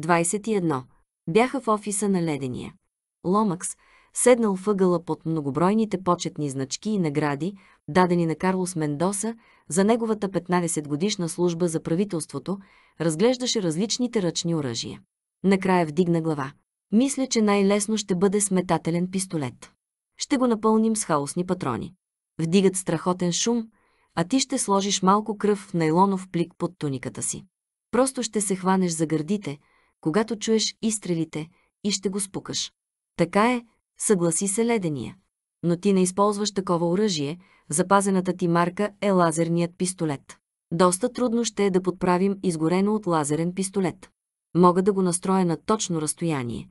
21. Бяха в офиса на ледения. Ломакс, седнал въгъла под многобройните почетни значки и награди, дадени на Карлос Мендоса за неговата 15-годишна служба за правителството, разглеждаше различните ръчни оръжия. Накрая вдигна глава. Мисля, че най-лесно ще бъде сметателен пистолет. Ще го напълним с хаосни патрони. Вдигат страхотен шум, а ти ще сложиш малко кръв в найлонов плик под туниката си. Просто ще се хванеш за гърдите – когато чуеш изстрелите и ще го спукаш. Така е, съгласи се ледения. Но ти не използваш такова оръжие, запазената ти марка е лазерният пистолет. Доста трудно ще е да подправим изгорено от лазерен пистолет. Мога да го настроя на точно разстояние,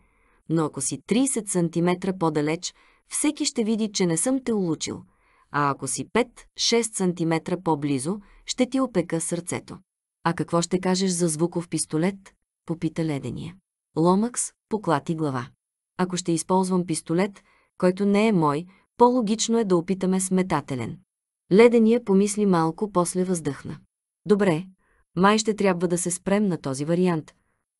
но ако си 30 см по-далеч, всеки ще види, че не съм те улучил, а ако си 5-6 см по-близо, ще ти опека сърцето. А какво ще кажеш за звуков пистолет? попита ледения. Ломакс поклати глава. Ако ще използвам пистолет, който не е мой, по-логично е да опитаме сметателен. Ледения помисли малко, после въздъхна. Добре, май ще трябва да се спрем на този вариант.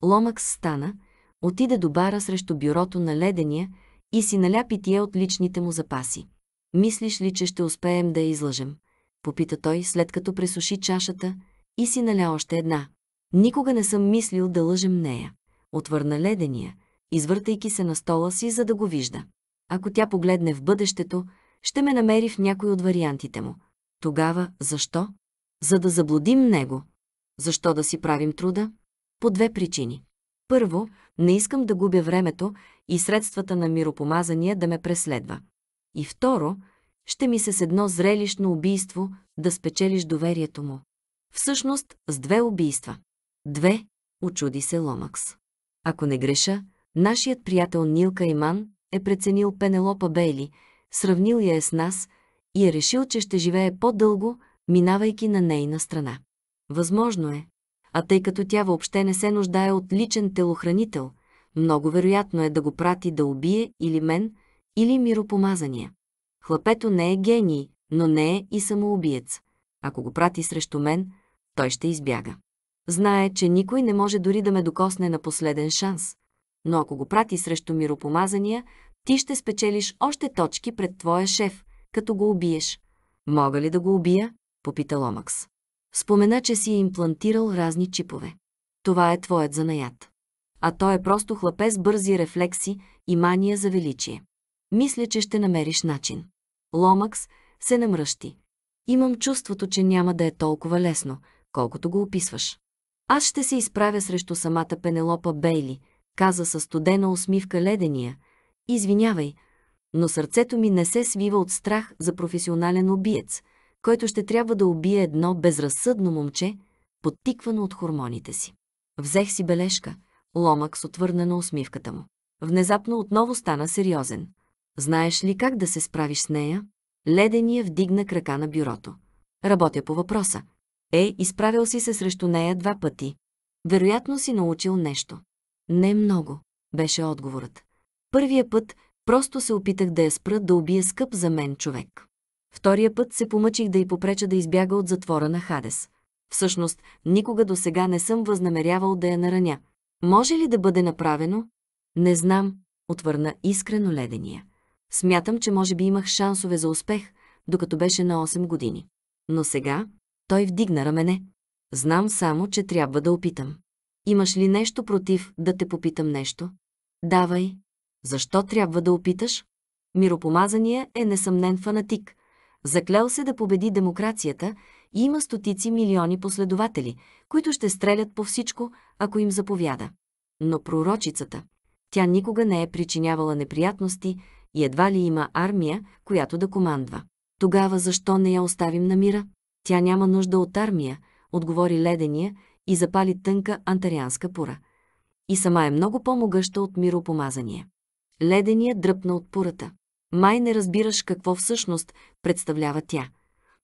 Ломакс стана, отиде до бара срещу бюрото на ледения и си наля питие от личните му запаси. Мислиш ли, че ще успеем да я излъжем? Попита той, след като пресуши чашата и си наля още една. Никога не съм мислил да лъжем нея. Отвърна ледения, извъртайки се на стола си, за да го вижда. Ако тя погледне в бъдещето, ще ме намери в някой от вариантите му. Тогава защо? За да заблудим него. Защо да си правим труда? По две причини. Първо, не искам да губя времето и средствата на миропомазания да ме преследва. И второ, ще ми се с едно зрелищно убийство да спечелиш доверието му. Всъщност, с две убийства. Две, очуди се Ломакс. Ако не греша, нашият приятел Нил Кайман е преценил Пенелопа Бейли, сравнил я е с нас и е решил, че ще живее по-дълго, минавайки на нейна страна. Възможно е. А тъй като тя въобще не се нуждае от личен телохранител, много вероятно е да го прати да убие или мен, или миропомазания. Хлапето не е гений, но не е и самоубиец. Ако го прати срещу мен, той ще избяга. Знае, че никой не може дори да ме докосне на последен шанс. Но ако го прати срещу миропомазания, ти ще спечелиш още точки пред твоя шеф, като го убиеш. Мога ли да го убия? попита Ломакс. Спомена, че си е имплантирал разни чипове. Това е твоят занаят. А той е просто хлапе с бързи рефлекси и мания за величие. Мисля, че ще намериш начин. Ломакс се намръщи. Имам чувството, че няма да е толкова лесно, колкото го описваш. Аз ще се изправя срещу самата Пенелопа Бейли, каза със студена усмивка ледения. Извинявай, но сърцето ми не се свива от страх за професионален убиец, който ще трябва да убие едно безразсъдно момче, подтиквано от хормоните си. Взех си бележка, ломък с отвърнена усмивката му. Внезапно отново стана сериозен. Знаеш ли как да се справиш с нея? Ледения вдигна крака на бюрото. Работя по въпроса. Е, изправил си се срещу нея два пъти. Вероятно си научил нещо. Не много, беше отговорът. Първия път просто се опитах да я спра да убие скъп за мен човек. Втория път се помъчих да й попреча да избяга от затвора на Хадес. Всъщност, никога до сега не съм възнамерявал да я нараня. Може ли да бъде направено? Не знам, отвърна искрено ледения. Смятам, че може би имах шансове за успех, докато беше на 8 години. Но сега, той вдигна рамене. Знам само, че трябва да опитам. Имаш ли нещо против да те попитам нещо? Давай. Защо трябва да опиташ? Миропомазания е несъмнен фанатик. Заклел се да победи демокрацията и има стотици милиони последователи, които ще стрелят по всичко, ако им заповяда. Но пророчицата, тя никога не е причинявала неприятности и едва ли има армия, която да командва. Тогава защо не я оставим на мира? Тя няма нужда от армия, отговори ледения и запали тънка антарианска пура. И сама е много по-могъща от миропомазание. Ледения дръпна от пурата. Май не разбираш какво всъщност представлява тя.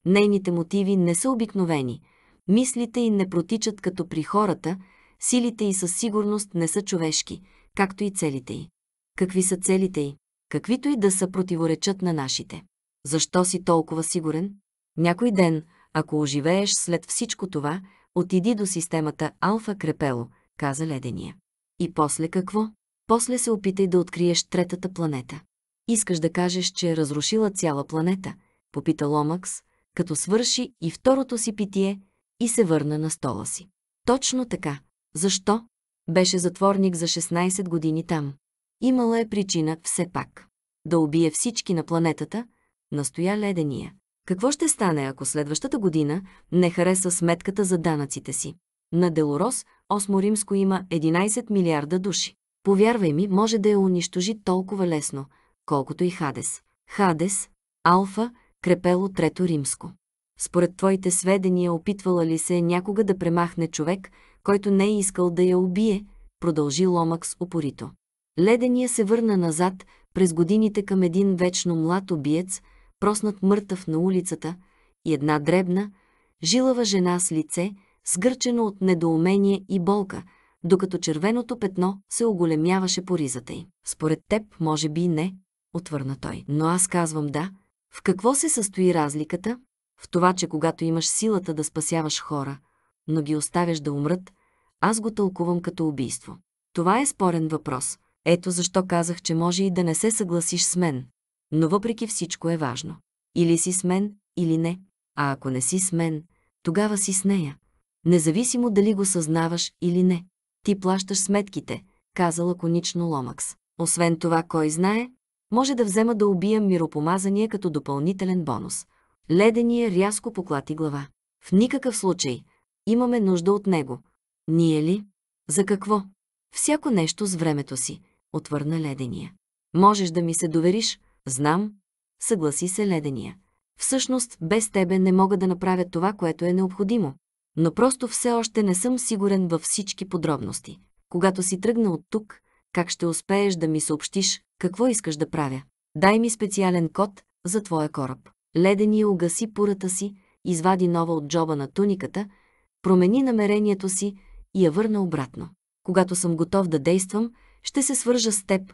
Нейните мотиви не са обикновени. Мислите й не протичат като при хората, силите й със сигурност не са човешки, както и целите й. Какви са целите й? Каквито и да са противоречат на нашите. Защо си толкова сигурен? Някой ден – ако оживееш след всичко това, отиди до системата Алфа Крепело, каза ледения. И после какво? После се опитай да откриеш третата планета. Искаш да кажеш, че е разрушила цяла планета, попита Ломакс, като свърши и второто си питие и се върна на стола си. Точно така. Защо? Беше затворник за 16 години там. Имала е причина все пак. Да убие всички на планетата, настоя ледения. Какво ще стане, ако следващата година не харесва сметката за данъците си? На Делорос, Осмо Римско има 11 милиарда души. Повярвай ми, може да я унищожи толкова лесно, колкото и Хадес. Хадес, Алфа, крепело Трето Римско. Според твоите сведения, опитвала ли се някога да премахне човек, който не е искал да я убие, продължи ломък с упорито. Ледения се върна назад през годините към един вечно млад обиец – проснат мъртъв на улицата, и една дребна, жилава жена с лице, сгърчено от недоумение и болка, докато червеното петно се оголемяваше по ризата й. Според теб, може би не, отвърна той. Но аз казвам да. В какво се състои разликата? В това, че когато имаш силата да спасяваш хора, но ги оставяш да умрат, аз го тълкувам като убийство. Това е спорен въпрос. Ето защо казах, че може и да не се съгласиш с мен но въпреки всичко е важно. Или си с мен, или не. А ако не си с мен, тогава си с нея. Независимо дали го съзнаваш или не. Ти плащаш сметките, каза лаконично Ломакс. Освен това, кой знае, може да взема да убия миропомазания като допълнителен бонус. Ледения рязко поклати глава. В никакъв случай. Имаме нужда от него. Ние ли? За какво? Всяко нещо с времето си, отвърна ледения. Можеш да ми се довериш, Знам, съгласи се ледения. Всъщност, без тебе не мога да направя това, което е необходимо. Но просто все още не съм сигурен във всички подробности. Когато си тръгна от тук, как ще успееш да ми съобщиш какво искаш да правя? Дай ми специален код за твоя кораб. Ледения угаси пурата си, извади нова от джоба на туниката, промени намерението си и я върна обратно. Когато съм готов да действам, ще се свържа с теб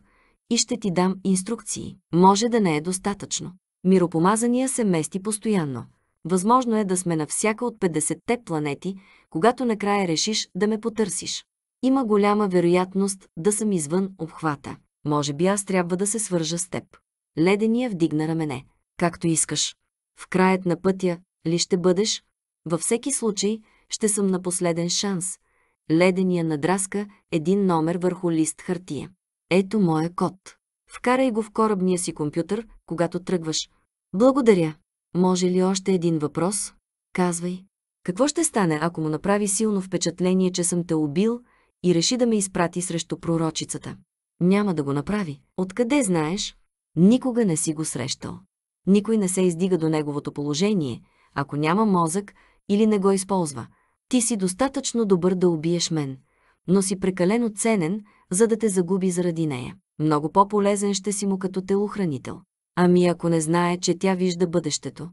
и ще ти дам инструкции. Може да не е достатъчно. Миропомазания се мести постоянно. Възможно е да сме на всяка от 50-те планети, когато накрая решиш да ме потърсиш. Има голяма вероятност да съм извън обхвата. Може би аз трябва да се свържа с теб. Ледения вдигна рамене. Както искаш. В краят на пътя ли ще бъдеш? Във всеки случай ще съм на последен шанс. Ледения надраска един номер върху лист хартия. Ето моя код. Вкарай го в корабния си компютър, когато тръгваш. Благодаря. Може ли още един въпрос? Казвай. Какво ще стане, ако му направи силно впечатление, че съм те убил и реши да ме изпрати срещу пророчицата? Няма да го направи. Откъде знаеш? Никога не си го срещал. Никой не се издига до неговото положение, ако няма мозък или не го използва. Ти си достатъчно добър да убиеш мен, но си прекалено ценен, за да те загуби заради нея. Много по-полезен ще си му като телохранител. Ами ако не знае, че тя вижда бъдещето,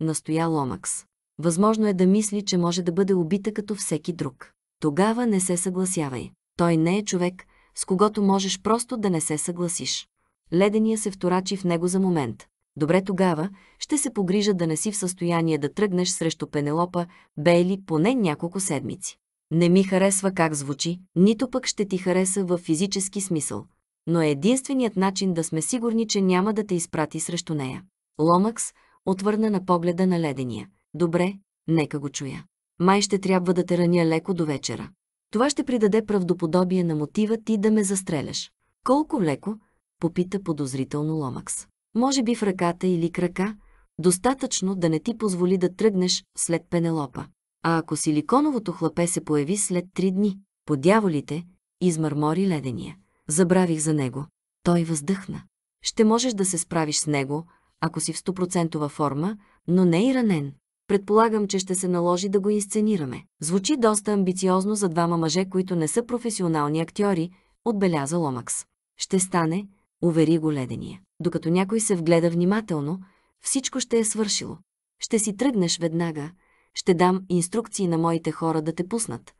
настоя Ломакс. Възможно е да мисли, че може да бъде убита като всеки друг. Тогава не се съгласявай. Той не е човек, с когото можеш просто да не се съгласиш. Ледения се вторачи в него за момент. Добре тогава, ще се погрижа да не си в състояние да тръгнеш срещу Пенелопа Бейли поне няколко седмици. Не ми харесва как звучи, нито пък ще ти хареса в физически смисъл, но е единственият начин да сме сигурни, че няма да те изпрати срещу нея. Ломакс отвърна на погледа на ледения. Добре, нека го чуя. Май ще трябва да те раня леко до вечера. Това ще придаде правдоподобие на мотива ти да ме застреляш. Колко леко? Попита подозрително Ломакс. Може би в ръката или крака, достатъчно да не ти позволи да тръгнеш след Пенелопа. А ако силиконовото хлапе се появи след три дни, по дяволите, измърмори ледения. Забравих за него. Той въздъхна. Ще можеш да се справиш с него, ако си в 100% форма, но не и ранен. Предполагам, че ще се наложи да го изценираме. Звучи доста амбициозно за двама мъже, които не са професионални актьори, отбеляза Ломакс. Ще стане, увери го ледения. Докато някой се вгледа внимателно, всичко ще е свършило. Ще си тръгнеш веднага, ще дам инструкции на моите хора да те пуснат,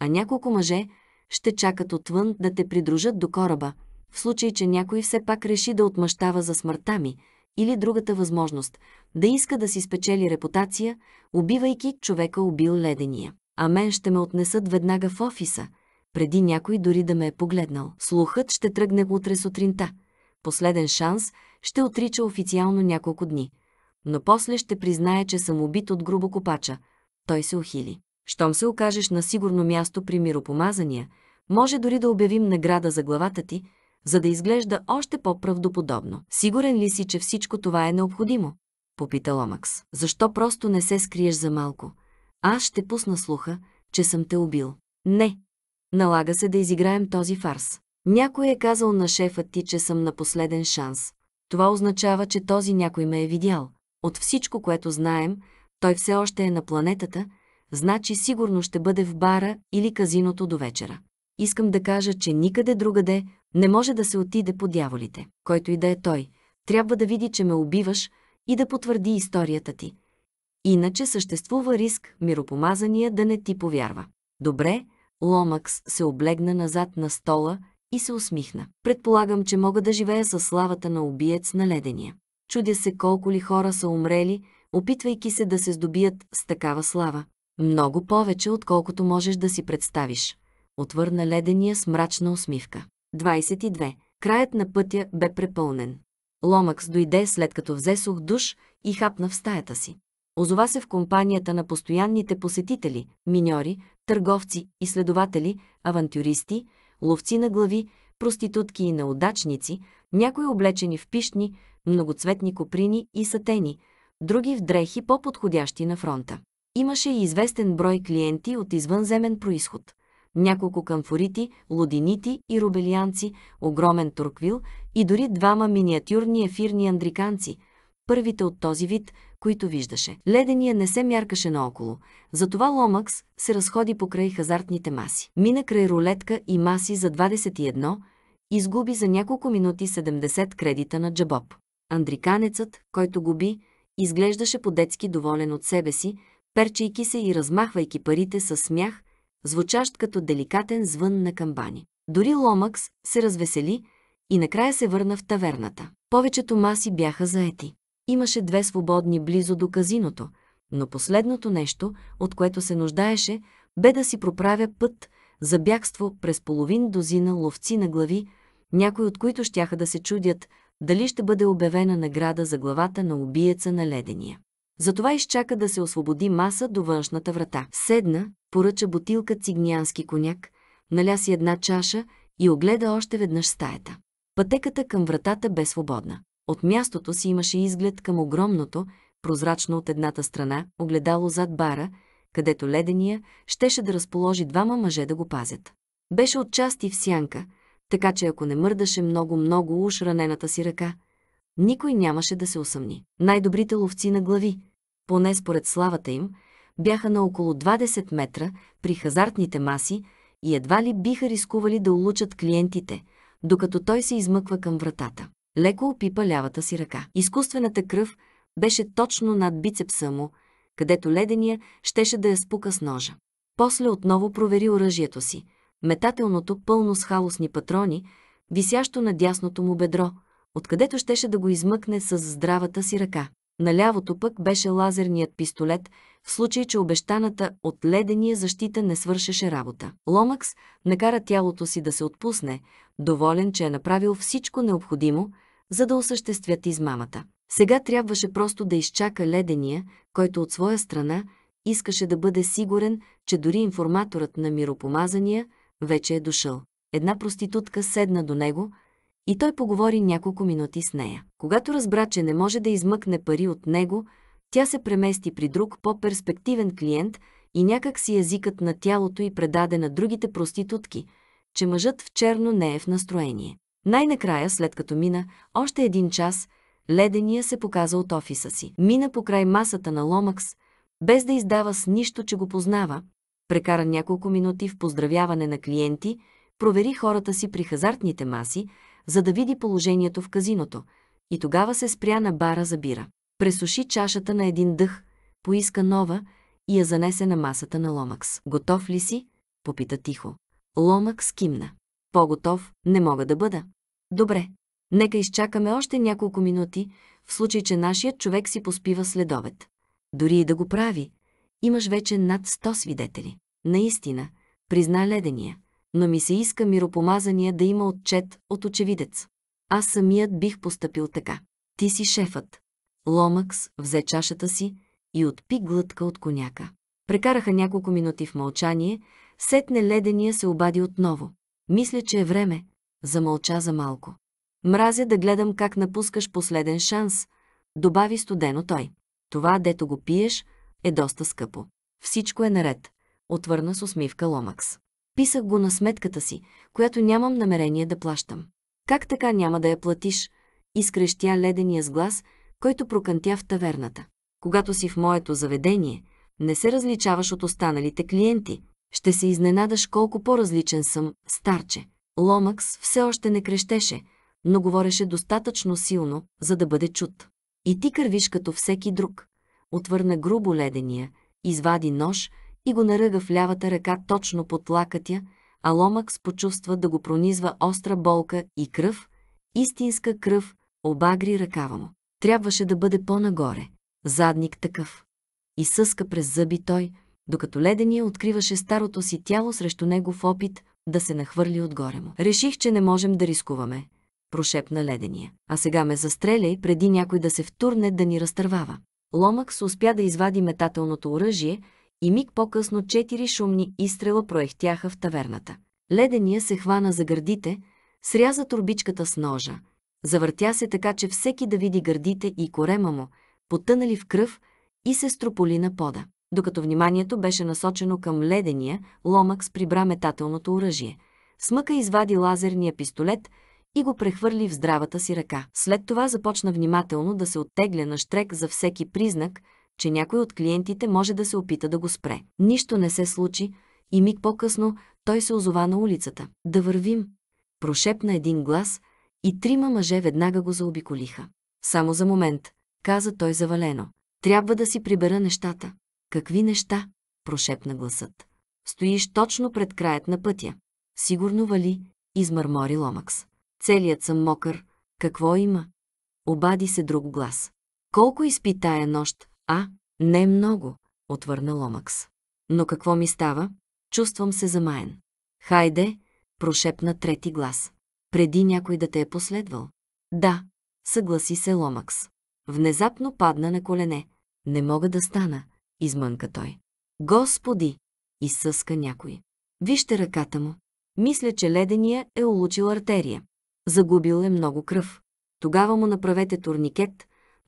а няколко мъже ще чакат отвън да те придружат до кораба, в случай, че някой все пак реши да отмъщава за смъртта ми или другата възможност да иска да си спечели репутация, убивайки човека убил ледения. А мен ще ме отнесат веднага в офиса, преди някой дори да ме е погледнал. Слухът ще тръгне утре сутринта. Последен шанс ще отрича официално няколко дни – но после ще признае, че съм убит от грубо копача. Той се ухили. Щом се окажеш на сигурно място при миропомазания, може дори да обявим награда за главата ти, за да изглежда още по-правдоподобно. Сигурен ли си, че всичко това е необходимо? Попита Ломакс. Защо просто не се скриеш за малко? Аз ще пусна слуха, че съм те убил. Не. Налага се да изиграем този фарс. Някой е казал на шефа ти, че съм на последен шанс. Това означава, че този някой ме е видял. От всичко, което знаем, той все още е на планетата, значи сигурно ще бъде в бара или казиното до вечера. Искам да кажа, че никъде другаде не може да се отиде по дяволите. Който и да е той, трябва да види, че ме убиваш и да потвърди историята ти. Иначе съществува риск миропомазания да не ти повярва. Добре, Ломакс се облегна назад на стола и се усмихна. Предполагам, че мога да живея със славата на убиец на ледения чудя се колко ли хора са умрели, опитвайки се да се здобият с такава слава. Много повече, отколкото можеш да си представиш, отвърна ледения с мрачна усмивка. 22. Краят на пътя бе препълнен. Ломакс дойде след като взе сух душ и хапна в стаята си. Озова се в компанията на постоянните посетители, миньори, търговци, изследователи, авантюристи, ловци на глави, проститутки и неудачници, някои облечени в пишни, многоцветни коприни и сатени, други в дрехи по-подходящи на фронта. Имаше и известен брой клиенти от извънземен происход. Няколко камфорити, лодинити и рубелианци, огромен турквил и дори двама миниатюрни ефирни андриканци, първите от този вид, които виждаше. Ледения не се мяркаше наоколо, затова Ломакс се разходи покрай хазартните маси. Мина край рулетка и маси за 21, изгуби за няколко минути 70 кредита на Джабоб. Андриканецът, който го би, изглеждаше по-детски доволен от себе си, перчейки се и размахвайки парите със смях, звучащ като деликатен звън на камбани. Дори Ломакс се развесели и накрая се върна в таверната. Повечето маси бяха заети. Имаше две свободни близо до казиното, но последното нещо, от което се нуждаеше, бе да си проправя път за бягство през половин дозина ловци на глави, някои от които щяха да се чудят дали ще бъде обявена награда за главата на убиеца на ледения. Затова изчака да се освободи маса до външната врата. Седна, поръча бутилка цигнянски коняк, наля си една чаша и огледа още веднъж стаята. Пътеката към вратата бе свободна. От мястото си имаше изглед към огромното, прозрачно от едната страна, огледало зад бара, където ледения щеше да разположи двама мъже да го пазят. Беше отчасти в сянка, така че ако не мърдаше много-много уж ранената си ръка, никой нямаше да се усъмни. Най-добрите ловци на глави, поне според славата им, бяха на около 20 метра при хазартните маси и едва ли биха рискували да улучат клиентите, докато той се измъква към вратата. Леко опипа лявата си ръка. Изкуствената кръв беше точно над бицепса му, където ледения щеше да я спука с ножа. После отново провери оръжието си – метателното пълно с халосни патрони, висящо на дясното му бедро, откъдето щеше да го измъкне с здравата си ръка. На лявото пък беше лазерният пистолет, в случай, че обещаната от ледения защита не свършеше работа. Ломакс накара тялото си да се отпусне, доволен, че е направил всичко необходимо, за да осъществят измамата. Сега трябваше просто да изчака ледения, който от своя страна искаше да бъде сигурен, че дори информаторът на миропомазания вече е дошъл. Една проститутка седна до него и той поговори няколко минути с нея. Когато разбра, че не може да измъкне пари от него, тя се премести при друг по-перспективен клиент и някак си езикът на тялото й предаде на другите проститутки, че мъжът в черно не е в настроение. Най-накрая, след като мина още един час, ледения се показа от офиса си. Мина покрай масата на Ломакс, без да издава с нищо, че го познава, прекара няколко минути в поздравяване на клиенти, провери хората си при хазартните маси, за да види положението в казиното, и тогава се спря на бара за бира. Пресуши чашата на един дъх, поиска нова и я занесе на масата на Ломакс. Готов ли си? Попита тихо. Ломакс кимна. По-готов не мога да бъда. Добре. Нека изчакаме още няколко минути, в случай, че нашият човек си поспива следовет. Дори и да го прави, Имаш вече над 100 свидетели. Наистина, призна ледения, но ми се иска миропомазания да има отчет от очевидец. Аз самият бих поступил така. Ти си шефът. Ломакс взе чашата си и отпи глътка от коняка. Прекараха няколко минути в мълчание, сетне ледения се обади отново. Мисля, че е време. Замълча за малко. Мразя да гледам как напускаш последен шанс, добави студено той. Това, дето го пиеш, е доста скъпо. Всичко е наред, отвърна с усмивка Ломакс. Писах го на сметката си, която нямам намерение да плащам. Как така няма да я платиш? Изкрещя ледения с глас, който прокънтя в таверната. Когато си в моето заведение, не се различаваш от останалите клиенти. Ще се изненадаш колко по-различен съм, старче. Ломакс все още не крещеше, но говореше достатъчно силно, за да бъде чут. И ти кървиш като всеки друг, отвърна грубо ледения, извади нож и го наръга в лявата ръка точно под лакътя, а Ломакс почувства да го пронизва остра болка и кръв, истинска кръв, обагри ръкава му. Трябваше да бъде по-нагоре, задник такъв. И съска през зъби той, докато ледения откриваше старото си тяло срещу него в опит да се нахвърли отгоре му. Реших, че не можем да рискуваме, прошепна ледения. А сега ме застреляй, преди някой да се втурне да ни разтървава. Ломакс успя да извади метателното оръжие и миг по-късно четири шумни изстрела проехтяха в таверната. Ледения се хвана за гърдите, сряза турбичката с ножа. Завъртя се така, че всеки да види гърдите и корема му, потънали в кръв и се строполи на пода. Докато вниманието беше насочено към ледения, Ломакс прибра метателното оръжие. Смъка извади лазерния пистолет – и го прехвърли в здравата си ръка. След това започна внимателно да се оттегля на штрек за всеки признак, че някой от клиентите може да се опита да го спре. Нищо не се случи и миг по-късно той се озова на улицата. Да вървим! Прошепна един глас и трима мъже веднага го заобиколиха. Само за момент, каза той завалено. Трябва да си прибера нещата. Какви неща? Прошепна гласът. Стоиш точно пред краят на пътя. Сигурно вали, измърмори Ломакс. Целият съм мокър. Какво има? Обади се друг глас. Колко изпи тая е нощ? А, не много, отвърна Ломакс. Но какво ми става? Чувствам се замаян. Хайде, прошепна трети глас. Преди някой да те е последвал. Да, съгласи се Ломакс. Внезапно падна на колене. Не мога да стана, измънка той. Господи! Изсъска някой. Вижте ръката му. Мисля, че ледения е улучил артерия. Загубил е много кръв. Тогава му направете турникет,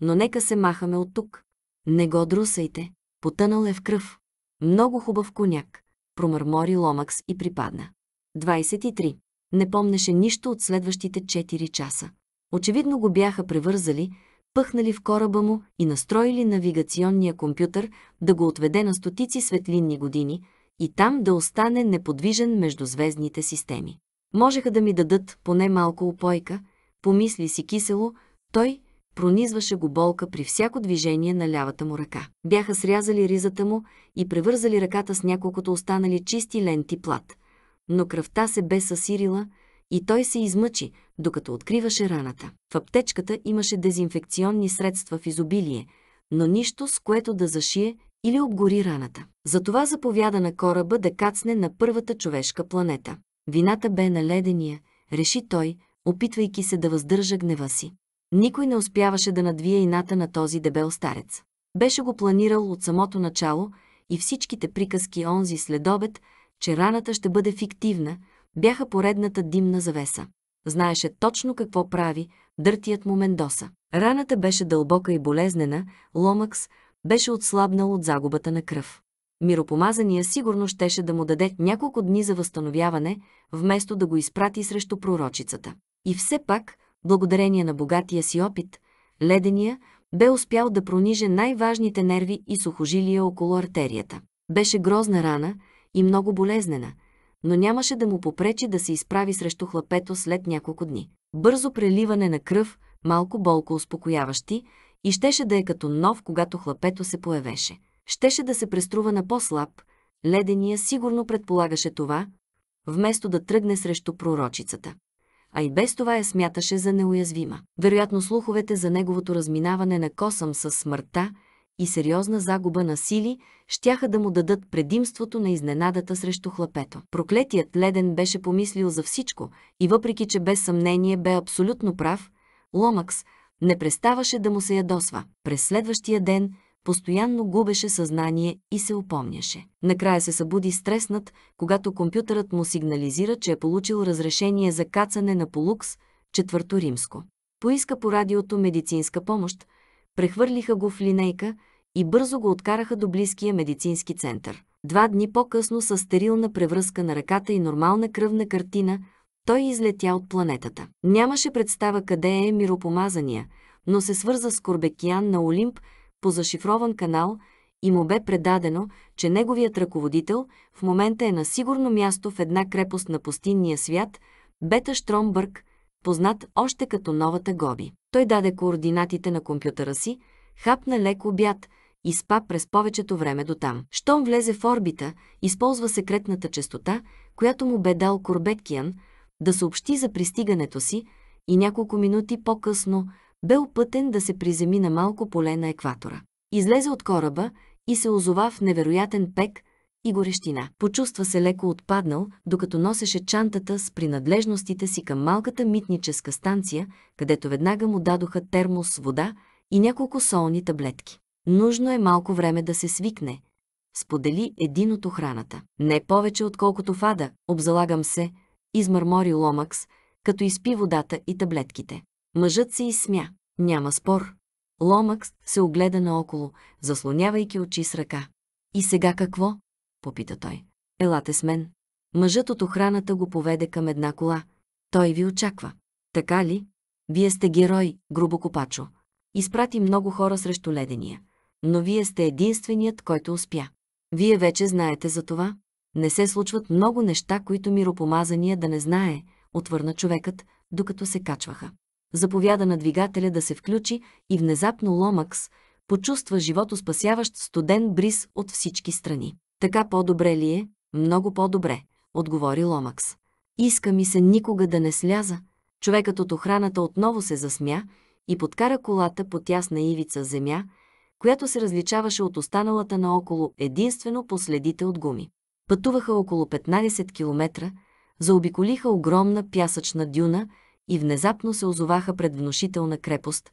но нека се махаме от тук. Не го друсайте. Потънал е в кръв. Много хубав коняк. Промърмори Ломакс и припадна. 23. Не помнеше нищо от следващите 4 часа. Очевидно го бяха превързали, пъхнали в кораба му и настроили навигационния компютър да го отведе на стотици светлинни години и там да остане неподвижен между звездните системи. Можеха да ми дадат поне малко опойка, помисли си кисело, той пронизваше го болка при всяко движение на лявата му ръка. Бяха срязали ризата му и превързали ръката с няколкото останали чисти ленти плат. Но кръвта се бе съсирила и той се измъчи, докато откриваше раната. В аптечката имаше дезинфекционни средства в изобилие, но нищо с което да зашие или обгори раната. Затова заповяда на кораба да кацне на първата човешка планета. Вината бе на ледения, реши той, опитвайки се да въздържа гнева си. Никой не успяваше да надвие ината на този дебел старец. Беше го планирал от самото начало и всичките приказки онзи следобед, че раната ще бъде фиктивна, бяха поредната димна завеса. Знаеше точно какво прави дъртият му Мендоса. Раната беше дълбока и болезнена, Ломакс беше отслабнал от загубата на кръв миропомазания сигурно щеше да му даде няколко дни за възстановяване, вместо да го изпрати срещу пророчицата. И все пак, благодарение на богатия си опит, ледения бе успял да прониже най-важните нерви и сухожилия около артерията. Беше грозна рана и много болезнена, но нямаше да му попречи да се изправи срещу хлапето след няколко дни. Бързо преливане на кръв, малко болко успокояващи, и щеше да е като нов, когато хлапето се появеше щеше да се преструва на по-слаб, ледения сигурно предполагаше това, вместо да тръгне срещу пророчицата. А и без това я смяташе за неуязвима. Вероятно слуховете за неговото разминаване на косъм с смъртта и сериозна загуба на сили щяха да му дадат предимството на изненадата срещу хлапето. Проклетият леден беше помислил за всичко и въпреки, че без съмнение бе абсолютно прав, Ломакс не преставаше да му се ядосва. През следващия ден – Постоянно губеше съзнание и се опомняше. Накрая се събуди стреснат, когато компютърът му сигнализира, че е получил разрешение за кацане на полукс, четвърто римско. Поиска по радиото медицинска помощ, прехвърлиха го в линейка и бързо го откараха до близкия медицински център. Два дни по-късно с стерилна превръзка на ръката и нормална кръвна картина, той излетя от планетата. Нямаше представа къде е миропомазания, но се свърза с Корбекиян на Олимп, по зашифрован канал и му бе предадено, че неговият ръководител в момента е на сигурно място в една крепост на пустинния свят, Бета Штромбърг, познат още като новата Гоби. Той даде координатите на компютъра си, хапна лек обяд и спа през повечето време до там. Штом влезе в орбита, използва секретната частота, която му бе дал Корбеткиан, да съобщи за пристигането си и няколко минути по-късно бе опътен да се приземи на малко поле на екватора. Излезе от кораба и се озова в невероятен пек и горещина. Почувства се леко отпаднал, докато носеше чантата с принадлежностите си към малката митническа станция, където веднага му дадоха термос с вода и няколко солни таблетки. Нужно е малко време да се свикне, сподели един от охраната. Не повече отколкото фада, обзалагам се, измърмори Ломакс, като изпи водата и таблетките. Мъжът се изсмя. Няма спор. Ломакс се огледа наоколо, заслонявайки очи с ръка. И сега какво? попита той. Елате с мен. Мъжът от охраната го поведе към една кола. Той ви очаква. Така ли? Вие сте герой, грубо копачо. Изпрати много хора срещу ледения. Но вие сте единственият, който успя. Вие вече знаете за това. Не се случват много неща, които миропомазания да не знае, отвърна човекът, докато се качваха заповяда на двигателя да се включи и внезапно Ломакс почувства живото спасяващ студен бриз от всички страни. Така по-добре ли е? Много по-добре, отговори Ломакс. Иска ми се никога да не сляза. Човекът от охраната отново се засмя и подкара колата по тясна ивица земя, която се различаваше от останалата наоколо единствено по следите от гуми. Пътуваха около 15 километра, заобиколиха огромна пясъчна дюна – и внезапно се озоваха пред внушителна крепост,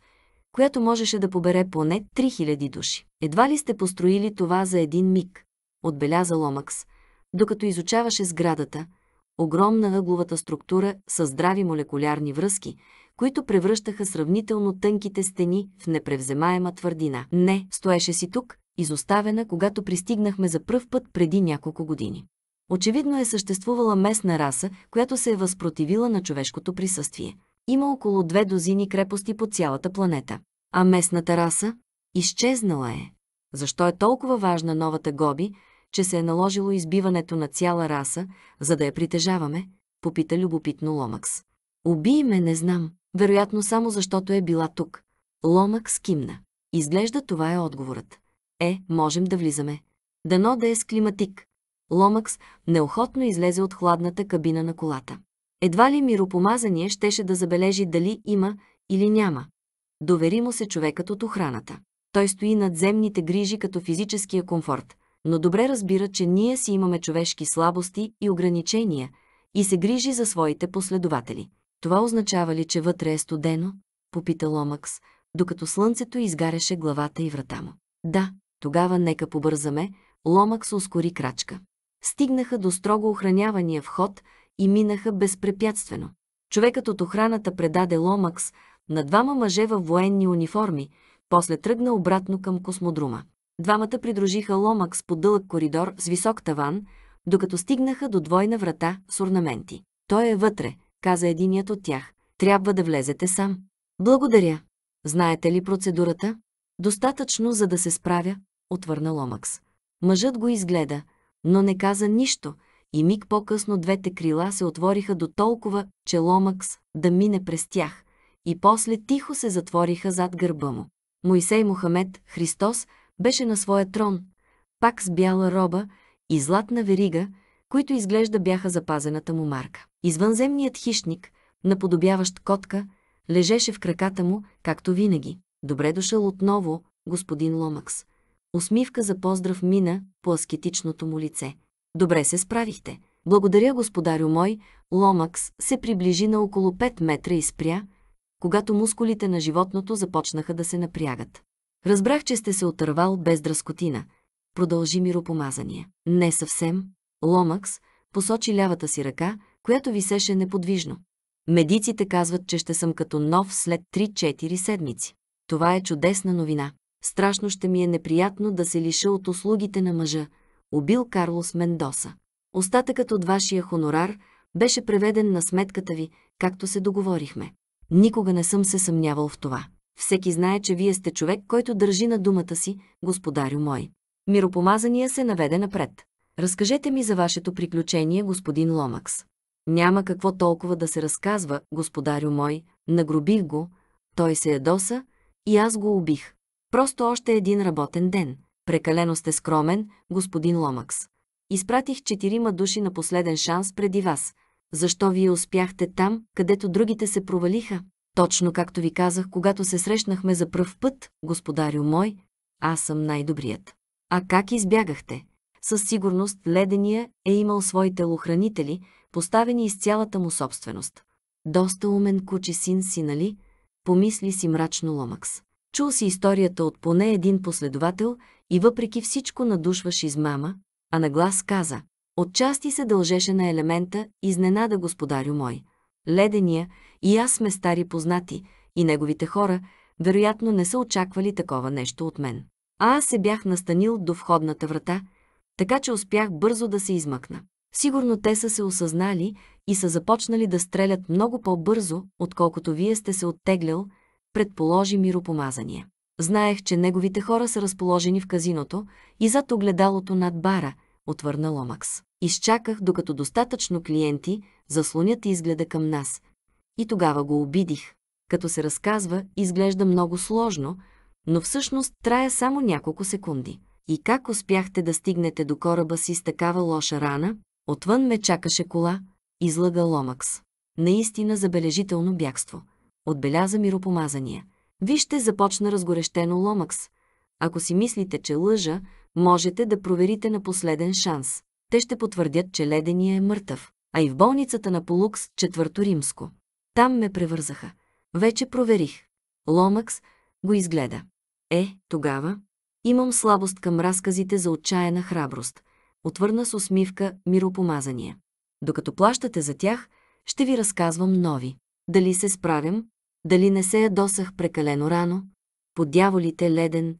която можеше да побере поне 3000 души. Едва ли сте построили това за един миг, отбеляза Ломакс, докато изучаваше сградата, огромна ъгловата структура с здрави молекулярни връзки, които превръщаха сравнително тънките стени в непревземаема твърдина. Не, стоеше си тук, изоставена, когато пристигнахме за пръв път преди няколко години. Очевидно е съществувала местна раса, която се е възпротивила на човешкото присъствие. Има около две дозини крепости по цялата планета. А местната раса? Изчезнала е. Защо е толкова важна новата Гоби, че се е наложило избиването на цяла раса, за да я притежаваме? Попита любопитно Ломакс. Убий ме, не знам. Вероятно само защото е била тук. Ломакс кимна. Изглежда това е отговорът. Е, можем да влизаме. Дано да е с климатик. Ломакс неохотно излезе от хладната кабина на колата. Едва ли миропомазание щеше да забележи дали има или няма. Довери му се човекът от охраната. Той стои над земните грижи като физическия комфорт, но добре разбира, че ние си имаме човешки слабости и ограничения и се грижи за своите последователи. Това означава ли, че вътре е студено? Попита Ломакс, докато слънцето изгаряше главата и врата му. Да, тогава нека побързаме, Ломакс ускори крачка стигнаха до строго охранявания вход и минаха безпрепятствено. Човекът от охраната предаде Ломакс на двама мъже във военни униформи, после тръгна обратно към космодрума. Двамата придружиха Ломакс по дълъг коридор с висок таван, докато стигнаха до двойна врата с орнаменти. Той е вътре, каза единият от тях. Трябва да влезете сам. Благодаря. Знаете ли процедурата? Достатъчно, за да се справя, отвърна Ломакс. Мъжът го изгледа – но не каза нищо и миг по-късно двете крила се отвориха до толкова, че ломакс да мине през тях и после тихо се затвориха зад гърба му. Моисей Мохамед, Христос, беше на своя трон, пак с бяла роба и златна верига, които изглежда бяха запазената му марка. Извънземният хищник, наподобяващ котка, лежеше в краката му, както винаги. Добре дошъл отново, господин Ломакс. Усмивка за поздрав мина по аскетичното му лице. Добре се справихте. Благодаря, господарю мой. Ломакс се приближи на около 5 метра и спря, когато мускулите на животното започнаха да се напрягат. Разбрах, че сте се отървал без дръскотина. Продължи миропомазания. Не съвсем. Ломакс посочи лявата си ръка, която висеше неподвижно. Медиците казват, че ще съм като нов след 3-4 седмици. Това е чудесна новина. Страшно ще ми е неприятно да се лиша от услугите на мъжа, убил Карлос Мендоса. Остатъкът от вашия хонорар беше преведен на сметката ви, както се договорихме. Никога не съм се съмнявал в това. Всеки знае, че вие сте човек, който държи на думата си, господарю мой. Миропомазания се наведе напред. Разкажете ми за вашето приключение, господин Ломакс. Няма какво толкова да се разказва, господарю мой, нагрубих го, той се ядоса и аз го убих. Просто още един работен ден. Прекалено сте скромен, господин Ломакс. Изпратих четирима души на последен шанс преди вас. Защо вие успяхте там, където другите се провалиха? Точно както ви казах, когато се срещнахме за пръв път, господарю мой, аз съм най-добрият. А как избягахте? Със сигурност ледения е имал своите лохранители, поставени из цялата му собственост. Доста умен куче син си, нали? Помисли си мрачно Ломакс. Чул си историята от поне един последовател и въпреки всичко надушваш измама, а на глас каза «Отчасти се дължеше на елемента изненада господарю мой. Ледения и аз сме стари познати и неговите хора вероятно не са очаквали такова нещо от мен. А аз се бях настанил до входната врата, така че успях бързо да се измъкна. Сигурно те са се осъзнали и са започнали да стрелят много по-бързо, отколкото вие сте се оттеглял, предположи миропомазания. Знаех, че неговите хора са разположени в казиното и зад огледалото над бара, отвърна Ломакс. Изчаках, докато достатъчно клиенти заслонят изгледа към нас. И тогава го обидих. Като се разказва, изглежда много сложно, но всъщност трая само няколко секунди. И как успяхте да стигнете до кораба си с такава лоша рана? Отвън ме чакаше кола, излага Ломакс. Наистина забележително бягство отбеляза миропомазания. Вижте, започна разгорещено Ломакс. Ако си мислите, че лъжа, можете да проверите на последен шанс. Те ще потвърдят, че ледения е мъртъв. А и в болницата на Полукс, четвърто римско. Там ме превързаха. Вече проверих. Ломакс го изгледа. Е, тогава? Имам слабост към разказите за отчаяна храброст. Отвърна с усмивка миропомазания. Докато плащате за тях, ще ви разказвам нови. Дали се справям, дали не се ядосах прекалено рано, по дяволите леден,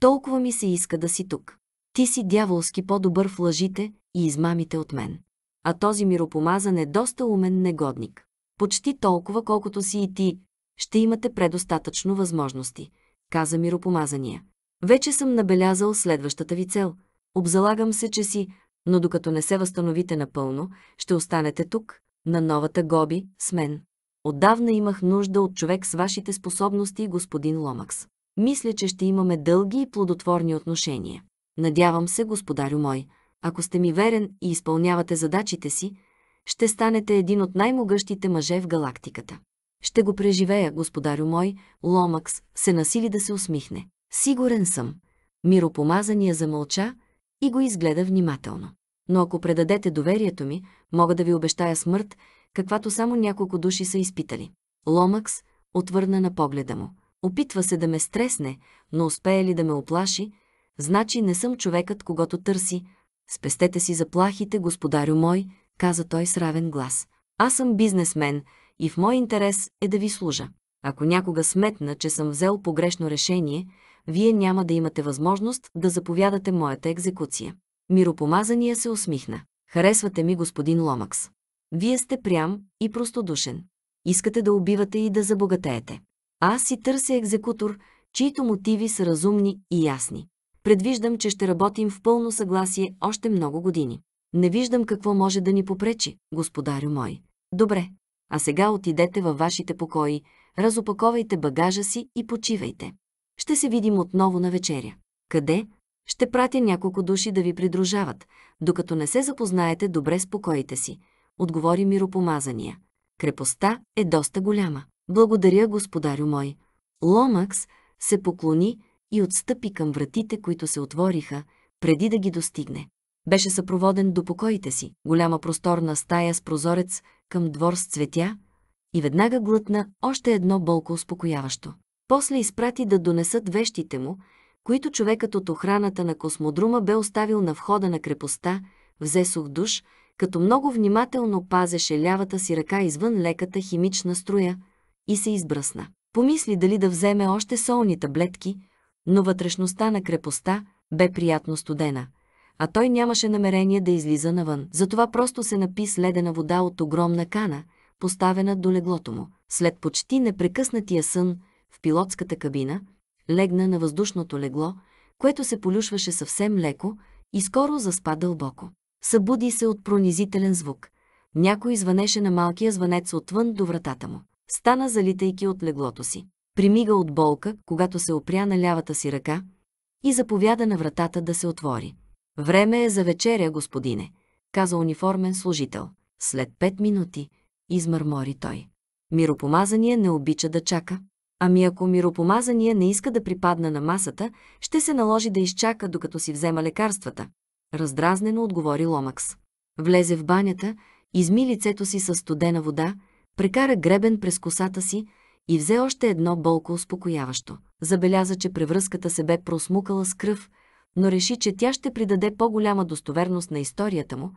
толкова ми се иска да си тук. Ти си дяволски по-добър в лъжите и измамите от мен. А този миропомазан е доста умен негодник. Почти толкова, колкото си и ти, ще имате предостатъчно възможности, каза миропомазания. Вече съм набелязал следващата ви цел. Обзалагам се, че си, но докато не се възстановите напълно, ще останете тук, на новата гоби, с мен. Отдавна имах нужда от човек с вашите способности, господин Ломакс. Мисля, че ще имаме дълги и плодотворни отношения. Надявам се, господарю мой, ако сте ми верен и изпълнявате задачите си, ще станете един от най-могъщите мъже в галактиката. Ще го преживея, господарю мой, Ломакс се насили да се усмихне. Сигурен съм. Миропомазания замълча и го изгледа внимателно. Но ако предадете доверието ми, мога да ви обещая смърт каквато само няколко души са изпитали. Ломакс отвърна на погледа му. Опитва се да ме стресне, но успее ли да ме оплаши, значи не съм човекът, когато търси. Спестете си заплахите, господарю мой, каза той с равен глас. Аз съм бизнесмен и в мой интерес е да ви служа. Ако някога сметна, че съм взел погрешно решение, вие няма да имате възможност да заповядате моята екзекуция. Миропомазания се усмихна. Харесвате ми, господин Ломакс. Вие сте прям и простодушен. Искате да убивате и да забогатеете. Аз си търся екзекутор, чието мотиви са разумни и ясни. Предвиждам, че ще работим в пълно съгласие още много години. Не виждам какво може да ни попречи, господарю мой. Добре, а сега отидете във вашите покои, разопаковайте багажа си и почивайте. Ще се видим отново на вечеря. Къде? Ще пратя няколко души да ви придружават, докато не се запознаете добре с покоите си отговори миропомазания. Крепостта е доста голяма. Благодаря, господарю мой. Ломакс се поклони и отстъпи към вратите, които се отвориха, преди да ги достигне. Беше съпроводен до покоите си, голяма просторна стая с прозорец към двор с цветя и веднага глътна още едно болко успокояващо. После изпрати да донесат вещите му, които човекът от охраната на космодрума бе оставил на входа на крепостта, взе сух душ, като много внимателно пазеше лявата си ръка извън леката химична струя и се избръсна. Помисли дали да вземе още солни таблетки, но вътрешността на крепостта бе приятно студена, а той нямаше намерение да излиза навън. Затова просто се напи с ледена вода от огромна кана, поставена до леглото му. След почти непрекъснатия сън в пилотската кабина, легна на въздушното легло, което се полюшваше съвсем леко и скоро заспа дълбоко. Събуди се от пронизителен звук. Някой звънеше на малкия звънец отвън до вратата му. Стана залитайки от леглото си. Примига от болка, когато се опря на лявата си ръка и заповяда на вратата да се отвори. Време е за вечеря, господине, каза униформен служител. След пет минути, измърмори той. Миропомазание не обича да чака. Ами ако миропомазание не иска да припадна на масата, ще се наложи да изчака, докато си взема лекарствата раздразнено отговори Ломакс. Влезе в банята, изми лицето си със студена вода, прекара гребен през косата си и взе още едно болко успокояващо. Забеляза, че превръзката се бе просмукала с кръв, но реши, че тя ще придаде по-голяма достоверност на историята му,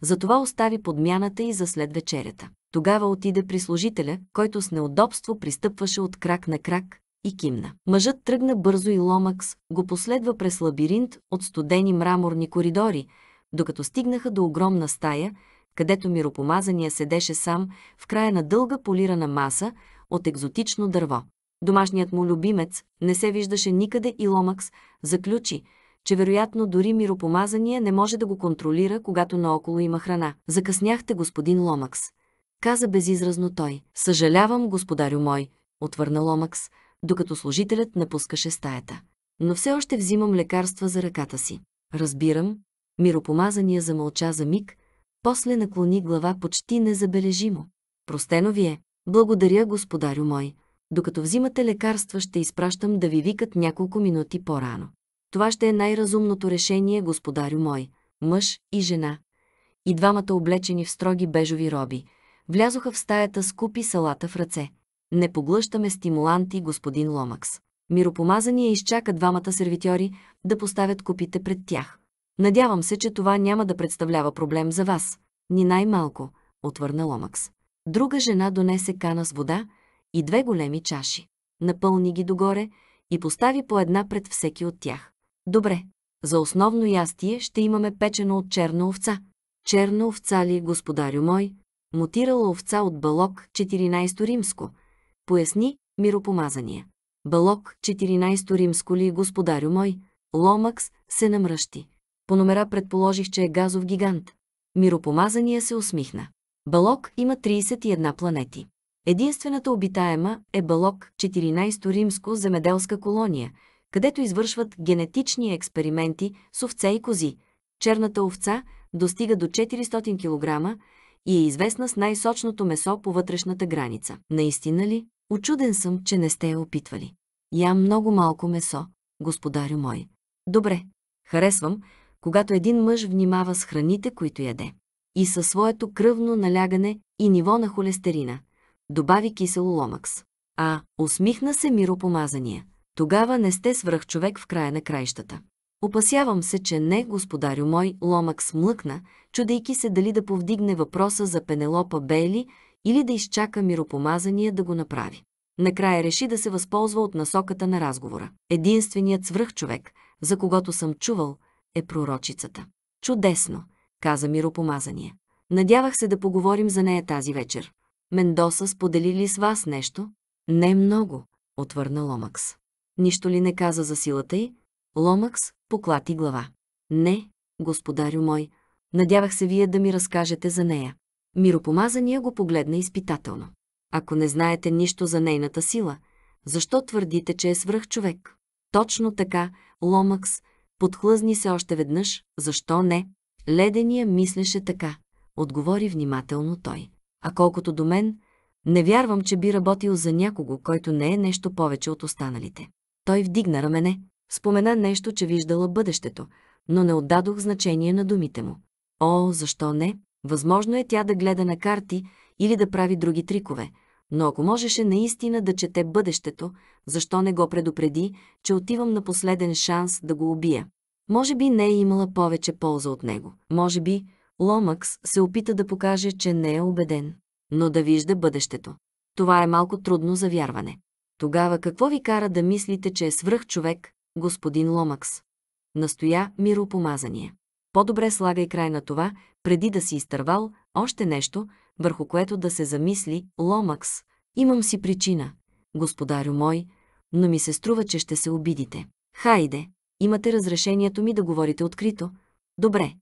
затова остави подмяната и за след вечерята. Тогава отиде при служителя, който с неудобство пристъпваше от крак на крак, и кимна. Мъжът тръгна бързо и Ломакс го последва през лабиринт от студени мраморни коридори, докато стигнаха до огромна стая, където миропомазания седеше сам в края на дълга полирана маса от екзотично дърво. Домашният му любимец не се виждаше никъде и Ломакс заключи, че вероятно дори миропомазания не може да го контролира, когато наоколо има храна. Закъсняхте, господин Ломакс. Каза безизразно той. Съжалявам, господарю мой, отвърна Ломакс докато служителят напускаше стаята. Но все още взимам лекарства за ръката си. Разбирам, миропомазания замълча за миг, после наклони глава почти незабележимо. Простено ви е. Благодаря, господарю мой. Докато взимате лекарства, ще изпращам да ви викат няколко минути по-рано. Това ще е най-разумното решение, господарю мой. Мъж и жена. И двамата облечени в строги бежови роби. Влязоха в стаята с купи салата в ръце. Не поглъщаме стимуланти, господин Ломакс. Миропомазания изчака двамата сервитьори да поставят купите пред тях. Надявам се, че това няма да представлява проблем за вас. Ни най-малко, отвърна Ломакс. Друга жена донесе кана с вода и две големи чаши. Напълни ги догоре и постави по една пред всеки от тях. Добре, за основно ястие ще имаме печено от черна овца. Черна овца ли, господарю мой? Мутирала овца от балок 14 римско – поясни, миропомазания. Балок, 14 римско ли, господарю мой, Ломакс се намръщи. По номера предположих, че е газов гигант. Миропомазания се усмихна. Балок има 31 планети. Единствената обитаема е Балок, 14 римско земеделска колония, където извършват генетични експерименти с овце и кози. Черната овца достига до 400 кг и е известна с най-сочното месо по вътрешната граница. Наистина ли? Очуден съм, че не сте я опитвали. Ям много малко месо, господарю мой. Добре, харесвам, когато един мъж внимава с храните, които яде. И със своето кръвно налягане и ниво на холестерина, добави кисело ломакс. А, усмихна се миропомазания. Тогава не сте свръхчовек в края на краищата. Опасявам се, че не, господарю мой, Ломакс млъкна, чудейки се дали да повдигне въпроса за Пенелопа Бейли, или да изчака миропомазания да го направи. Накрая реши да се възползва от насоката на разговора. Единственият свръхчовек, за когото съм чувал, е пророчицата. Чудесно, каза миропомазания. Надявах се да поговорим за нея тази вечер. Мендоса сподели ли с вас нещо? Не много, отвърна Ломакс. Нищо ли не каза за силата й? Ломакс поклати глава. Не, господарю мой, надявах се вие да ми разкажете за нея. Миропомазания го погледна изпитателно. Ако не знаете нищо за нейната сила, защо твърдите, че е свръх човек? Точно така, Ломакс, подхлъзни се още веднъж, защо не? Ледения мислеше така, отговори внимателно той. А колкото до мен, не вярвам, че би работил за някого, който не е нещо повече от останалите. Той вдигна рамене, спомена нещо, че виждала бъдещето, но не отдадох значение на думите му. О, защо не? Възможно е тя да гледа на карти или да прави други трикове, но ако можеше наистина да чете бъдещето, защо не го предупреди, че отивам на последен шанс да го убия? Може би не е имала повече полза от него. Може би Ломакс се опита да покаже, че не е убеден, но да вижда бъдещето. Това е малко трудно за вярване. Тогава какво ви кара да мислите, че е свръх човек, господин Ломакс? Настоя миропомазание. По-добре слагай край на това, преди да си изтървал още нещо, върху което да се замисли Ломакс. Имам си причина, господарю мой, но ми се струва, че ще се обидите. Хайде, имате разрешението ми да говорите открито. Добре.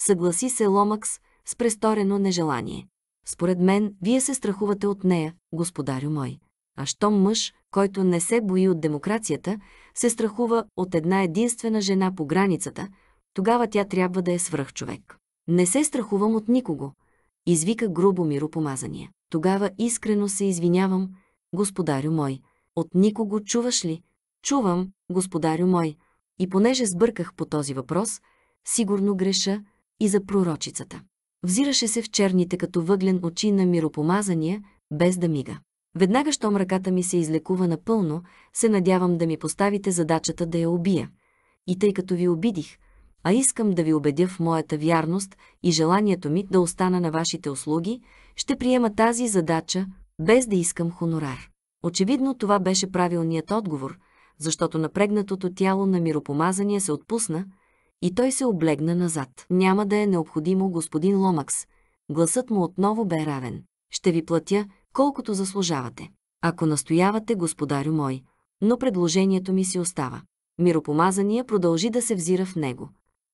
Съгласи се Ломакс с престорено нежелание. Според мен, вие се страхувате от нея, господарю мой. А щом мъж, който не се бои от демокрацията, се страхува от една единствена жена по границата – тогава тя трябва да е свръхчовек. Не се страхувам от никого, извика грубо миропомазания. Тогава искрено се извинявам, господарю мой. От никого чуваш ли? Чувам, господарю мой. И понеже сбърках по този въпрос, сигурно греша и за пророчицата. Взираше се в черните като въглен очи на миропомазания, без да мига. Веднага, щом ръката ми се излекува напълно, се надявам да ми поставите задачата да я убия. И тъй като ви обидих, а искам да ви убедя в моята вярност и желанието ми да остана на вашите услуги, ще приема тази задача, без да искам хонорар. Очевидно това беше правилният отговор, защото напрегнатото тяло на миропомазания се отпусна и той се облегна назад. Няма да е необходимо господин Ломакс. Гласът му отново бе равен. Ще ви платя, колкото заслужавате. Ако настоявате, господарю мой, но предложението ми си остава. Миропомазания продължи да се взира в него.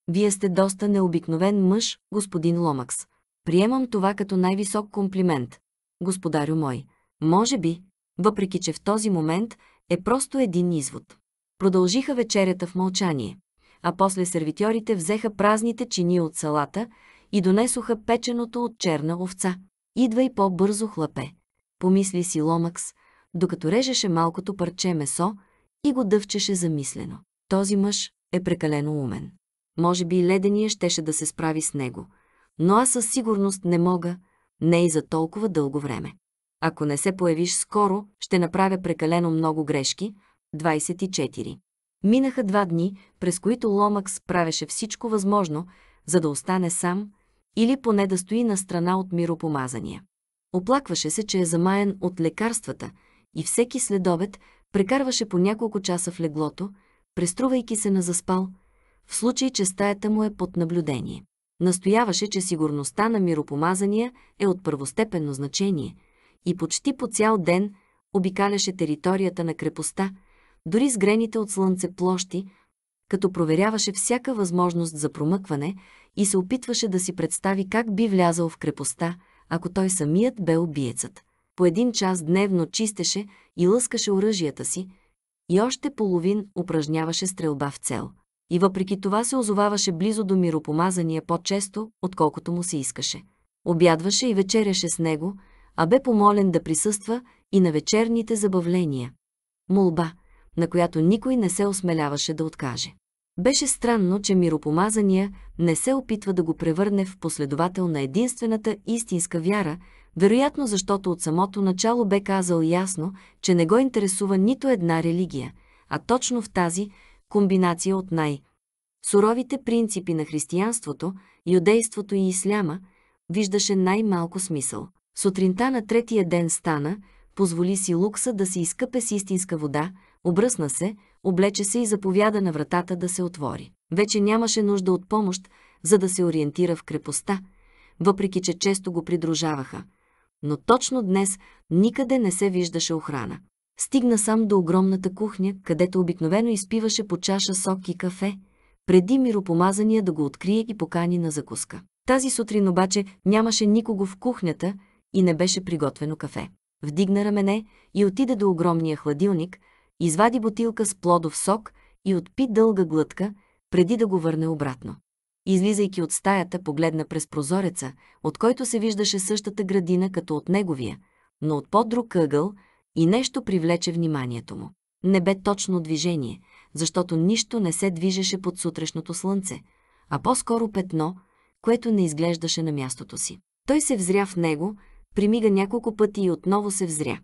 Вие сте доста необикновен мъж, господин Ломакс. Приемам това като най-висок комплимент. Господарю мой, може би, въпреки че в този момент е просто един извод. Продължиха вечерята в мълчание, а после сервитьорите взеха празните чини от салата и донесоха печеното от черна овца. Идва и по-бързо, хлапе, помисли си Ломакс, докато режеше малкото парче месо и го дъвчеше замислено. Този мъж е прекалено умен. Може би ледения щеше да се справи с него, но аз със сигурност не мога, не и за толкова дълго време. Ако не се появиш скоро, ще направя прекалено много грешки. 24. Минаха два дни, през които Ломакс правеше всичко възможно, за да остане сам или поне да стои на страна от миропомазания. Оплакваше се, че е замаян от лекарствата и всеки следобед прекарваше по няколко часа в леглото, преструвайки се на заспал – в случай, че стаята му е под наблюдение. Настояваше, че сигурността на миропомазания е от първостепенно значение и почти по цял ден обикаляше територията на крепостта, дори сгрените от слънце площи, като проверяваше всяка възможност за промъкване и се опитваше да си представи как би влязал в крепостта, ако той самият бе убиецът. По един час дневно чистеше и лъскаше оръжията си и още половин упражняваше стрелба в цел и въпреки това се озоваваше близо до миропомазания по-често, отколкото му се искаше. Обядваше и вечеряше с него, а бе помолен да присъства и на вечерните забавления. Молба, на която никой не се осмеляваше да откаже. Беше странно, че миропомазания не се опитва да го превърне в последовател на единствената истинска вяра, вероятно защото от самото начало бе казал ясно, че не го интересува нито една религия, а точно в тази, комбинация от най-суровите принципи на християнството, юдейството и исляма, виждаше най-малко смисъл. Сутринта на третия ден стана, позволи си лукса да се изкъпе с истинска вода, обръсна се, облече се и заповяда на вратата да се отвори. Вече нямаше нужда от помощ, за да се ориентира в крепостта, въпреки че често го придружаваха. Но точно днес никъде не се виждаше охрана. Стигна сам до огромната кухня, където обикновено изпиваше по чаша сок и кафе, преди миропомазания да го открие и покани на закуска. Тази сутрин обаче нямаше никого в кухнята и не беше приготвено кафе. Вдигна рамене и отиде до огромния хладилник, извади бутилка с плодов сок и отпи дълга глътка, преди да го върне обратно. Излизайки от стаята, погледна през прозореца, от който се виждаше същата градина като от неговия, но от по-друг ъгъл, и нещо привлече вниманието му. Не бе точно движение, защото нищо не се движеше под сутрешното слънце, а по-скоро петно, което не изглеждаше на мястото си. Той се взря в него, примига няколко пъти и отново се взря.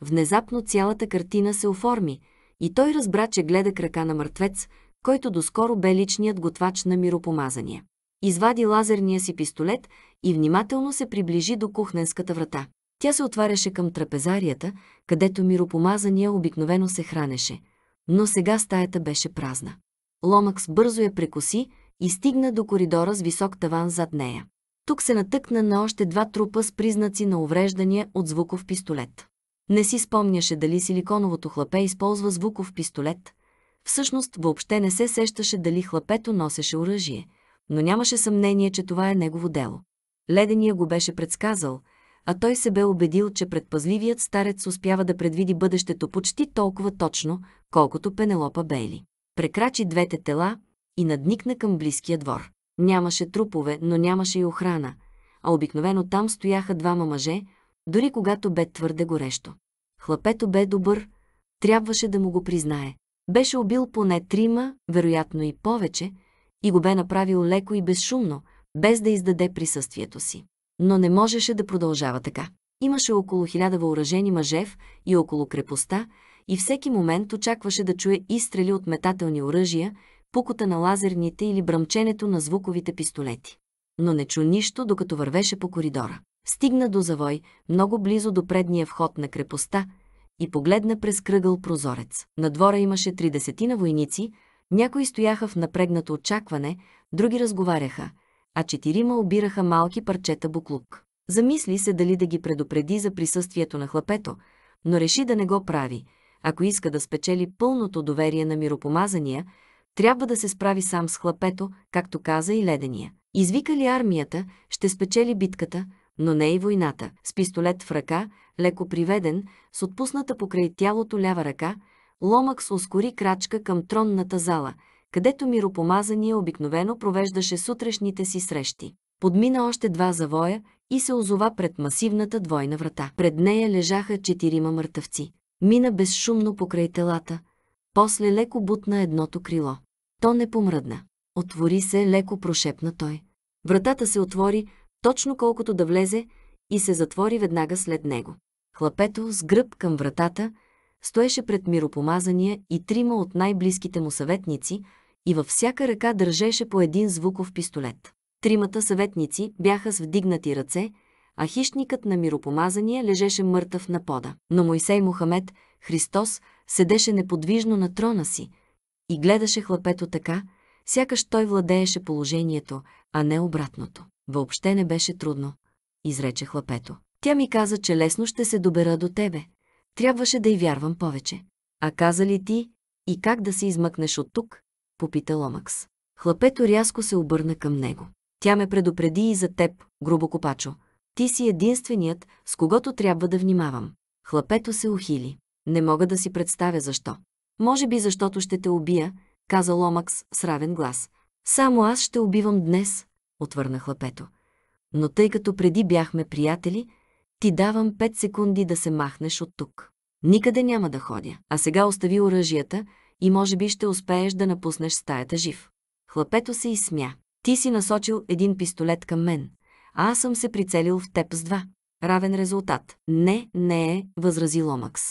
Внезапно цялата картина се оформи и той разбра, че гледа крака на мъртвец, който доскоро бе личният готвач на миропомазания. Извади лазерния си пистолет и внимателно се приближи до кухненската врата. Тя се отваряше към трапезарията, където миропомазания обикновено се хранеше, но сега стаята беше празна. Ломакс бързо я прекоси и стигна до коридора с висок таван зад нея. Тук се натъкна на още два трупа с признаци на увреждания от звуков пистолет. Не си спомняше дали силиконовото хлапе използва звуков пистолет. Всъщност въобще не се сещаше дали хлапето носеше оръжие, но нямаше съмнение, че това е негово дело. Ледения го беше предсказал – а той се бе убедил, че предпазливият старец успява да предвиди бъдещето почти толкова точно, колкото Пенелопа Бейли. Прекрачи двете тела и надникна към близкия двор. Нямаше трупове, но нямаше и охрана, а обикновено там стояха двама мъже, дори когато бе твърде горещо. Хлапето бе добър, трябваше да му го признае. Беше убил поне трима, вероятно и повече, и го бе направил леко и безшумно, без да издаде присъствието си. Но не можеше да продължава така. Имаше около хиляда въоръжени мъжев и около крепостта, и всеки момент очакваше да чуе изстрели от метателни оръжия, пукота на лазерните или бръмченето на звуковите пистолети. Но не чу нищо, докато вървеше по коридора. Стигна до завой, много близо до предния вход на крепостта, и погледна през кръгъл прозорец. На двора имаше три десетина войници, някои стояха в напрегнато очакване, други разговаряха – а четирима обираха малки парчета буклук. Замисли се дали да ги предупреди за присъствието на хлапето, но реши да не го прави. Ако иска да спечели пълното доверие на миропомазания, трябва да се справи сам с хлапето, както каза и ледения. Извика ли армията, ще спечели битката, но не и войната. С пистолет в ръка, леко приведен, с отпусната покрай тялото лява ръка, Ломакс ускори крачка към тронната зала – където миропомазания обикновено провеждаше сутрешните си срещи. Подмина още два завоя и се озова пред масивната двойна врата. Пред нея лежаха четирима мъртъвци. Мина безшумно покрай телата, после леко бутна едното крило. То не помръдна. Отвори се, леко прошепна той. Вратата се отвори, точно колкото да влезе, и се затвори веднага след него. Хлапето с гръб към вратата – стоеше пред миропомазания и трима от най-близките му съветници и във всяка ръка държеше по един звуков пистолет. Тримата съветници бяха с вдигнати ръце, а хищникът на миропомазания лежеше мъртъв на пода. Но Мойсей Мохамед, Христос, седеше неподвижно на трона си и гледаше хлапето така, сякаш той владееше положението, а не обратното. Въобще не беше трудно, изрече хлапето. Тя ми каза, че лесно ще се добера до тебе. Трябваше да й вярвам повече. А каза ли ти и как да се измъкнеш от тук? Попита Ломакс. Хлапето рязко се обърна към него. Тя ме предупреди и за теб, грубо копачо. Ти си единственият, с когото трябва да внимавам. Хлапето се ухили. Не мога да си представя защо. Може би защото ще те убия, каза Ломакс с равен глас. Само аз ще убивам днес, отвърна хлапето. Но тъй като преди бяхме приятели, ти давам 5 секунди да се махнеш от тук. Никъде няма да ходя, а сега остави оръжията и може би ще успееш да напуснеш стаята жив. Хлапето се изсмя. Ти си насочил един пистолет към мен, а аз съм се прицелил в теб с два. Равен резултат. Не, не е, възрази Ломакс.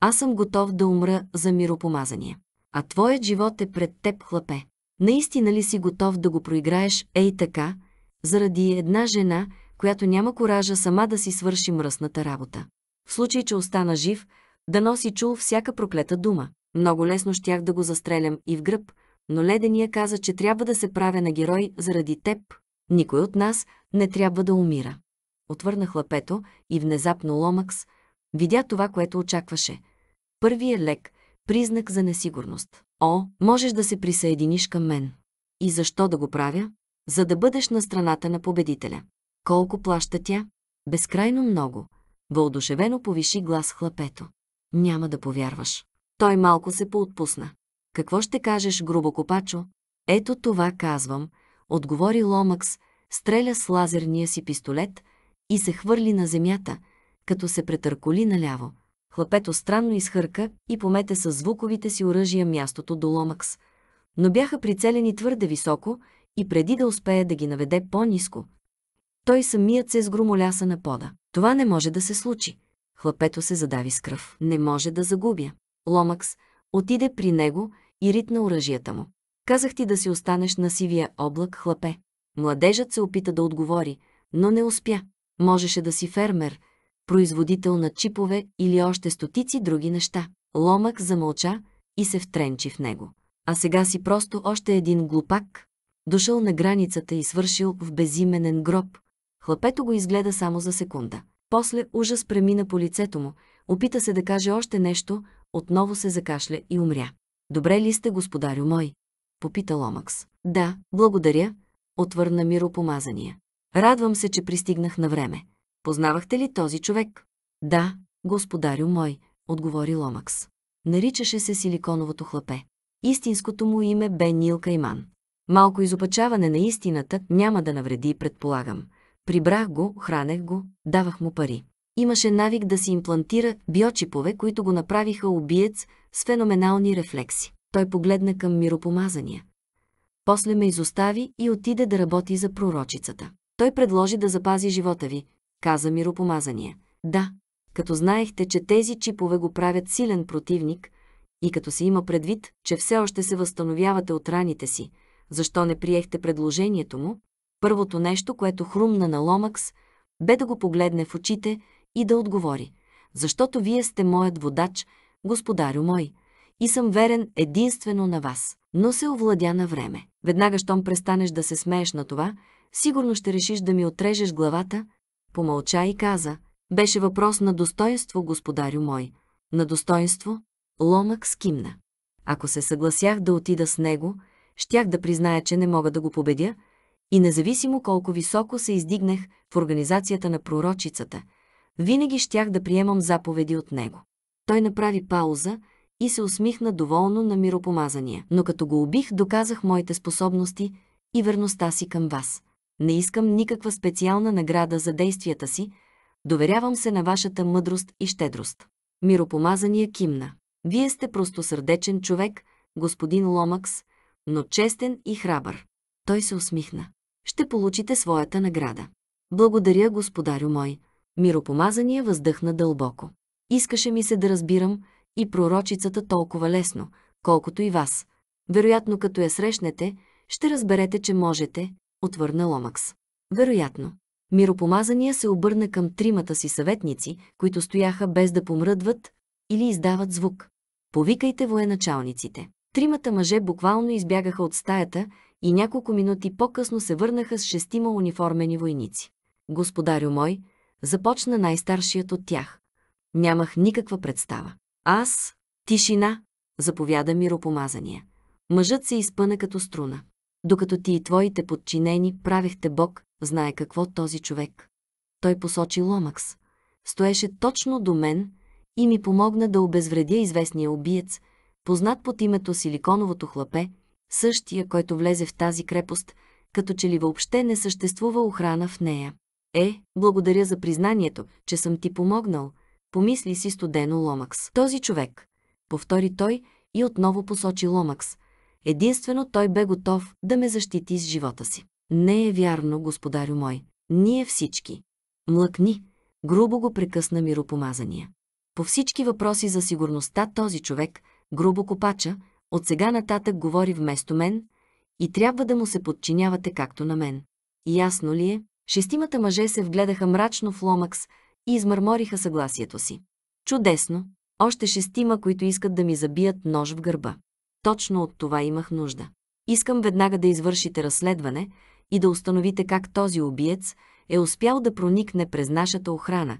Аз съм готов да умра за миропомазание. А твоят живот е пред теб, хлапе. Наистина ли си готов да го проиграеш, ей така, заради една жена, която няма коража сама да си свърши мръсната работа. В случай, че остана жив, да носи чул всяка проклета дума. Много лесно щях да го застрелям и в гръб, но ледения каза, че трябва да се правя на герой заради теб. Никой от нас не трябва да умира. Отвърна хлапето и внезапно Ломакс видя това, което очакваше. Първият лек – признак за несигурност. О, можеш да се присъединиш към мен. И защо да го правя? За да бъдеш на страната на победителя. Колко плаща тя? Безкрайно много. Въодушевено повиши глас хлапето. Няма да повярваш. Той малко се поотпусна. Какво ще кажеш, грубо копачо? Ето това казвам, отговори Ломакс, стреля с лазерния си пистолет и се хвърли на земята, като се претърколи наляво. Хлапето странно изхърка и помете с звуковите си оръжия мястото до Ломакс, но бяха прицелени твърде високо и преди да успее да ги наведе по-низко, той самият се сгромоляса на пода. Това не може да се случи. Хлапето се задави с кръв. Не може да загубя. Ломакс отиде при него и ритна оръжията му. Казах ти да си останеш на сивия облак, хлапе. Младежът се опита да отговори, но не успя. Можеше да си фермер, производител на чипове или още стотици други неща. Ломък замълча и се втренчи в него. А сега си просто още един глупак, дошъл на границата и свършил в безименен гроб, Хлапето го изгледа само за секунда. После ужас премина по лицето му, опита се да каже още нещо, отново се закашля и умря. Добре ли сте, господарю мой? Попита Ломакс. Да, благодаря, отвърна миропомазания. Радвам се, че пристигнах на време. Познавахте ли този човек? Да, господарю мой, отговори Ломакс. Наричаше се силиконовото хлапе. Истинското му име бе Нил Кайман. Малко изопачаване на истината няма да навреди, предполагам – Прибрах го, хранех го, давах му пари. Имаше навик да си имплантира биочипове, които го направиха убиец с феноменални рефлекси. Той погледна към миропомазания. После ме изостави и отиде да работи за пророчицата. Той предложи да запази живота ви, каза миропомазания. Да, като знаехте, че тези чипове го правят силен противник и като се има предвид, че все още се възстановявате от раните си, защо не приехте предложението му, Първото нещо, което хрумна на Ломакс, бе да го погледне в очите и да отговори. Защото вие сте моят водач, господарю мой, и съм верен единствено на вас. Но се овладя на време. Веднага, щом престанеш да се смееш на това, сигурно ще решиш да ми отрежеш главата. Помълча и каза, беше въпрос на достоинство, господарю мой. На достоинство? Ломък скимна. Ако се съгласях да отида с него, щях да призная, че не мога да го победя, и независимо колко високо се издигнах в организацията на пророчицата, винаги щях да приемам заповеди от него. Той направи пауза и се усмихна доволно на миропомазания. Но като го убих, доказах моите способности и верността си към вас. Не искам никаква специална награда за действията си, доверявам се на вашата мъдрост и щедрост. Миропомазания кимна. Вие сте просто сърдечен човек, господин Ломакс, но честен и храбър. Той се усмихна ще получите своята награда. Благодаря, господарю мой. Миропомазания въздъхна дълбоко. Искаше ми се да разбирам и пророчицата толкова лесно, колкото и вас. Вероятно, като я срещнете, ще разберете, че можете, отвърна Ломакс. Вероятно. Миропомазания се обърна към тримата си съветници, които стояха без да помръдват или издават звук. Повикайте военачалниците. Тримата мъже буквално избягаха от стаята и няколко минути по-късно се върнаха с шестима униформени войници. Господарю мой, започна най-старшият от тях. Нямах никаква представа. Аз, тишина, заповяда миропомазания. Мъжът се изпъна като струна. Докато ти и твоите подчинени правихте Бог, знае какво този човек. Той посочи Ломакс. Стоеше точно до мен и ми помогна да обезвредя известния убиец, познат под името Силиконовото хлапе, същия, който влезе в тази крепост, като че ли въобще не съществува охрана в нея. Е, благодаря за признанието, че съм ти помогнал, помисли си студено Ломакс. Този човек, повтори той и отново посочи Ломакс. Единствено той бе готов да ме защити с живота си. Не е вярно, господарю мой. Ние всички. Млъкни, грубо го прекъсна миропомазания. По всички въпроси за сигурността този човек, грубо копача, от сега нататък говори вместо мен и трябва да му се подчинявате както на мен. Ясно ли е? Шестимата мъже се вгледаха мрачно в ломакс и измърмориха съгласието си. Чудесно! Още шестима, които искат да ми забият нож в гърба. Точно от това имах нужда. Искам веднага да извършите разследване и да установите как този убиец е успял да проникне през нашата охрана,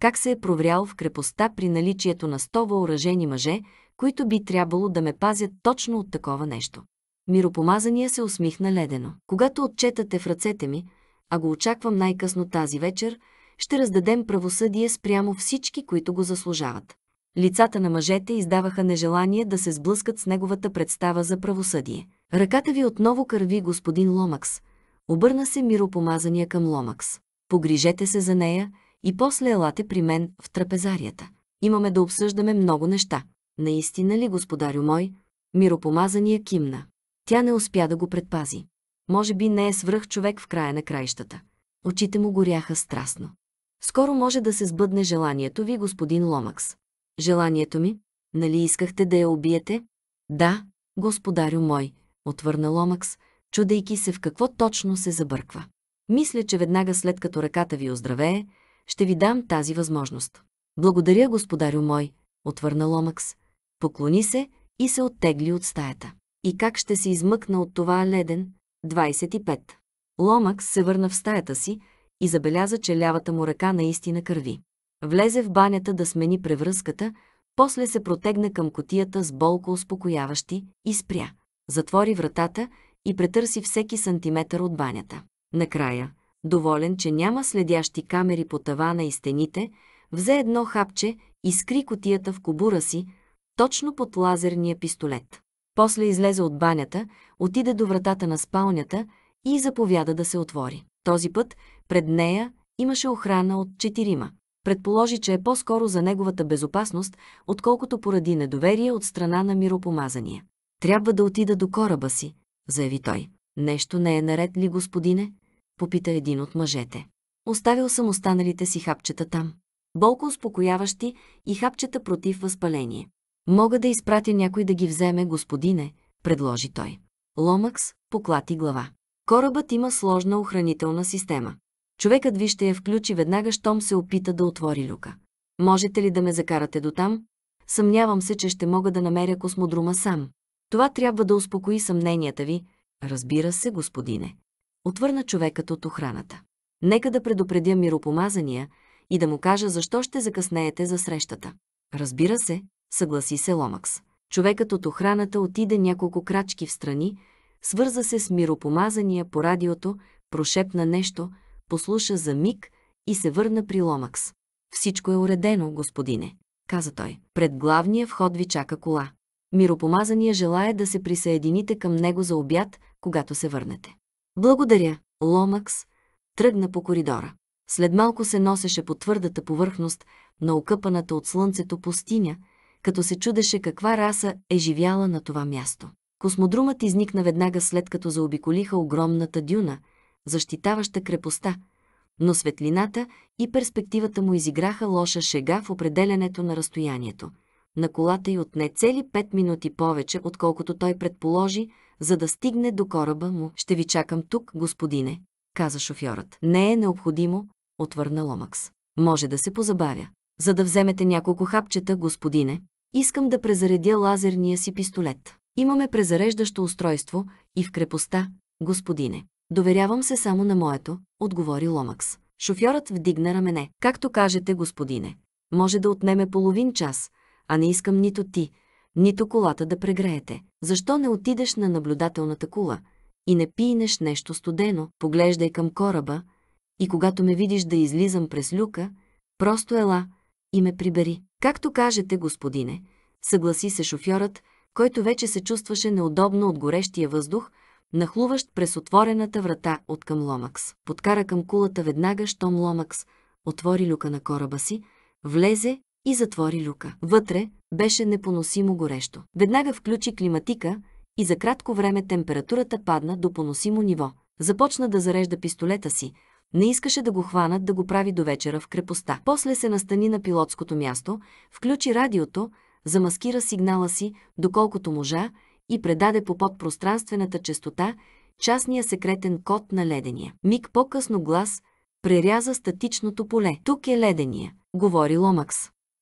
как се е проврял в крепостта при наличието на сто въоръжени мъже, които би трябвало да ме пазят точно от такова нещо. Миропомазания се усмихна ледено. Когато отчетате в ръцете ми, а го очаквам най-късно тази вечер, ще раздадем правосъдие спрямо всички, които го заслужават. Лицата на мъжете издаваха нежелание да се сблъскат с неговата представа за правосъдие. Ръката ви отново кърви господин Ломакс. Обърна се миропомазания към Ломакс. Погрижете се за нея и после елате при мен в трапезарията. Имаме да обсъждаме много неща. Наистина ли, господарю мой? Миропомазания кимна. Тя не успя да го предпази. Може би не е свръх човек в края на краищата. Очите му горяха страстно. Скоро може да се сбъдне желанието ви, господин Ломакс. Желанието ми? Нали искахте да я убиете? Да, господарю мой, отвърна Ломакс, чудейки се в какво точно се забърква. Мисля, че веднага след като ръката ви оздравее, ще ви дам тази възможност. Благодаря, господарю мой, отвърна Ломакс, поклони се и се оттегли от стаята. И как ще се измъкна от това леден? 25. Ломакс се върна в стаята си и забеляза, че лявата му ръка наистина кърви. Влезе в банята да смени превръзката, после се протегна към котията с болко успокояващи и спря. Затвори вратата и претърси всеки сантиметър от банята. Накрая, доволен, че няма следящи камери по тавана и стените, взе едно хапче и скри котията в кобура си, точно под лазерния пистолет. После излезе от банята, отиде до вратата на спалнята и заповяда да се отвори. Този път пред нея имаше охрана от четирима. Предположи, че е по-скоро за неговата безопасност, отколкото поради недоверие от страна на миропомазания. Трябва да отида до кораба си, заяви той. Нещо не е наред ли, господине? Попита един от мъжете. Оставил съм останалите си хапчета там. Болко успокояващи и хапчета против възпаление. Мога да изпратя някой да ги вземе, господине, предложи той. Ломакс поклати глава. Корабът има сложна охранителна система. Човекът ви ще я включи веднага, щом се опита да отвори люка. Можете ли да ме закарате до там? Съмнявам се, че ще мога да намеря космодрума сам. Това трябва да успокои съмненията ви. Разбира се, господине. Отвърна човекът от охраната. Нека да предупредя миропомазания и да му кажа защо ще закъснеете за срещата. Разбира се, съгласи се Ломакс. Човекът от охраната отиде няколко крачки в страни, свърза се с миропомазания по радиото, прошепна нещо, послуша за миг и се върна при Ломакс. Всичко е уредено, господине, каза той. Пред главния вход ви чака кола. Миропомазания желая да се присъедините към него за обяд, когато се върнете. Благодаря, Ломакс тръгна по коридора. След малко се носеше по твърдата повърхност на окъпаната от слънцето пустиня – като се чудеше каква раса е живяла на това място. Космодрумът изникна веднага след като заобиколиха огромната дюна, защитаваща крепостта, но светлината и перспективата му изиграха лоша шега в определенето на разстоянието. На колата й отне цели 5 минути повече, отколкото той предположи, за да стигне до кораба му. «Ще ви чакам тук, господине», каза шофьорът. «Не е необходимо», отвърна Ломакс. «Може да се позабавя. За да вземете няколко хапчета, господине», Искам да презаредя лазерния си пистолет. Имаме презареждащо устройство и в крепостта, господине. Доверявам се само на моето, отговори Ломакс. Шофьорът вдигна рамене. Както кажете, господине, може да отнеме половин час, а не искам нито ти, нито колата да прегреете. Защо не отидеш на наблюдателната кула и не пийнеш нещо студено, поглеждай към кораба и когато ме видиш да излизам през люка, просто ела и ме прибери. Както кажете, господине, съгласи се шофьорът, който вече се чувстваше неудобно от горещия въздух, нахлуващ през отворената врата от към Ломакс. Подкара към кулата веднага, щом Ломакс отвори люка на кораба си, влезе и затвори люка. Вътре беше непоносимо горещо. Веднага включи климатика и за кратко време температурата падна до поносимо ниво. Започна да зарежда пистолета си – не искаше да го хванат да го прави до вечера в крепостта. После се настани на пилотското място, включи радиото, замаскира сигнала си, доколкото можа, и предаде по подпространствената частота частния секретен код на ледения. Миг по-късно глас преряза статичното поле. Тук е ледения, говори Ломакс.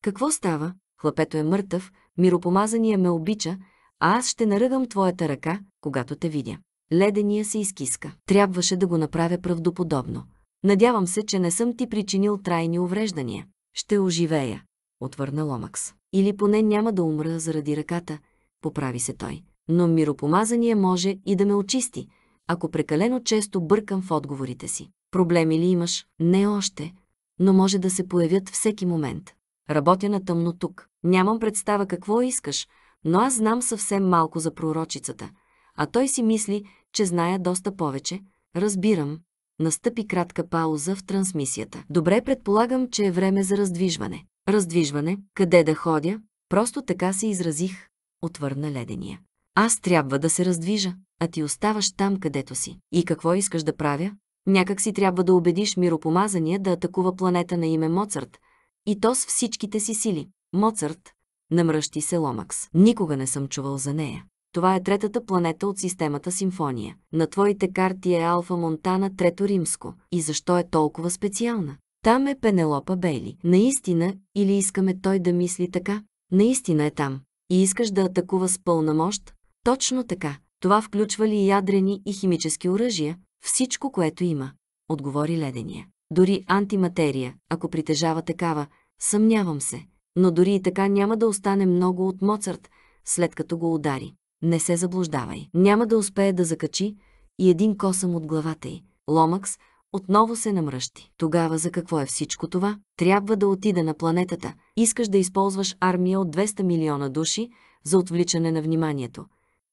Какво става? Хлапето е мъртъв, миропомазания ме обича, а аз ще наръгам твоята ръка, когато те видя. Ледения се изкиска. Трябваше да го направя правдоподобно. Надявам се, че не съм ти причинил трайни увреждания. Ще оживея, отвърна Ломакс. Или поне няма да умра заради ръката, поправи се той. Но миропомазание може и да ме очисти, ако прекалено често бъркам в отговорите си. Проблеми ли имаш? Не още, но може да се появят всеки момент. Работя на тъмно тук. Нямам представа какво искаш, но аз знам съвсем малко за пророчицата. А той си мисли, че зная доста повече. Разбирам, Настъпи кратка пауза в трансмисията. Добре, предполагам, че е време за раздвижване. Раздвижване? Къде да ходя? Просто така се изразих, отвърна ледения. Аз трябва да се раздвижа, а ти оставаш там, където си. И какво искаш да правя? Някак си трябва да убедиш миропомазания да атакува планета на име Моцарт. И то с всичките си сили. Моцарт, намръщи се Ломакс. Никога не съм чувал за нея. Това е третата планета от системата Симфония. На твоите карти е Алфа Монтана Трето Римско. И защо е толкова специална? Там е Пенелопа Бейли. Наистина, или искаме той да мисли така? Наистина е там. И искаш да атакува с пълна мощ? Точно така. Това включва ли ядрени и химически оръжия? Всичко, което има. Отговори ледения. Дори антиматерия, ако притежава такава, съмнявам се. Но дори и така няма да остане много от Моцарт, след като го удари. Не се заблуждавай. Няма да успее да закачи и един косъм от главата й. Ломакс отново се намръщи. Тогава за какво е всичко това? Трябва да отида на планетата. Искаш да използваш армия от 200 милиона души за отвличане на вниманието.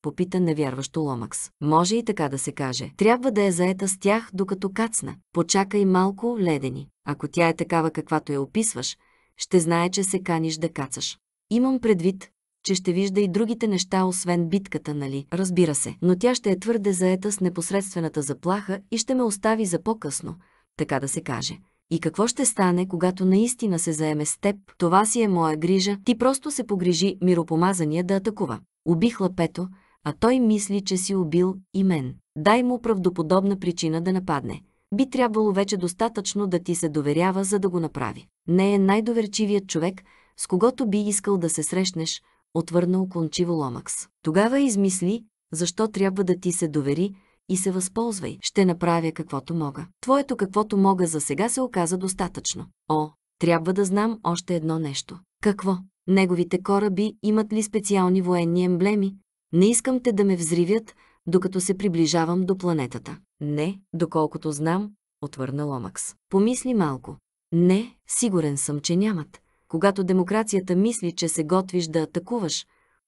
Попита невярващо Ломакс. Може и така да се каже. Трябва да е заета с тях, докато кацна. Почакай малко ледени. Ако тя е такава, каквато я описваш, ще знае, че се каниш да кацаш. Имам предвид, че ще вижда и другите неща, освен битката, нали? Разбира се, но тя ще е твърде заета с непосредствената заплаха и ще ме остави за по-късно, така да се каже. И какво ще стане, когато наистина се заеме с теб? Това си е моя грижа, ти просто се погрижи миропомазания да атакува. Убих лапето, а той мисли, че си убил и мен. Дай му правдоподобна причина да нападне. Би трябвало вече достатъчно да ти се доверява, за да го направи. Не е най-доверчивият човек, с когото би искал да се срещнеш – отвърна окончиво Ломакс. Тогава измисли, защо трябва да ти се довери и се възползвай. Ще направя каквото мога. Твоето каквото мога за сега се оказа достатъчно. О, трябва да знам още едно нещо. Какво? Неговите кораби имат ли специални военни емблеми? Не искам те да ме взривят, докато се приближавам до планетата. Не, доколкото знам, отвърна Ломакс. Помисли малко. Не, сигурен съм, че нямат. Когато демокрацията мисли, че се готвиш да атакуваш,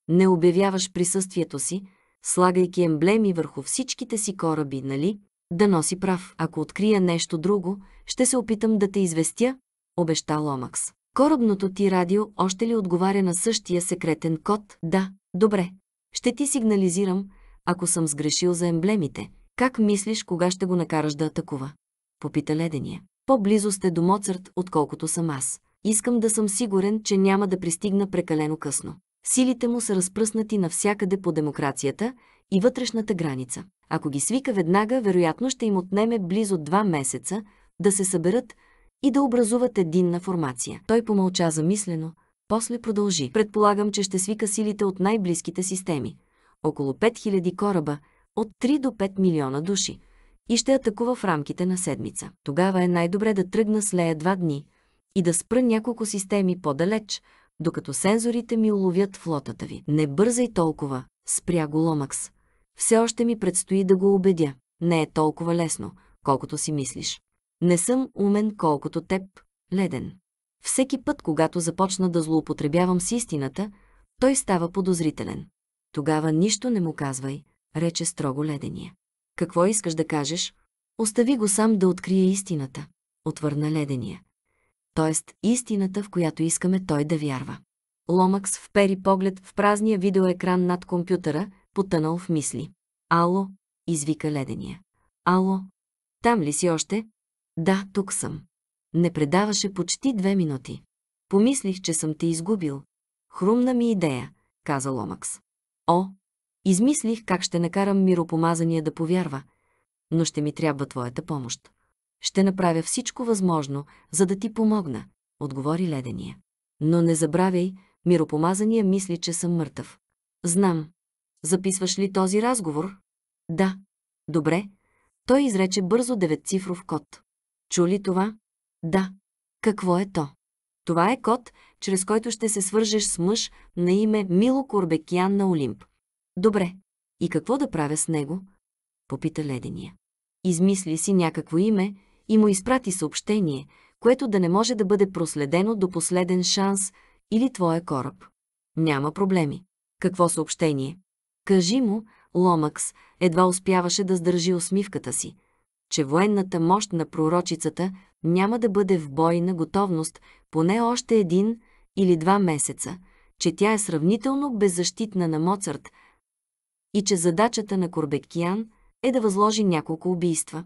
не обявяваш присъствието си, слагайки емблеми върху всичките си кораби, нали? Да носи прав. Ако открия нещо друго, ще се опитам да те известя, обеща Ломакс. Корабното ти радио още ли отговаря на същия секретен код? Да, добре. Ще ти сигнализирам, ако съм сгрешил за емблемите. Как мислиш, кога ще го накараш да атакува? Попита ледения. По-близо сте до Моцарт, отколкото съм аз. Искам да съм сигурен, че няма да пристигна прекалено късно. Силите му са разпръснати навсякъде по демокрацията и вътрешната граница. Ако ги свика веднага, вероятно ще им отнеме близо два месеца да се съберат и да образуват единна формация. Той помълча замислено, после продължи. Предполагам, че ще свика силите от най-близките системи. Около 5000 кораба, от 3 до 5 милиона души. И ще атакува в рамките на седмица. Тогава е най-добре да тръгна с Лея два дни – и да спра няколко системи по-далеч, докато сензорите ми уловят флотата ви. Не бързай толкова, спря го Ломакс. Все още ми предстои да го убедя. Не е толкова лесно, колкото си мислиш. Не съм умен колкото теб, леден. Всеки път, когато започна да злоупотребявам с истината, той става подозрителен. Тогава нищо не му казвай, рече строго ледения. Какво искаш да кажеш? Остави го сам да открие истината, отвърна ледения т.е. истината, в която искаме той да вярва. Ломакс впери поглед в празния видеоекран над компютъра, потънал в мисли. Ало, извика ледения. Ало, там ли си още? Да, тук съм. Не предаваше почти две минути. Помислих, че съм те изгубил. Хрумна ми идея, каза Ломакс. О, измислих как ще накарам миропомазания да повярва, но ще ми трябва твоята помощ. Ще направя всичко възможно, за да ти помогна, отговори ледения. Но не забравяй, миропомазания мисли, че съм мъртъв. Знам. Записваш ли този разговор? Да. Добре. Той изрече бързо деветцифров код. Чули това? Да. Какво е то? Това е код, чрез който ще се свържеш с мъж на име Мило Корбекиан на Олимп. Добре. И какво да правя с него? Попита ледения. Измисли си някакво име, и му изпрати съобщение, което да не може да бъде проследено до последен шанс или твоя кораб. Няма проблеми. Какво съобщение? Кажи му, Ломакс едва успяваше да сдържи усмивката си, че военната мощ на пророчицата няма да бъде в бой на готовност поне още един или два месеца, че тя е сравнително беззащитна на Моцарт и че задачата на Корбекиян е да възложи няколко убийства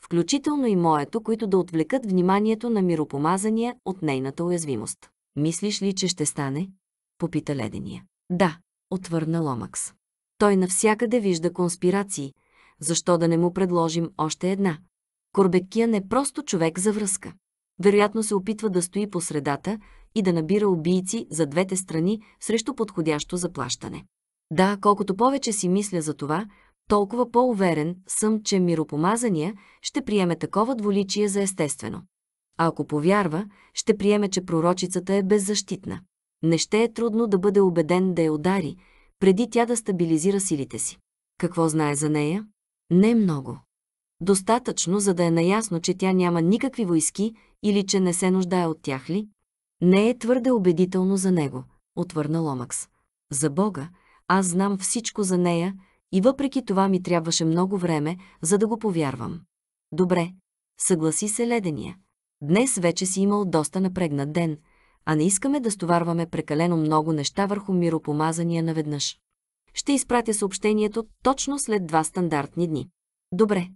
включително и моето, които да отвлекат вниманието на миропомазания от нейната уязвимост. Мислиш ли, че ще стане? Попита ледения. Да, отвърна Ломакс. Той навсякъде вижда конспирации. Защо да не му предложим още една? Корбекия не просто човек за връзка. Вероятно се опитва да стои по средата и да набира убийци за двете страни срещу подходящо заплащане. Да, колкото повече си мисля за това, толкова по-уверен съм, че миропомазания ще приеме такова дволичие за естествено. А ако повярва, ще приеме, че пророчицата е беззащитна. Не ще е трудно да бъде убеден да я удари, преди тя да стабилизира силите си. Какво знае за нея? Не много. Достатъчно, за да е наясно, че тя няма никакви войски или че не се нуждае от тях ли? Не е твърде убедително за него, отвърна Ломакс. За Бога, аз знам всичко за нея и въпреки това ми трябваше много време, за да го повярвам. Добре, съгласи се ледения. Днес вече си имал доста напрегнат ден, а не искаме да стоварваме прекалено много неща върху миропомазания наведнъж. Ще изпратя съобщението точно след два стандартни дни. Добре.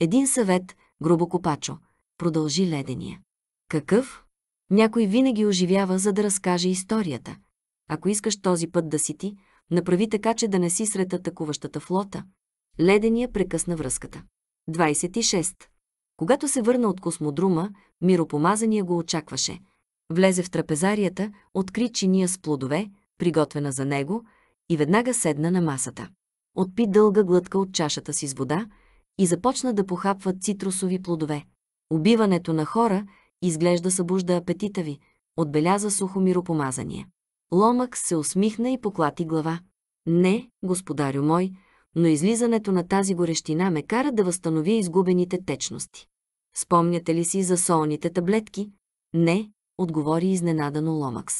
Един съвет, грубо копачо. Продължи ледения. Какъв? Някой винаги оживява, за да разкаже историята. Ако искаш този път да си ти, Направи така, че да не си сред атакуващата флота. Ледения прекъсна връзката. 26. Когато се върна от космодрума, миропомазания го очакваше. Влезе в трапезарията, откри чиния с плодове, приготвена за него, и веднага седна на масата. Отпи дълга глътка от чашата си с вода и започна да похапва цитрусови плодове. Убиването на хора изглежда събужда апетита ви, отбеляза сухо миропомазание. Ломък се усмихна и поклати глава. Не, господарю мой, но излизането на тази горещина ме кара да възстановя изгубените течности. Спомняте ли си за солните таблетки? Не, отговори изненадано Ломакс.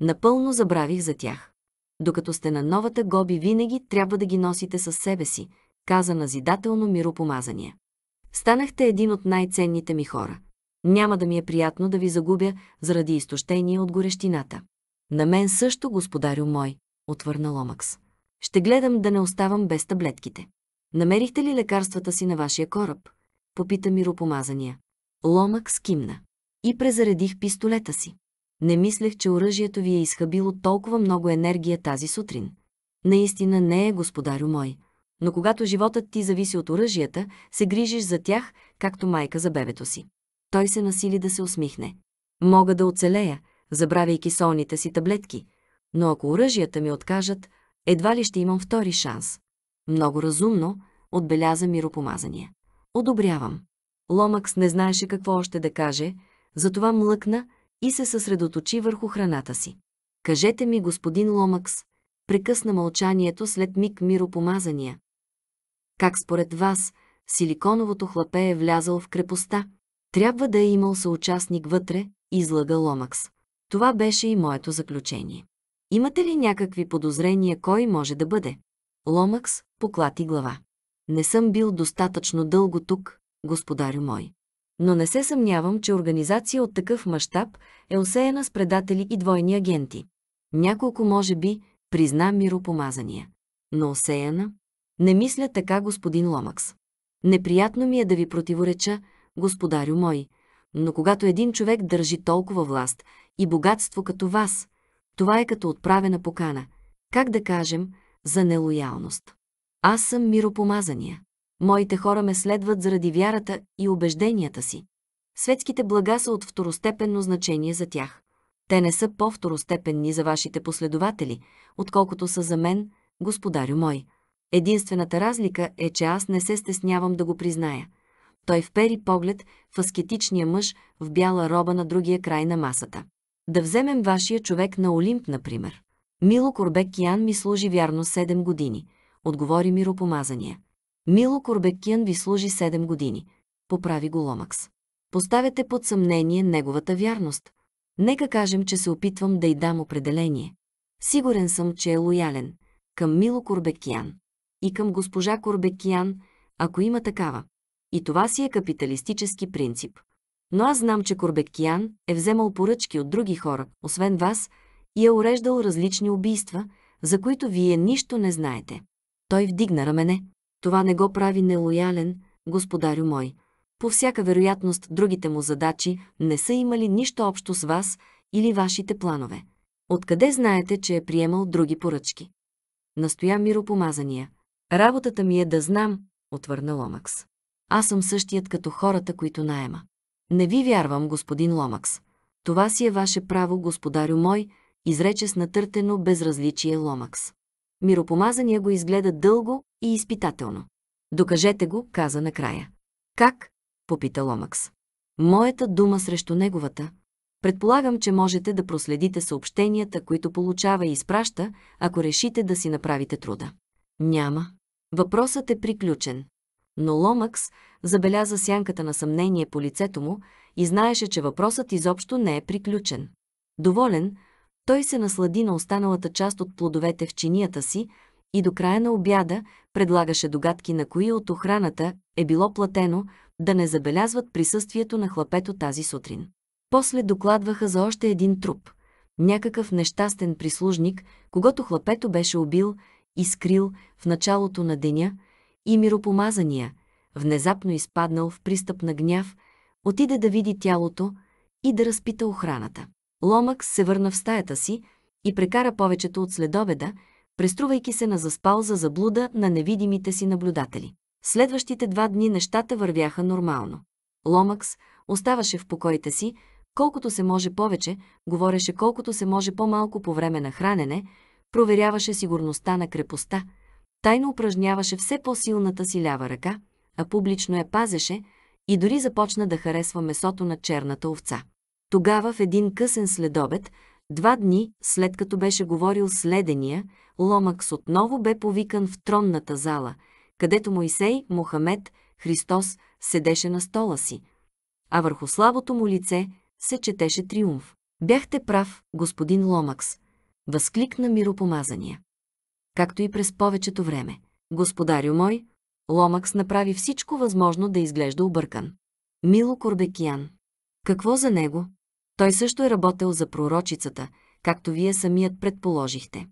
Напълно забравих за тях. Докато сте на новата гоби, винаги трябва да ги носите със себе си, каза назидателно миропомазания. Станахте един от най-ценните ми хора. Няма да ми е приятно да ви загубя заради изтощение от горещината. На мен също, господарю мой, отвърна Ломакс. Ще гледам да не оставам без таблетките. Намерихте ли лекарствата си на вашия кораб? Попита миропомазания. Ломакс кимна. И презаредих пистолета си. Не мислех, че оръжието ви е изхабило толкова много енергия тази сутрин. Наистина не е, господарю мой. Но когато животът ти зависи от оръжията, се грижиш за тях, както майка за бебето си. Той се насили да се усмихне. Мога да оцелея, забравяйки солните си таблетки. Но ако оръжията ми откажат, едва ли ще имам втори шанс. Много разумно, отбеляза миропомазания. Одобрявам. Ломакс не знаеше какво още да каже, затова млъкна и се съсредоточи върху храната си. Кажете ми, господин Ломакс, прекъсна мълчанието след миг миропомазания. Как според вас силиконовото хлапе е влязъл в крепостта? Трябва да е имал съучастник вътре, излага Ломакс. Това беше и моето заключение. Имате ли някакви подозрения кой може да бъде? Ломакс поклати глава. Не съм бил достатъчно дълго тук, господарю мой. Но не се съмнявам, че организация от такъв мащаб е осеяна с предатели и двойни агенти. Няколко, може би, призна миропомазания. Но осеяна? Не мисля така, господин Ломакс. Неприятно ми е да ви противореча, господарю мой, но когато един човек държи толкова власт и богатство като вас. Това е като отправена покана. Как да кажем, за нелоялност. Аз съм миропомазания. Моите хора ме следват заради вярата и убежденията си. Светските блага са от второстепенно значение за тях. Те не са по-второстепенни за вашите последователи, отколкото са за мен, господарю мой. Единствената разлика е, че аз не се стеснявам да го призная. Той впери поглед в аскетичния мъж в бяла роба на другия край на масата. Да вземем вашия човек на Олимп, например. Мило Корбекиян ми служи вярно 7 години, отговори миропомазания. Мило Корбекиян ви служи 7 години, поправи го Ломакс. Поставяте под съмнение неговата вярност. Нека кажем, че се опитвам да й дам определение. Сигурен съм, че е лоялен. Към Мило Корбекиян. И към госпожа Корбекиян, ако има такава. И това си е капиталистически принцип. Но аз знам, че Корбекиян е вземал поръчки от други хора, освен вас, и е уреждал различни убийства, за които вие нищо не знаете. Той вдигна рамене. Това не го прави нелоялен, господарю мой. По всяка вероятност, другите му задачи не са имали нищо общо с вас или вашите планове. Откъде знаете, че е приемал други поръчки? Настоя миропомазания. Работата ми е да знам, отвърна Ломакс. Аз съм същият като хората, които найема. Не ви вярвам, господин Ломакс. Това си е ваше право, господарю мой, изрече с натъртено безразличие Ломакс. Миропомазания го изгледа дълго и изпитателно. Докажете го, каза накрая. Как? попита Ломакс. Моята дума срещу неговата. Предполагам, че можете да проследите съобщенията, които получава и изпраща, ако решите да си направите труда. Няма. Въпросът е приключен. Но Ломакс забеляза сянката на съмнение по лицето му и знаеше, че въпросът изобщо не е приключен. Доволен, той се наслади на останалата част от плодовете в чинията си и до края на обяда предлагаше догадки на кои от охраната е било платено да не забелязват присъствието на хлапето тази сутрин. После докладваха за още един труп. Някакъв нещастен прислужник, когато хлапето беше убил и скрил в началото на деня, и миропомазания – внезапно изпаднал в пристъп на гняв, отиде да види тялото и да разпита охраната. Ломакс се върна в стаята си и прекара повечето от следобеда, преструвайки се на заспал за заблуда на невидимите си наблюдатели. Следващите два дни нещата вървяха нормално. Ломакс оставаше в покоите си, колкото се може повече, говореше колкото се може по-малко по време на хранене, проверяваше сигурността на крепостта, тайно упражняваше все по-силната си лява ръка – а публично я пазеше и дори започна да харесва месото на черната овца. Тогава в един късен следобед, два дни след като беше говорил следения, Ломакс отново бе повикан в тронната зала, където Моисей, Мохамед, Христос седеше на стола си, а върху слабото му лице се четеше триумф. Бяхте прав, господин Ломакс, възкликна миропомазания. Както и през повечето време. Господарю мой, Ломакс направи всичко възможно да изглежда объркан. Мило Корбекиян. Какво за него? Той също е работил за пророчицата, както вие самият предположихте.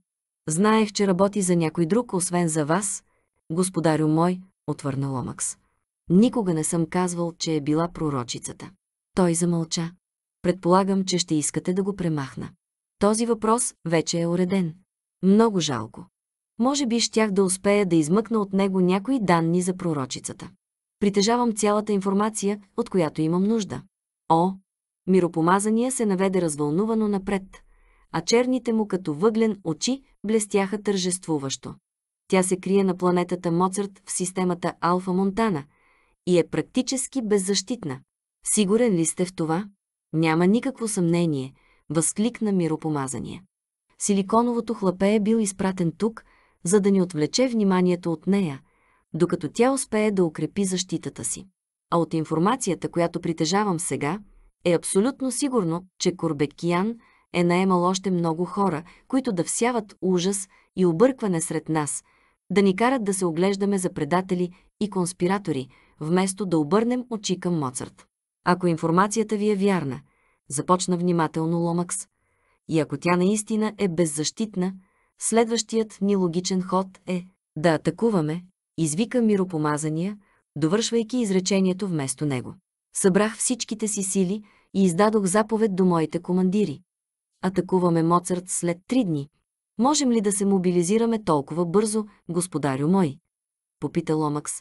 Знаех, че работи за някой друг, освен за вас, господарю мой, отвърна Ломакс. Никога не съм казвал, че е била пророчицата. Той замълча. Предполагам, че ще искате да го премахна. Този въпрос вече е уреден. Много жалко. Може би щях да успея да измъкна от него някои данни за пророчицата. Притежавам цялата информация, от която имам нужда. О, миропомазания се наведе развълнувано напред, а черните му като въглен очи блестяха тържествуващо. Тя се крие на планетата Моцарт в системата Алфа Монтана и е практически беззащитна. Сигурен ли сте в това? Няма никакво съмнение, възкликна миропомазания. Силиконовото хлапе е бил изпратен тук, за да ни отвлече вниманието от нея, докато тя успее да укрепи защитата си. А от информацията, която притежавам сега, е абсолютно сигурно, че Корбекиян е наемал още много хора, които да всяват ужас и объркване сред нас, да ни карат да се оглеждаме за предатели и конспиратори, вместо да обърнем очи към Моцарт. Ако информацията ви е вярна, започна внимателно Ломакс, и ако тя наистина е беззащитна, Следващият ни логичен ход е да атакуваме, извика миропомазания, довършвайки изречението вместо него. Събрах всичките си сили и издадох заповед до моите командири. Атакуваме Моцарт след три дни. Можем ли да се мобилизираме толкова бързо, господарю мой? Попита Ломакс,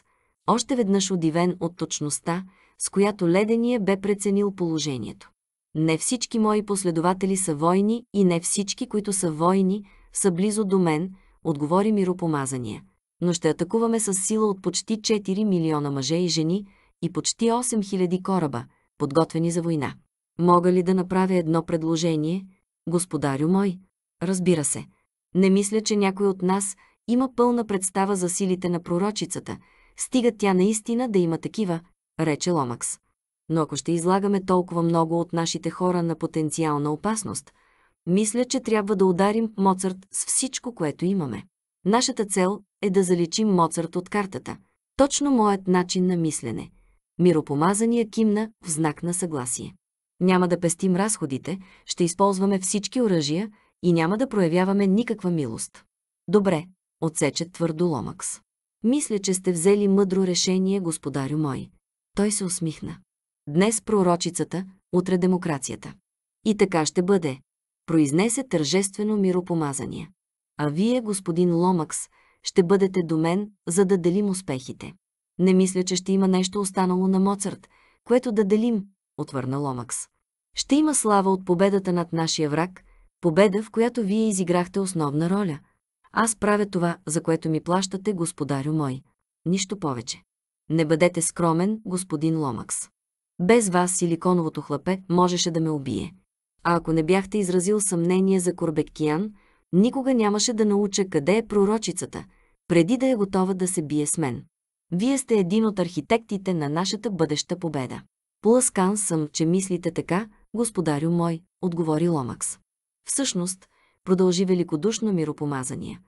още веднъж удивен от точността, с която ледения бе преценил положението. Не всички мои последователи са войни и не всички, които са войни, са близо до мен, отговори миропомазания. Но ще атакуваме с сила от почти 4 милиона мъже и жени и почти 8 хиляди кораба, подготвени за война. Мога ли да направя едно предложение, господарю мой? Разбира се. Не мисля, че някой от нас има пълна представа за силите на пророчицата, стига тя наистина да има такива, рече Ломакс. Но ако ще излагаме толкова много от нашите хора на потенциална опасност – мисля, че трябва да ударим Моцарт с всичко, което имаме. Нашата цел е да заличим Моцарт от картата. Точно моят начин на мислене. Миропомазания кимна в знак на съгласие. Няма да пестим разходите, ще използваме всички оръжия и няма да проявяваме никаква милост. Добре, отсече твърдо Ломакс. Мисля, че сте взели мъдро решение, господарю мой. Той се усмихна. Днес пророчицата, утре демокрацията. И така ще бъде, произнесе тържествено миропомазание. А вие, господин Ломакс, ще бъдете до мен, за да делим успехите. Не мисля, че ще има нещо останало на Моцарт, което да делим, отвърна Ломакс. Ще има слава от победата над нашия враг, победа, в която вие изиграхте основна роля. Аз правя това, за което ми плащате, господарю мой. Нищо повече. Не бъдете скромен, господин Ломакс. Без вас силиконовото хлапе можеше да ме убие а ако не бяхте изразил съмнение за Корбеккиян, никога нямаше да науча къде е пророчицата, преди да е готова да се бие с мен. Вие сте един от архитектите на нашата бъдеща победа. Плъскан съм, че мислите така, господарю мой, отговори Ломакс. Всъщност, продължи великодушно миропомазание.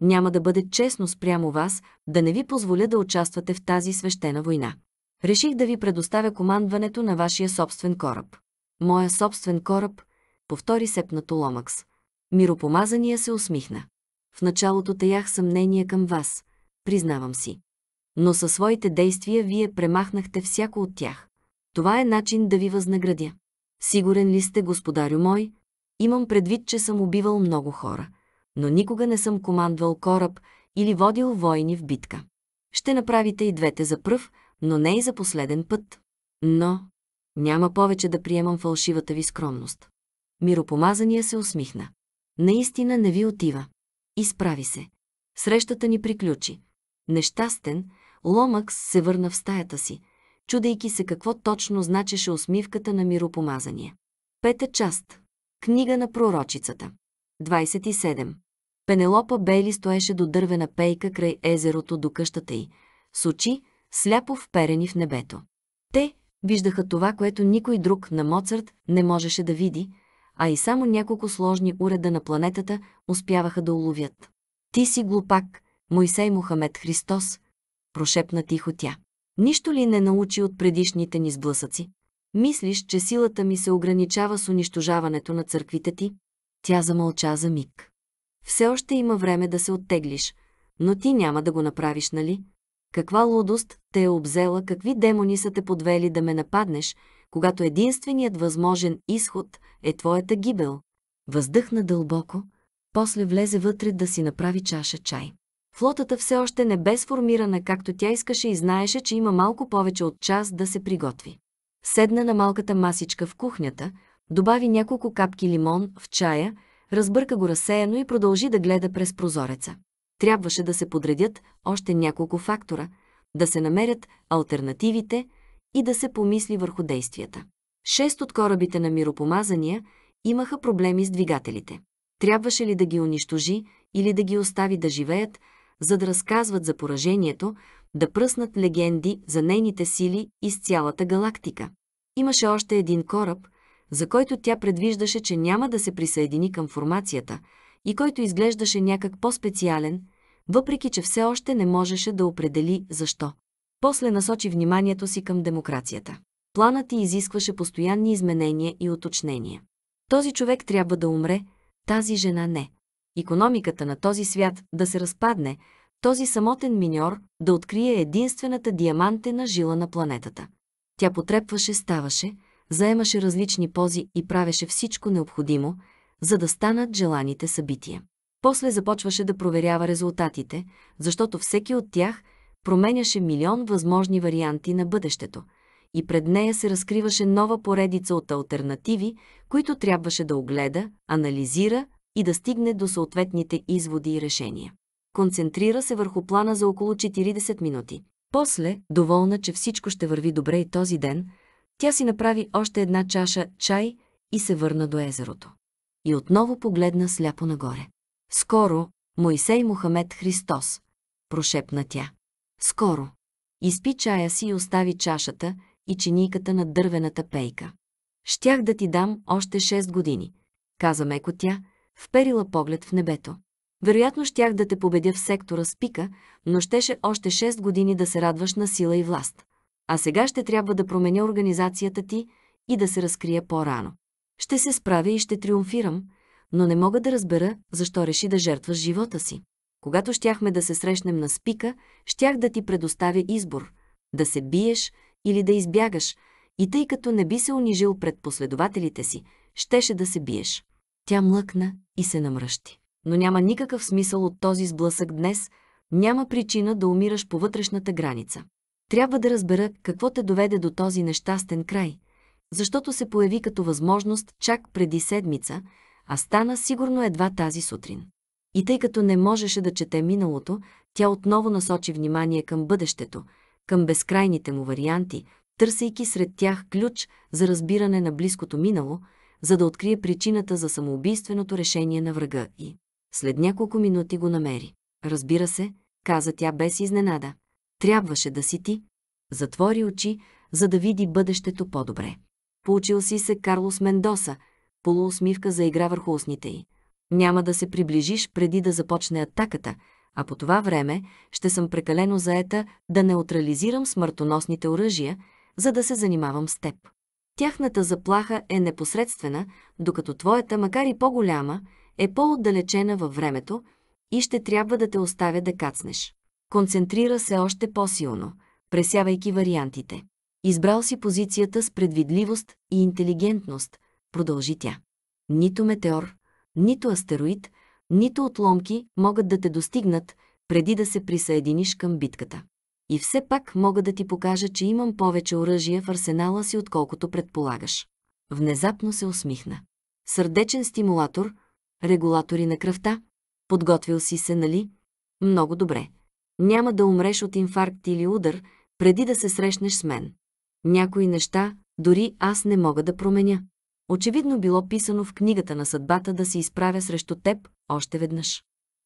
Няма да бъде честно спрямо вас да не ви позволя да участвате в тази свещена война. Реших да ви предоставя командването на вашия собствен кораб. Моя собствен кораб, повтори сепнато Ломакс. Миропомазания се усмихна. В началото таях съмнение към вас, признавам си. Но със своите действия вие премахнахте всяко от тях. Това е начин да ви възнаградя. Сигурен ли сте, господарю мой? Имам предвид, че съм убивал много хора, но никога не съм командвал кораб или водил войни в битка. Ще направите и двете за пръв, но не и за последен път. Но, няма повече да приемам фалшивата ви скромност. Миропомазания се усмихна. Наистина не ви отива. Изправи се. Срещата ни приключи. Нещастен, Ломакс се върна в стаята си, чудейки се какво точно значеше усмивката на миропомазания. Пета част. Книга на пророчицата. 27. Пенелопа Бейли стоеше до дървена пейка край езерото до къщата й, с очи, сляпо вперени в небето. Те, Виждаха това, което никой друг на Моцарт не можеше да види, а и само няколко сложни уреда на планетата успяваха да уловят. Ти си глупак, Мойсей Мохамед Христос, прошепна тихо тя. Нищо ли не научи от предишните ни сблъсъци? Мислиш, че силата ми се ограничава с унищожаването на църквите ти? Тя замълча за миг. Все още има време да се оттеглиш, но ти няма да го направиш, нали? Каква лудост те е обзела, какви демони са те подвели да ме нападнеш, когато единственият възможен изход е твоята гибел. Въздъхна дълбоко, после влезе вътре да си направи чаша чай. Флотата все още не бе сформирана както тя искаше и знаеше, че има малко повече от час да се приготви. Седна на малката масичка в кухнята, добави няколко капки лимон в чая, разбърка го разсеяно и продължи да гледа през прозореца трябваше да се подредят още няколко фактора, да се намерят альтернативите и да се помисли върху действията. Шест от корабите на миропомазания имаха проблеми с двигателите. Трябваше ли да ги унищожи или да ги остави да живеят, за да разказват за поражението, да пръснат легенди за нейните сили из цялата галактика. Имаше още един кораб, за който тя предвиждаше, че няма да се присъедини към формацията – и който изглеждаше някак по-специален, въпреки че все още не можеше да определи защо. После насочи вниманието си към демокрацията. Планът ти изискваше постоянни изменения и уточнения. Този човек трябва да умре, тази жена не. Икономиката на този свят да се разпадне, този самотен миньор да открие единствената диамантена жила на планетата. Тя потрепваше, ставаше, заемаше различни пози и правеше всичко необходимо, за да станат желаните събития. После започваше да проверява резултатите, защото всеки от тях променяше милион възможни варианти на бъдещето и пред нея се разкриваше нова поредица от альтернативи, които трябваше да огледа, анализира и да стигне до съответните изводи и решения. Концентрира се върху плана за около 40 минути. После, доволна, че всичко ще върви добре и този ден, тя си направи още една чаша чай и се върна до езерото и отново погледна сляпо нагоре. Скоро, Моисей Мохамед Христос, прошепна тя. Скоро. Изпи чая си и остави чашата и чинийката на дървената пейка. Щях да ти дам още 6 години, каза меко тя, вперила поглед в небето. Вероятно щях да те победя в сектора с пика, но щеше още 6 години да се радваш на сила и власт. А сега ще трябва да променя организацията ти и да се разкрия по-рано. Ще се справя и ще триумфирам, но не мога да разбера, защо реши да жертваш живота си. Когато щяхме да се срещнем на спика, щях да ти предоставя избор – да се биеш или да избягаш, и тъй като не би се унижил пред последователите си, щеше да се биеш. Тя млъкна и се намръщи. Но няма никакъв смисъл от този сблъсък днес, няма причина да умираш по вътрешната граница. Трябва да разбера какво те доведе до този нещастен край – защото се появи като възможност чак преди седмица, а стана сигурно едва тази сутрин. И тъй като не можеше да чете миналото, тя отново насочи внимание към бъдещето, към безкрайните му варианти, търсейки сред тях ключ за разбиране на близкото минало, за да открие причината за самоубийственото решение на врага и. След няколко минути го намери. Разбира се, каза тя без изненада. Трябваше да си ти. Затвори очи, за да види бъдещето по-добре. Получил си се Карлос Мендоса. Полуусмивка заигра върху устните й. Няма да се приближиш преди да започне атаката, а по това време ще съм прекалено заета да неутрализирам смъртоносните оръжия, за да се занимавам с теб. Тяхната заплаха е непосредствена, докато твоята, макар и по-голяма, е по-отдалечена във времето и ще трябва да те оставя да кацнеш. Концентрира се още по-силно, пресявайки вариантите. Избрал си позицията с предвидливост и интелигентност, продължи тя. Нито метеор, нито астероид, нито отломки могат да те достигнат, преди да се присъединиш към битката. И все пак мога да ти покажа, че имам повече оръжия в арсенала си, отколкото предполагаш. Внезапно се усмихна. Сърдечен стимулатор, регулатори на кръвта, подготвил си се, нали? Много добре. Няма да умреш от инфаркт или удар, преди да се срещнеш с мен. Някои неща дори аз не мога да променя. Очевидно било писано в книгата на съдбата да се изправя срещу теб още веднъж.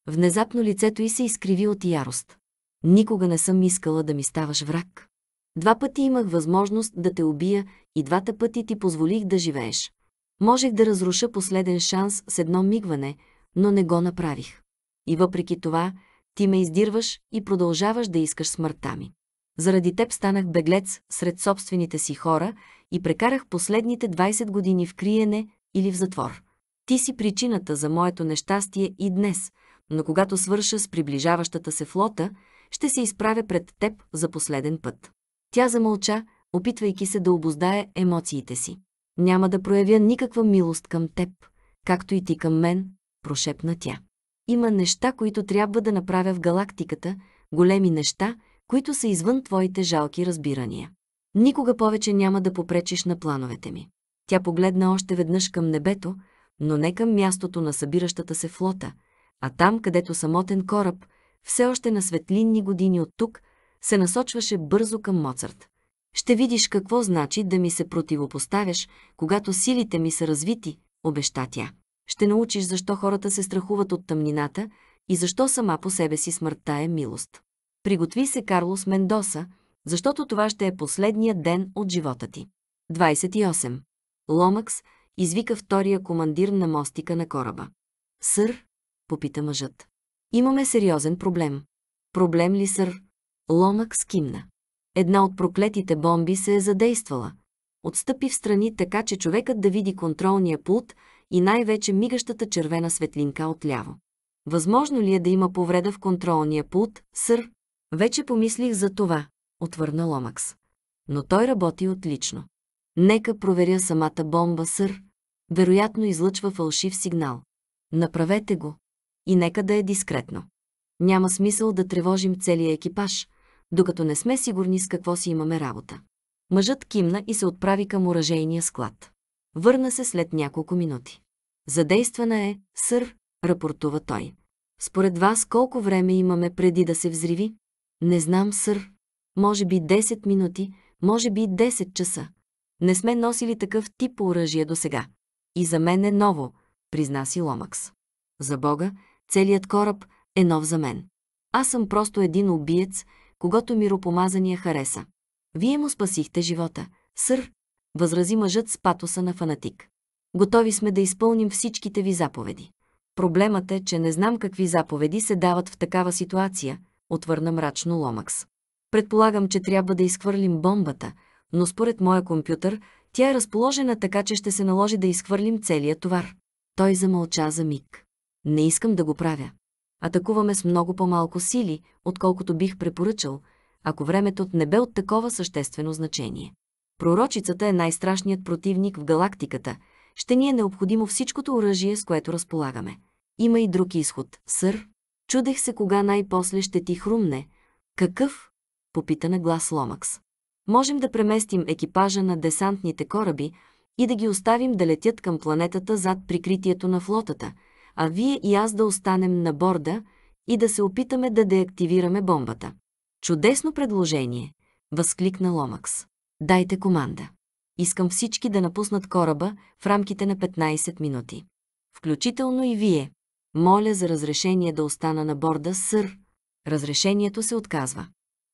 Внезапно лицето й се изкриви от ярост. Никога не съм искала да ми ставаш враг. Два пъти имах възможност да те убия и двата пъти ти позволих да живееш. Можех да разруша последен шанс с едно мигване, но не го направих. И въпреки това, ти ме издирваш и продължаваш да искаш смъртта ми. Заради теб станах беглец сред собствените си хора и прекарах последните 20 години в криене или в затвор. Ти си причината за моето нещастие и днес, но когато свърша с приближаващата се флота, ще се изправя пред теб за последен път. Тя замълча, опитвайки се да обоздае емоциите си. Няма да проявя никаква милост към теб, както и ти към мен, прошепна тя. Има неща, които трябва да направя в галактиката, големи неща – които са извън твоите жалки разбирания. Никога повече няма да попречиш на плановете ми. Тя погледна още веднъж към небето, но не към мястото на събиращата се флота, а там, където самотен кораб, все още на светлинни години от тук, се насочваше бързо към Моцарт. Ще видиш какво значи да ми се противопоставяш, когато силите ми са развити, обеща тя. Ще научиш защо хората се страхуват от тъмнината и защо сама по себе си смъртта е милост. Приготви се Карлос Мендоса, защото това ще е последният ден от живота ти. 28. Ломакс извика втория командир на мостика на кораба. Сър, попита мъжът. Имаме сериозен проблем. Проблем ли, сър? Ломакс кимна. Една от проклетите бомби се е задействала. Отстъпи в страни така, че човекът да види контролния пулт и най-вече мигащата червена светлинка отляво. Възможно ли е да има повреда в контролния пулт, сър? Вече помислих за това, отвърна Ломакс. Но той работи отлично. Нека проверя самата бомба, сър. Вероятно излъчва фалшив сигнал. Направете го. И нека да е дискретно. Няма смисъл да тревожим целия екипаж, докато не сме сигурни с какво си имаме работа. Мъжът кимна и се отправи към оръжейния склад. Върна се след няколко минути. Задействана е, сър, рапортува той. Според вас колко време имаме преди да се взриви? Не знам, сър. Може би 10 минути, може би 10 часа. Не сме носили такъв тип оръжие до сега. И за мен е ново, призна си Ломакс. За Бога, целият кораб е нов за мен. Аз съм просто един убиец, когато миропомазания хареса. Вие му спасихте живота, сър, възрази мъжът с патоса на фанатик. Готови сме да изпълним всичките ви заповеди. Проблемът е, че не знам какви заповеди се дават в такава ситуация – отвърна мрачно Ломакс. Предполагам, че трябва да изхвърлим бомбата, но според моя компютър тя е разположена така, че ще се наложи да изхвърлим целият товар. Той замълча за миг. Не искам да го правя. Атакуваме с много по-малко сили, отколкото бих препоръчал, ако времето не бе от такова съществено значение. Пророчицата е най-страшният противник в галактиката. Ще ни е необходимо всичкото оръжие, с което разполагаме. Има и друг изход, сър, Чудех се кога най-после ще ти хрумне. Какъв? Попита на глас Ломакс. Можем да преместим екипажа на десантните кораби и да ги оставим да летят към планетата зад прикритието на флотата, а вие и аз да останем на борда и да се опитаме да деактивираме бомбата. Чудесно предложение! Възкликна Ломакс. Дайте команда. Искам всички да напуснат кораба в рамките на 15 минути. Включително и вие, моля за разрешение да остана на борда, сър. Разрешението се отказва.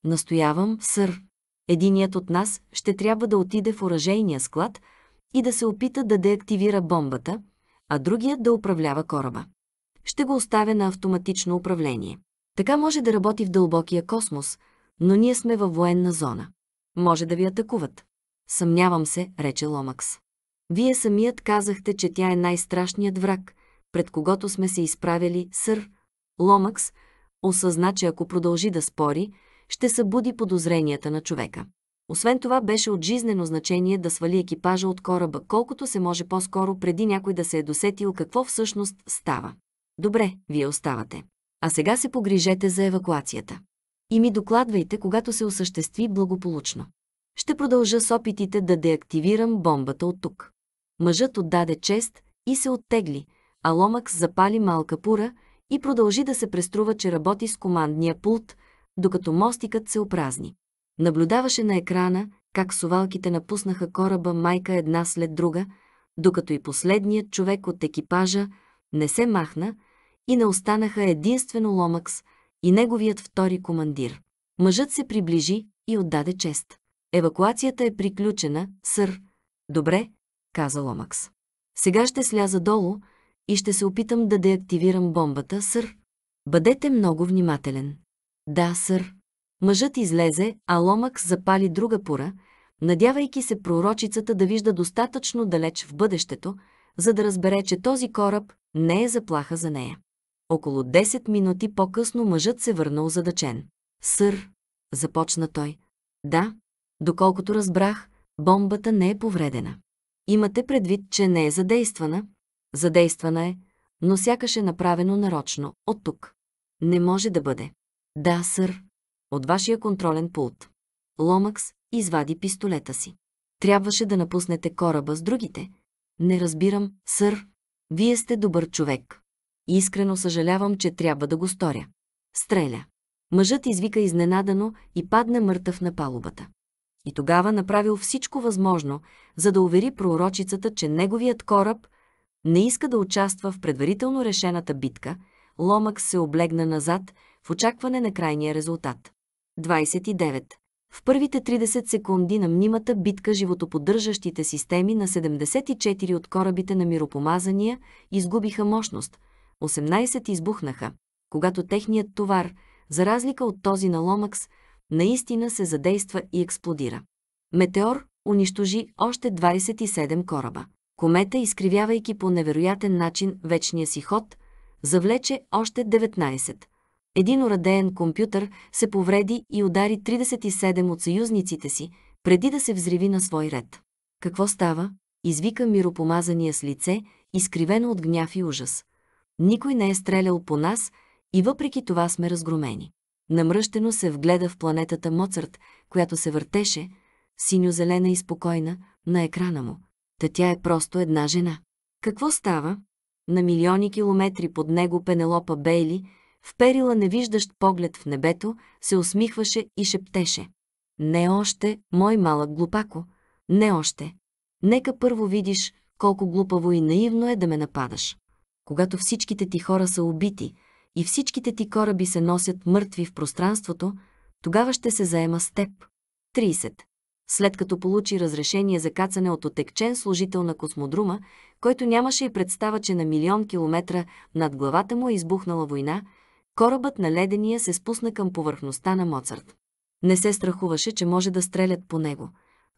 Настоявам, сър. Единият от нас ще трябва да отиде в оръжейния склад и да се опита да деактивира бомбата, а другият да управлява кораба. Ще го оставя на автоматично управление. Така може да работи в дълбокия космос, но ние сме във военна зона. Може да ви атакуват. Съмнявам се, рече Ломакс. Вие самият казахте, че тя е най-страшният враг, пред когото сме се изправили, сър Ломакс осъзна, че ако продължи да спори, ще събуди подозренията на човека. Освен това беше от жизнено значение да свали екипажа от кораба, колкото се може по-скоро преди някой да се е досетил какво всъщност става. Добре, вие оставате. А сега се погрижете за евакуацията. И ми докладвайте, когато се осъществи благополучно. Ще продължа с опитите да деактивирам бомбата от тук. Мъжът отдаде чест и се оттегли – а Ломакс запали малка пура и продължи да се преструва, че работи с командния пулт, докато мостикът се опразни. Наблюдаваше на екрана как сувалките напуснаха кораба майка една след друга, докато и последният човек от екипажа не се махна и не останаха единствено Ломакс и неговият втори командир. Мъжът се приближи и отдаде чест. Евакуацията е приключена, сър. Добре, каза Ломакс. Сега ще сляза долу, и ще се опитам да деактивирам бомбата, сър. Бъдете много внимателен. Да, сър. Мъжът излезе, а ломък запали друга пора, надявайки се пророчицата да вижда достатъчно далеч в бъдещето, за да разбере, че този кораб не е заплаха за нея. Около 10 минути по-късно мъжът се върна задачен. Сър, започна той. Да, доколкото разбрах, бомбата не е повредена. Имате предвид, че не е задействана, Задействана е, но сякаш е направено нарочно, от тук. Не може да бъде. Да, сър. От вашия контролен пулт. Ломакс извади пистолета си. Трябваше да напуснете кораба с другите. Не разбирам, сър. Вие сте добър човек. Искрено съжалявам, че трябва да го сторя. Стреля. Мъжът извика изненадано и падна мъртъв на палубата. И тогава направил всичко възможно, за да увери пророчицата, че неговият кораб не иска да участва в предварително решената битка, Ломък се облегна назад в очакване на крайния резултат. 29. В първите 30 секунди на мнимата битка животоподдържащите системи на 74 от корабите на миропомазания изгубиха мощност, 18 избухнаха, когато техният товар, за разлика от този на Ломакс, наистина се задейства и експлодира. Метеор унищожи още 27 кораба. Комета, изкривявайки по невероятен начин вечния си ход, завлече още 19. Един урадеен компютър се повреди и удари 37 от съюзниците си, преди да се взриви на свой ред. Какво става? Извика миропомазания с лице, изкривено от гняв и ужас. Никой не е стрелял по нас и въпреки това сме разгромени. Намръщено се вгледа в планетата Моцарт, която се въртеше, синьо-зелена и спокойна, на екрана му – Та тя е просто една жена. Какво става? На милиони километри под него Пенелопа Бейли, вперила невиждащ поглед в небето, се усмихваше и шептеше. Не още, мой малък глупако, не още. Нека първо видиш колко глупаво и наивно е да ме нападаш. Когато всичките ти хора са убити и всичките ти кораби се носят мъртви в пространството, тогава ще се заема с теб след като получи разрешение за кацане от отекчен служител на космодрума, който нямаше и представа, че на милион километра над главата му е избухнала война, корабът на ледения се спусна към повърхността на Моцарт. Не се страхуваше, че може да стрелят по него,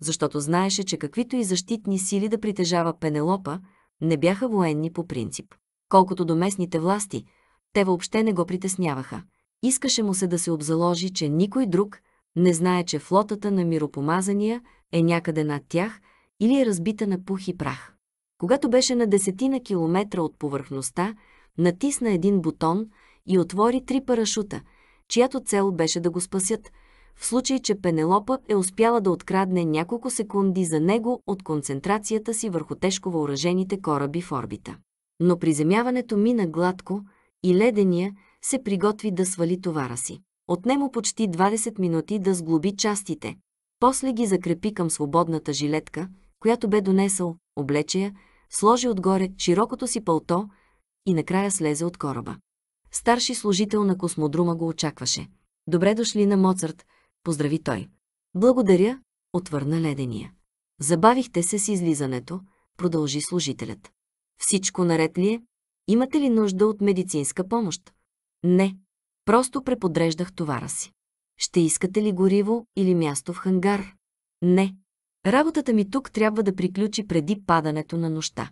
защото знаеше, че каквито и защитни сили да притежава Пенелопа, не бяха военни по принцип. Колкото до местните власти, те въобще не го притесняваха. Искаше му се да се обзаложи, че никой друг – не знае, че флотата на миропомазания е някъде над тях или е разбита на пух и прах. Когато беше на десетина километра от повърхността, натисна един бутон и отвори три парашута, чиято цел беше да го спасят, в случай, че Пенелопа е успяла да открадне няколко секунди за него от концентрацията си върху тежко въоръжените кораби в орбита. Но приземяването мина гладко и ледения се приготви да свали товара си. Отнемо почти 20 минути да сглоби частите. После ги закрепи към свободната жилетка, която бе донесъл, облече я, сложи отгоре широкото си пълто и накрая слезе от кораба. Старши служител на космодрума го очакваше. «Добре дошли на Моцарт», поздрави той. «Благодаря», отвърна ледения. «Забавихте се с излизането», продължи служителят. «Всичко наред ли е? Имате ли нужда от медицинска помощ?» «Не», Просто преподреждах товара си. Ще искате ли гориво или място в хангар? Не. Работата ми тук трябва да приключи преди падането на нощта.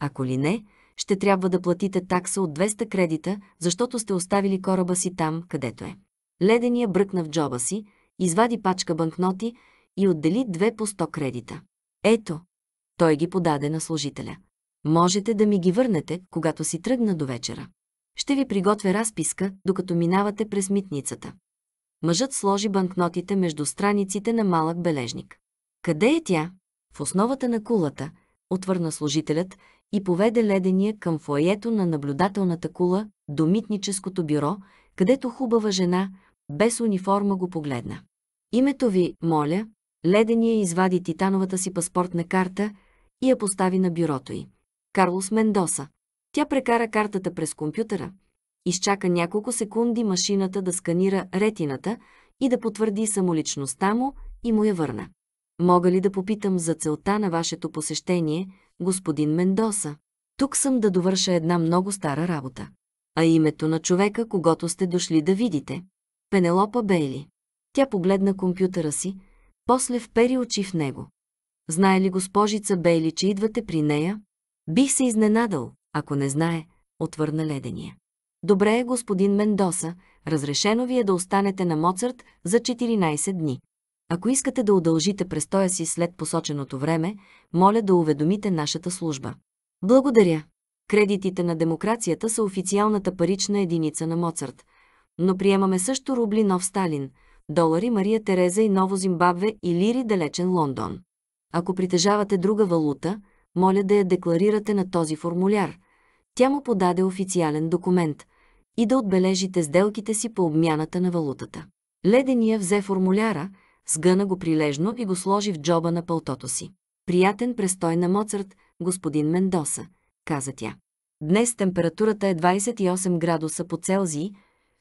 Ако ли не, ще трябва да платите такса от 200 кредита, защото сте оставили кораба си там, където е. Ледения бръкна в джоба си, извади пачка банкноти и отдели две по 100 кредита. Ето, той ги подаде на служителя. Можете да ми ги върнете, когато си тръгна до вечера. Ще ви приготвя разписка, докато минавате през митницата. Мъжът сложи банкнотите между страниците на малък бележник. Къде е тя? В основата на кулата, отвърна служителят и поведе ледения към фоето на наблюдателната кула до митническото бюро, където хубава жена, без униформа го погледна. Името ви, моля, ледения извади титановата си паспортна карта и я постави на бюрото й. Карлос Мендоса, тя прекара картата през компютъра, изчака няколко секунди машината да сканира ретината и да потвърди самоличността му и му я върна. Мога ли да попитам за целта на вашето посещение, господин Мендоса? Тук съм да довърша една много стара работа. А името на човека, когато сте дошли да видите. Пенелопа Бейли. Тя погледна компютъра си, после впери очи в него. Знае ли госпожица Бейли, че идвате при нея? Бих се изненадал, ако не знае, отвърна ледения. Добре е, господин Мендоса, разрешено ви е да останете на Моцарт за 14 дни. Ако искате да удължите престоя си след посоченото време, моля да уведомите нашата служба. Благодаря. Кредитите на демокрацията са официалната парична единица на Моцарт, но приемаме също рубли нов Сталин, долари Мария Тереза и ново Зимбабве и лири далечен Лондон. Ако притежавате друга валута, моля да я декларирате на този формуляр. Тя му подаде официален документ и да отбележите сделките си по обмяната на валутата. Ледения взе формуляра, сгъна го прилежно и го сложи в джоба на пълтото си. Приятен престой на Моцарт, господин Мендоса, каза тя. Днес температурата е 28 градуса по Целзий,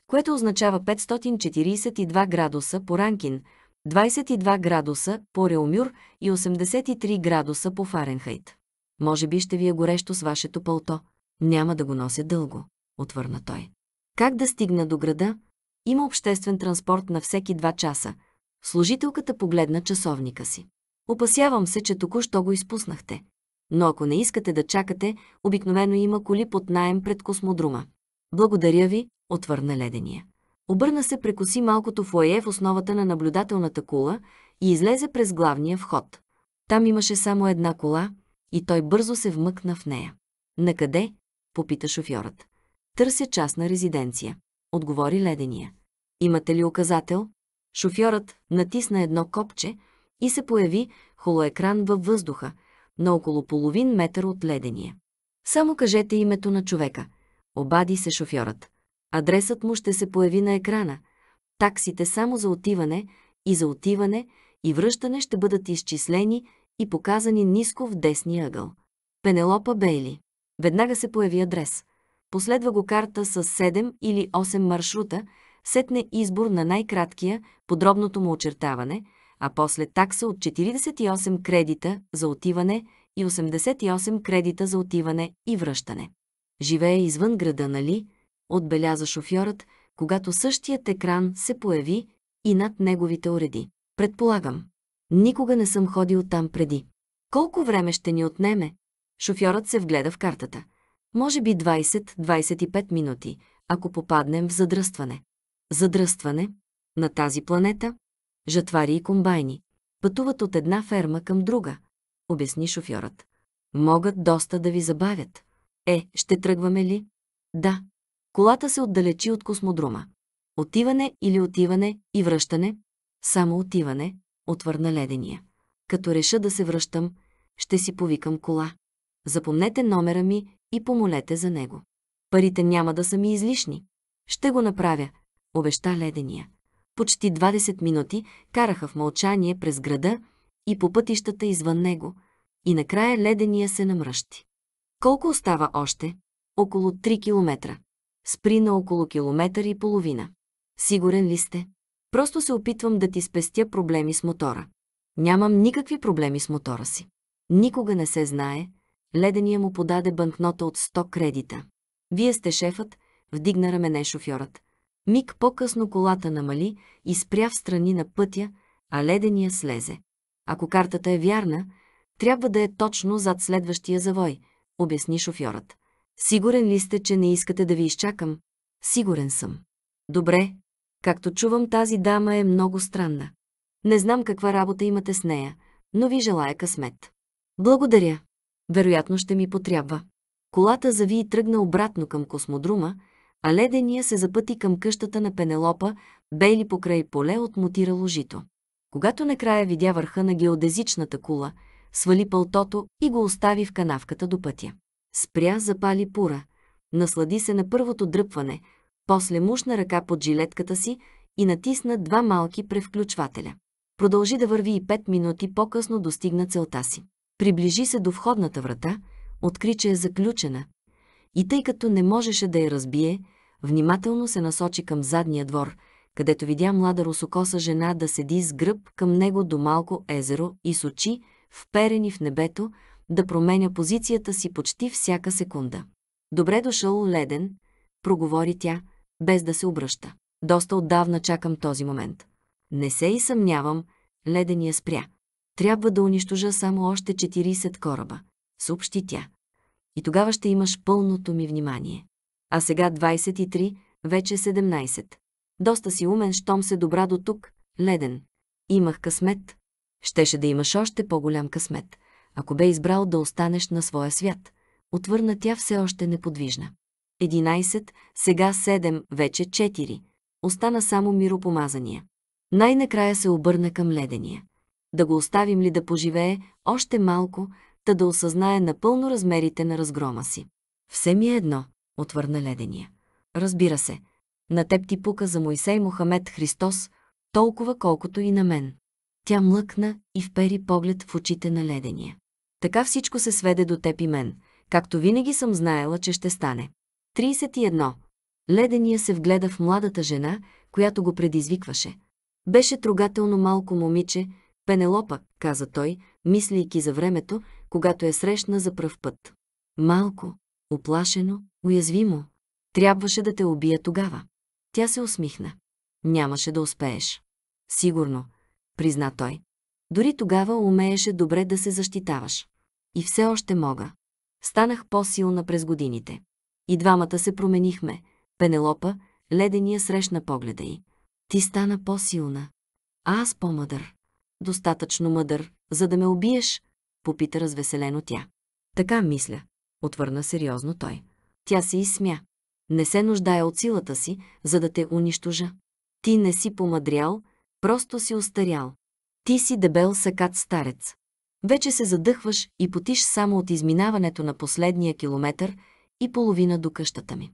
което означава 542 градуса по Ранкин, 22 градуса по Реомюр и 83 градуса по Фаренхайт. Може би ще ви е горещо с вашето пълто. Няма да го нося дълго, отвърна той. Как да стигна до града? Има обществен транспорт на всеки два часа. Служителката погледна часовника си. Опасявам се, че току-що го изпуснахте. Но ако не искате да чакате, обикновено има коли под найем пред космодрума. Благодаря ви, отвърна ледения. Обърна се прекоси малкото фуае в основата на наблюдателната кула и излезе през главния вход. Там имаше само една кола, и той бързо се вмъкна в нея. Накъде? попита шофьорът. Търся частна резиденция, отговори ледения. Имате ли указател? Шофьорът натисна едно копче и се появи холоекран във въздуха, на около половин метър от ледения. Само кажете името на човека. Обади се шофьорът. Адресът му ще се появи на екрана. Таксите само за отиване и за отиване и връщане ще бъдат изчислени и показани ниско в десния ъгъл. Пенелопа Бейли. Веднага се появи адрес. Последва го карта с 7 или 8 маршрута, сетне избор на най-краткия, подробното му очертаване, а после такса от 48 кредита за отиване и 88 кредита за отиване и връщане. Живее извън града, нали? Отбеляза шофьорът, когато същият екран се появи и над неговите уреди. Предполагам. Никога не съм ходил там преди. Колко време ще ни отнеме? Шофьорът се вгледа в картата. Може би 20-25 минути, ако попаднем в задръстване. Задръстване на тази планета, жатвари и комбайни, пътуват от една ферма към друга, обясни шофьорът. Могат доста да ви забавят. Е, ще тръгваме ли? Да. Колата се отдалечи от космодрума. Отиване или отиване и връщане? Само отиване, отвърна ледения. Като реша да се връщам, ще си повикам кола. Запомнете номера ми и помолете за него. Парите няма да са ми излишни. Ще го направя, обеща ледения. Почти 20 минути караха в мълчание през града и по пътищата извън него, и накрая ледения се намръщи. Колко остава още? Около 3 километра. Спри на около километър и половина. Сигурен ли сте? Просто се опитвам да ти спестя проблеми с мотора. Нямам никакви проблеми с мотора си. Никога не се знае. Ледения му подаде банкнота от 100 кредита. Вие сте шефът, вдигна рамене шофьорът. Миг по-късно колата намали и спря в страни на пътя, а ледения слезе. Ако картата е вярна, трябва да е точно зад следващия завой, обясни шофьорът. Сигурен ли сте, че не искате да ви изчакам? Сигурен съм. Добре, Както чувам, тази дама е много странна. Не знам каква работа имате с нея, но ви желая късмет. Благодаря. Вероятно ще ми потрябва. Колата зави и тръгна обратно към космодрума, а ледения се запъти към къщата на Пенелопа, бейли покрай поле от мутирало жито. Когато накрая видя върха на геодезичната кула, свали пълтото и го остави в канавката до пътя. Спря, запали пура. Наслади се на първото дръпване – после мушна ръка под жилетката си и натисна два малки превключвателя. Продължи да върви и пет минути по-късно достигна целта си. Приближи се до входната врата, откри, че е заключена. И тъй като не можеше да я разбие, внимателно се насочи към задния двор, където видя млада русокоса жена да седи с гръб към него до малко езеро и с очи, вперени в небето, да променя позицията си почти всяка секунда. Добре дошъл, леден, проговори тя, без да се обръща. Доста отдавна чакам този момент. Не се и съмнявам, ледения спря. Трябва да унищожа само още 40 кораба, съобщи тя. И тогава ще имаш пълното ми внимание. А сега 23, вече 17. Доста си умен, щом се добра до тук, леден. Имах късмет. Щеше да имаш още по-голям късмет, ако бе избрал да останеш на своя свят. Отвърна тя все още неподвижна. 11, сега 7, вече 4. Остана само миропомазания. Най-накрая се обърна към ледения. Да го оставим ли да поживее още малко, та да осъзнае напълно размерите на разгрома си. Все ми е едно, отвърна ледения. Разбира се, на теб ти пука за Моисей Мохамед Христос, толкова колкото и на мен. Тя млъкна и впери поглед в очите на ледения. Така всичко се сведе до теб и мен, както винаги съм знаела, че ще стане. 31. Ледения се вгледа в младата жена, която го предизвикваше. Беше трогателно малко момиче, Пенелопа, каза той, мислейки за времето, когато е срещна за пръв път. Малко, оплашено, уязвимо. Трябваше да те убия тогава. Тя се усмихна. Нямаше да успееш. Сигурно, призна той. Дори тогава умееше добре да се защитаваш. И все още мога. Станах по-силна през годините. И двамата се променихме. Пенелопа, ледения срещна погледа й. Ти стана по-силна. А аз по-мъдър. Достатъчно мъдър, за да ме убиеш, попита развеселено тя. Така мисля, отвърна сериозно той. Тя се изсмя. Не се нуждая от силата си, за да те унищожа. Ти не си помадрял, просто си остарял. Ти си дебел сакат старец. Вече се задъхваш и потиш само от изминаването на последния километър и половина до къщата ми.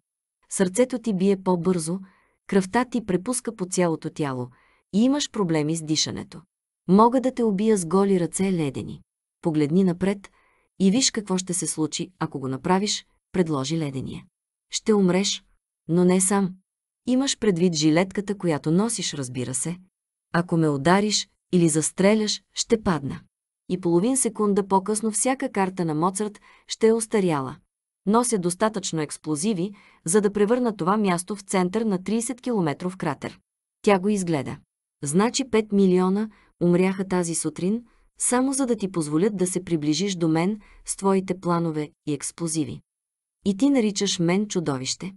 Сърцето ти бие по-бързо, кръвта ти препуска по цялото тяло и имаш проблеми с дишането. Мога да те убия с голи ръце ледени. Погледни напред и виж какво ще се случи, ако го направиш, предложи ледения. Ще умреш, но не сам. Имаш предвид жилетката, която носиш, разбира се. Ако ме удариш или застреляш, ще падна. И половин секунда по-късно всяка карта на Моцарт ще е остаряла нося достатъчно експлозиви, за да превърна това място в център на 30 км кратер. Тя го изгледа. Значи 5 милиона умряха тази сутрин, само за да ти позволят да се приближиш до мен с твоите планове и експлозиви. И ти наричаш мен чудовище.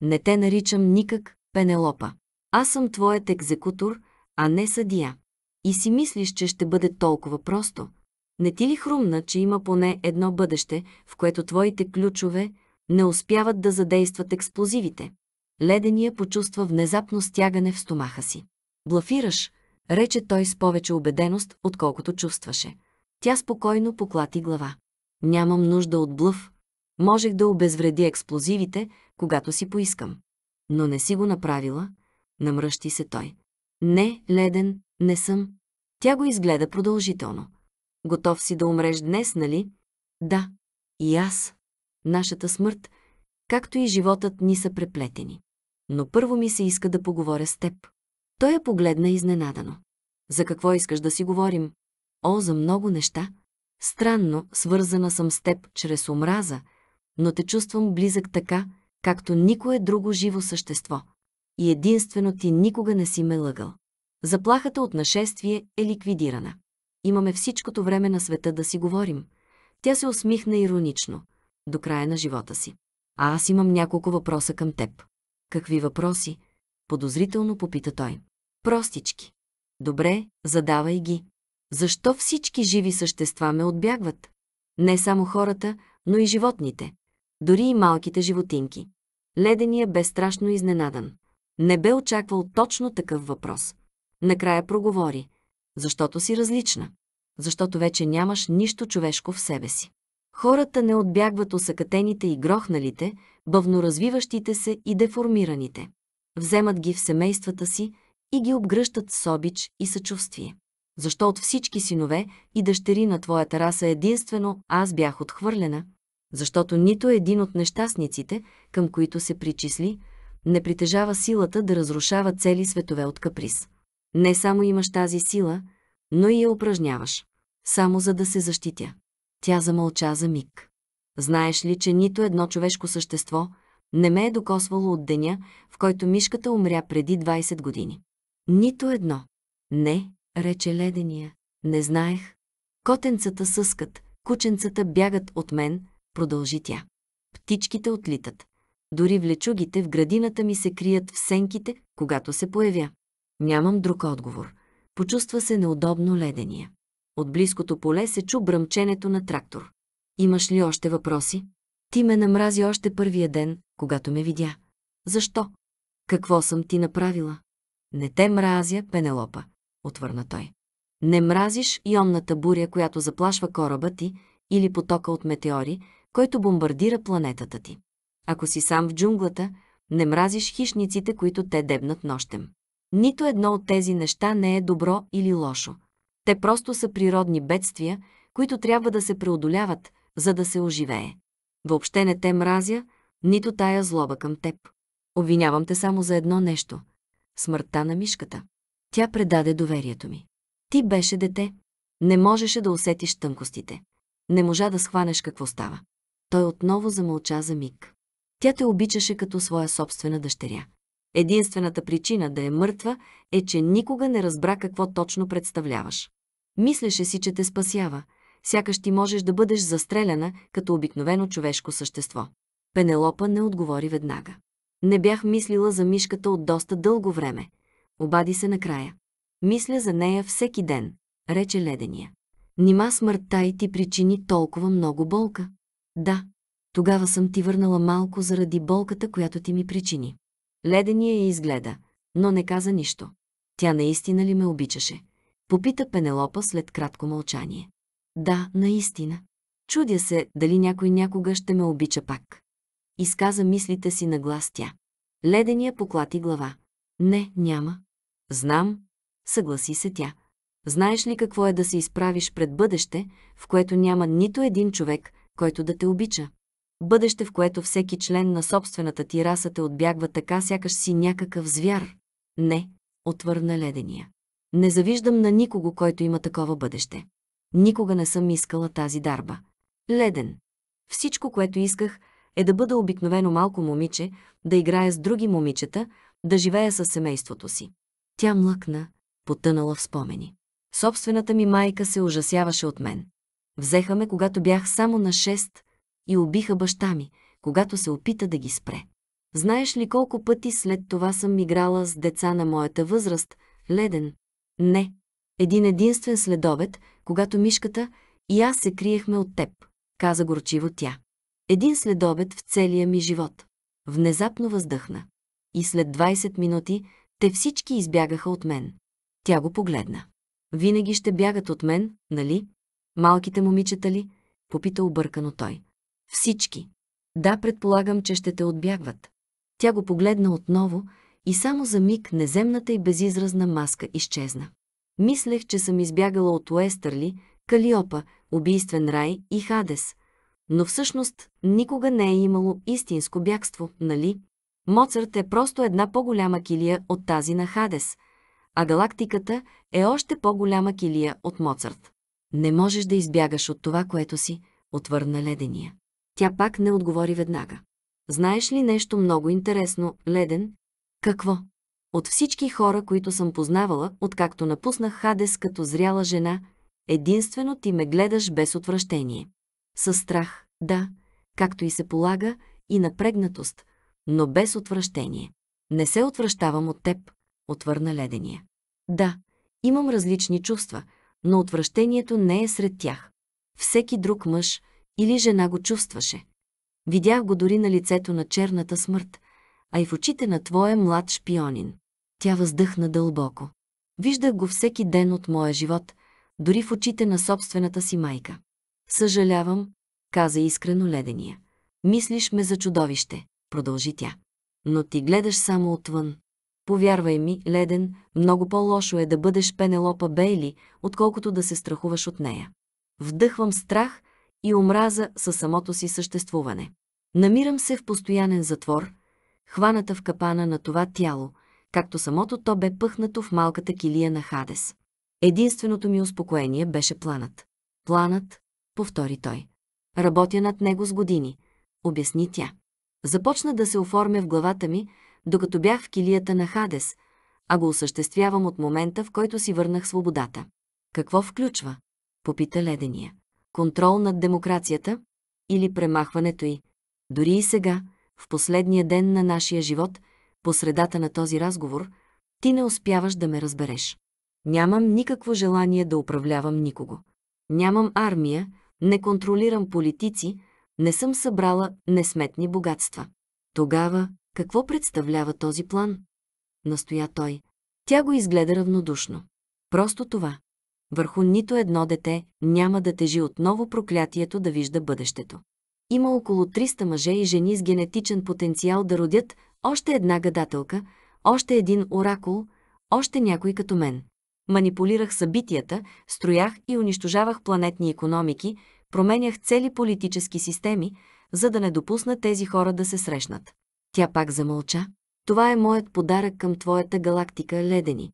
Не те наричам никак Пенелопа. Аз съм твоят екзекутор, а не съдия. И си мислиш, че ще бъде толкова просто – не ти ли хрумна, че има поне едно бъдеще, в което твоите ключове не успяват да задействат експлозивите? Ледения почувства внезапно стягане в стомаха си. Блафираш, рече той с повече убеденост, отколкото чувстваше. Тя спокойно поклати глава. Нямам нужда от блъв. Можех да обезвреди експлозивите, когато си поискам. Но не си го направила, намръщи се той. Не, леден, не съм. Тя го изгледа продължително. Готов си да умреш днес, нали? Да, и аз. Нашата смърт, както и животът ни са преплетени. Но първо ми се иска да поговоря с теб. Той я погледна изненадано. За какво искаш да си говорим? О, за много неща. Странно, свързана съм с теб чрез омраза, но те чувствам близък така, както никое друго живо същество. И единствено ти никога не си ме лъгал. Заплахата от нашествие е ликвидирана. Имаме всичкото време на света да си говорим. Тя се усмихна иронично. До края на живота си. А аз имам няколко въпроса към теб. Какви въпроси? Подозрително попита той. Простички. Добре, задавай ги. Защо всички живи същества ме отбягват? Не само хората, но и животните. Дори и малките животинки. Ледения бе страшно изненадан. Не бе очаквал точно такъв въпрос. Накрая проговори защото си различна, защото вече нямаш нищо човешко в себе си. Хората не отбягват осъкатените и грохналите, развиващите се и деформираните. Вземат ги в семействата си и ги обгръщат с обич и съчувствие. Защо от всички синове и дъщери на твоята раса единствено аз бях отхвърлена? Защото нито един от нещастниците, към които се причисли, не притежава силата да разрушава цели светове от каприз. Не само имаш тази сила, но и я упражняваш. Само за да се защитя. Тя замълча за миг. Знаеш ли, че нито едно човешко същество не ме е докосвало от деня, в който мишката умря преди 20 години? Нито едно. Не, рече ледения. Не знаех. Котенцата съскат, кученцата бягат от мен, продължи тя. Птичките отлитат. Дори влечугите в градината ми се крият в сенките, когато се появя. Нямам друг отговор. Почувства се неудобно ледения. От близкото поле се чу бръмченето на трактор. Имаш ли още въпроси? Ти ме намрази още първия ден, когато ме видя. Защо? Какво съм ти направила? Не те мразя, Пенелопа, отвърна той. Не мразиш йомната буря, която заплашва кораба ти или потока от метеори, който бомбардира планетата ти. Ако си сам в джунглата, не мразиш хищниците, които те дебнат нощем. Нито едно от тези неща не е добро или лошо. Те просто са природни бедствия, които трябва да се преодоляват, за да се оживее. Въобще не те мразя, нито тая злоба към теб. Обвинявам те само за едно нещо – смъртта на мишката. Тя предаде доверието ми. Ти беше дете. Не можеше да усетиш тънкостите. Не можа да схванеш какво става. Той отново замълча за миг. Тя те обичаше като своя собствена дъщеря. Единствената причина да е мъртва е, че никога не разбра какво точно представляваш. Мислеше си, че те спасява, сякаш ти можеш да бъдеш застреляна като обикновено човешко същество. Пенелопа не отговори веднага. Не бях мислила за мишката от доста дълго време. Обади се накрая. Мисля за нея всеки ден, рече ледения. Нима смъртта и ти причини толкова много болка? Да, тогава съм ти върнала малко заради болката, която ти ми причини. Ледения я изгледа, но не каза нищо. Тя наистина ли ме обичаше? Попита Пенелопа след кратко мълчание. Да, наистина. Чудя се, дали някой някога ще ме обича пак. Изказа мислите си на глас тя. Ледения поклати глава. Не, няма. Знам, съгласи се тя. Знаеш ли какво е да се изправиш пред бъдеще, в което няма нито един човек, който да те обича? Бъдеще, в което всеки член на собствената ти раса те отбягва така, сякаш си някакъв звяр. Не, отвърна ледения. Не завиждам на никого, който има такова бъдеще. Никога не съм искала тази дарба. Леден. Всичко, което исках, е да бъда обикновено малко момиче, да играя с други момичета, да живея със семейството си. Тя млъкна, потънала в спомени. Собствената ми майка се ужасяваше от мен. Взеха ме, когато бях само на и убиха баща ми, когато се опита да ги спре. Знаеш ли колко пъти след това съм играла с деца на моята възраст, леден? Не. Един единствен следобед, когато мишката и аз се криехме от теб, каза горчиво тя. Един следобед в целия ми живот. Внезапно въздъхна. И след 20 минути те всички избягаха от мен. Тя го погледна. Винаги ще бягат от мен, нали? Малките момичета ли? Попита объркано той. Всички. Да, предполагам, че ще те отбягват. Тя го погледна отново и само за миг неземната и безизразна маска изчезна. Мислех, че съм избягала от Уестърли, Калиопа, убийствен рай и Хадес. Но всъщност никога не е имало истинско бягство, нали? Моцарт е просто една по-голяма килия от тази на Хадес, а галактиката е още по-голяма килия от Моцарт. Не можеш да избягаш от това, което си, отвърна ледения. Тя пак не отговори веднага. Знаеш ли нещо много интересно, Леден? Какво? От всички хора, които съм познавала, откакто напуснах Хадес като зряла жена, единствено ти ме гледаш без отвращение. Със страх, да, както и се полага, и напрегнатост, но без отвращение. Не се отвръщавам от теб, отвърна ледения. Да, имам различни чувства, но отвращението не е сред тях. Всеки друг мъж, или жена го чувстваше. Видях го дори на лицето на черната смърт, а и в очите на твоя млад шпионин. Тя въздъхна дълбоко. Виждах го всеки ден от моя живот, дори в очите на собствената си майка. Съжалявам, каза искрено ледения. Мислиш ме за чудовище, продължи тя. Но ти гледаш само отвън. Повярвай ми, леден, много по-лошо е да бъдеш Пенелопа Бейли, отколкото да се страхуваш от нея. Вдъхвам страх и омраза със самото си съществуване. Намирам се в постоянен затвор, хваната в капана на това тяло, както самото то бе пъхнато в малката килия на Хадес. Единственото ми успокоение беше планът. Планът, повтори той. Работя над него с години, обясни тя. Започна да се оформя в главата ми, докато бях в килията на Хадес, а го осъществявам от момента, в който си върнах свободата. Какво включва? Попита ледения контрол над демокрацията или премахването й. Дори и сега, в последния ден на нашия живот, по средата на този разговор, ти не успяваш да ме разбереш. Нямам никакво желание да управлявам никого. Нямам армия, не контролирам политици, не съм събрала несметни богатства. Тогава, какво представлява този план? Настоя той. Тя го изгледа равнодушно. Просто това върху нито едно дете няма да тежи отново проклятието да вижда бъдещето. Има около 300 мъже и жени с генетичен потенциал да родят още една гадателка, още един оракул, още някой като мен. Манипулирах събитията, строях и унищожавах планетни економики, променях цели политически системи, за да не допусна тези хора да се срещнат. Тя пак замълча. Това е моят подарък към твоята галактика, Ледени.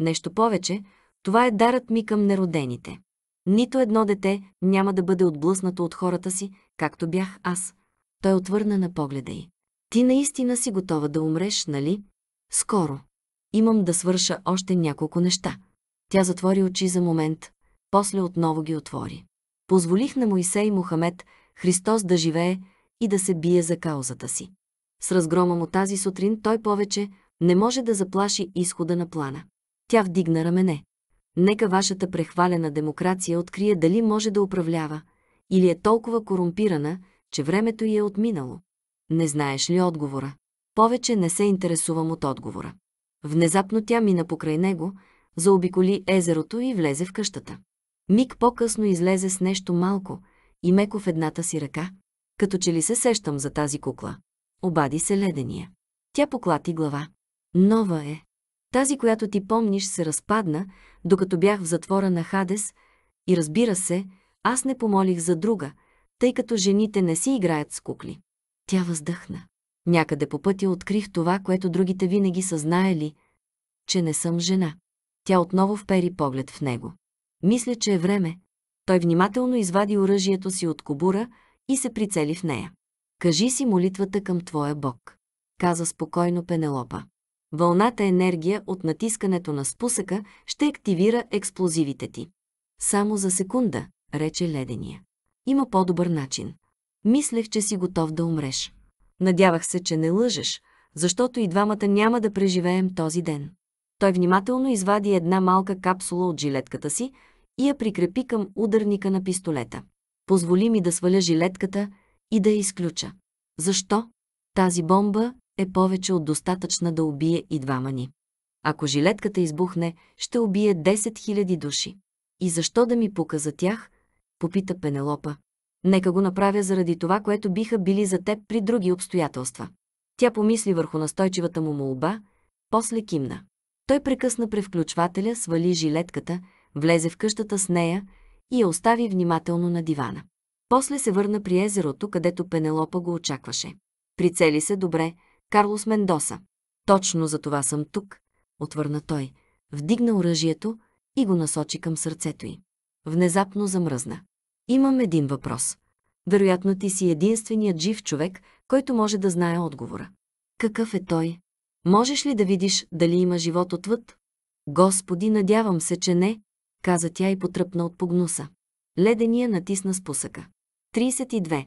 Нещо повече, това е дарът ми към неродените. Нито едно дете няма да бъде отблъснато от хората си, както бях аз. Той отвърна на погледа й. Ти наистина си готова да умреш, нали? Скоро. Имам да свърша още няколко неща. Тя затвори очи за момент, после отново ги отвори. Позволих на Моисей Мохамед Христос да живее и да се бие за каузата си. С разгрома му тази сутрин той повече не може да заплаши изхода на плана. Тя вдигна рамене. Нека вашата прехвалена демокрация открие дали може да управлява, или е толкова корумпирана, че времето й е отминало. Не знаеш ли отговора? Повече не се интересувам от отговора. Внезапно тя мина покрай него, заобиколи езерото и влезе в къщата. Миг по-късно излезе с нещо малко и меко в едната си ръка, като че ли се сещам за тази кукла. Обади се ледения. Тя поклати глава. Нова е. Тази, която ти помниш, се разпадна, докато бях в затвора на Хадес, и разбира се, аз не помолих за друга, тъй като жените не си играят с кукли. Тя въздъхна. Някъде по пътя открих това, което другите винаги са знаели, че не съм жена. Тя отново впери поглед в него. Мисля, че е време. Той внимателно извади оръжието си от кобура и се прицели в нея. Кажи си молитвата към твоя Бог, каза спокойно Пенелопа. Вълната енергия от натискането на спусъка ще активира експлозивите ти. Само за секунда, рече ледения. Има по-добър начин. Мислех, че си готов да умреш. Надявах се, че не лъжеш, защото и двамата няма да преживеем този ден. Той внимателно извади една малка капсула от жилетката си и я прикрепи към ударника на пистолета. Позволи ми да сваля жилетката и да я изключа. Защо? Тази бомба е повече от достатъчна да убие и двама ни. Ако жилетката избухне, ще убие 10 000 души. И защо да ми пука за тях? Попита Пенелопа. Нека го направя заради това, което биха били за теб при други обстоятелства. Тя помисли върху настойчивата му молба, после кимна. Той прекъсна превключвателя, свали жилетката, влезе в къщата с нея и я остави внимателно на дивана. После се върна при езерото, където Пенелопа го очакваше. Прицели се добре, Карлос Мендоса. Точно за това съм тук, отвърна той. Вдигна оръжието и го насочи към сърцето й. Внезапно замръзна. Имам един въпрос. Вероятно ти си единственият жив човек, който може да знае отговора. Какъв е той? Можеш ли да видиш дали има живот отвъд? Господи, надявам се, че не, каза тя и потръпна от погнуса. Ледения натисна спусъка. 32.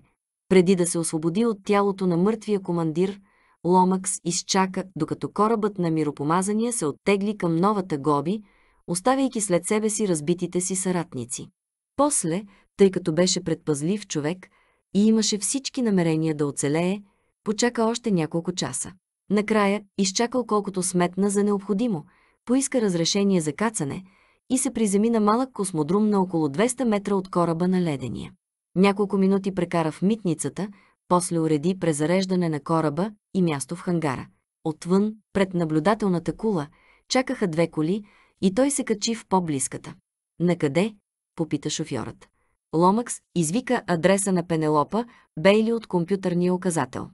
Преди да се освободи от тялото на мъртвия командир, Ломакс изчака, докато корабът на миропомазания се оттегли към новата Гоби, оставяйки след себе си разбитите си съратници. После, тъй като беше предпазлив човек и имаше всички намерения да оцелее, почака още няколко часа. Накрая, изчакал колкото сметна за необходимо, поиска разрешение за кацане и се приземи на малък космодрум на около 200 метра от кораба на ледения. Няколко минути прекара в митницата – после уреди презареждане на кораба и място в хангара. Отвън, пред наблюдателната кула, чакаха две коли и той се качи в по-близката. «Накъде?» – попита шофьорът. Ломакс извика адреса на Пенелопа, Бейли от компютърния указател.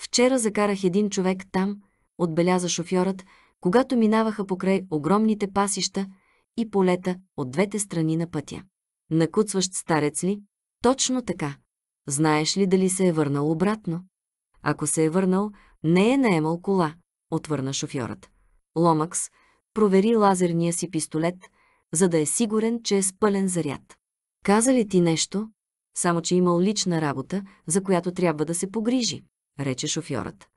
«Вчера закарах един човек там», отбеляза шофьорът, когато минаваха покрай огромните пасища и полета от двете страни на пътя. Накуцващ старец ли? Точно така. Знаеш ли дали се е върнал обратно? Ако се е върнал, не е наемал кола, отвърна шофьорът. Ломакс провери лазерния си пистолет, за да е сигурен, че е с пълен заряд. Каза ли ти нещо? Само, че имал лична работа, за която трябва да се погрижи, рече шофьорът.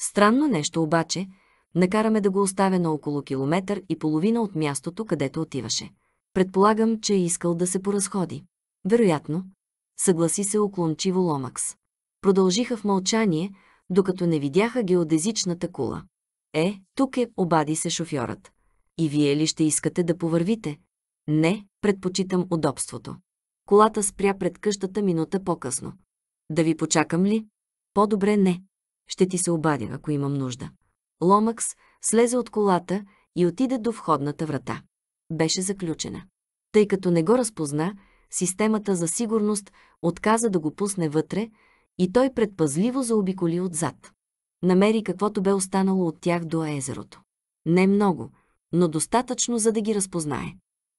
Странно нещо обаче, накараме да го оставя на около километър и половина от мястото, където отиваше. Предполагам, че е искал да се поразходи. Вероятно, съгласи се уклончиво Ломакс. Продължиха в мълчание, докато не видяха геодезичната кула. Е, тук е, обади се шофьорът. И вие ли ще искате да повървите? Не, предпочитам удобството. Колата спря пред къщата минута по-късно. Да ви почакам ли? По-добре не. Ще ти се обадя, ако имам нужда. Ломакс слезе от колата и отиде до входната врата. Беше заключена. Тъй като не го разпозна, системата за сигурност отказа да го пусне вътре и той предпазливо заобиколи отзад. Намери каквото бе останало от тях до езерото. Не много, но достатъчно, за да ги разпознае.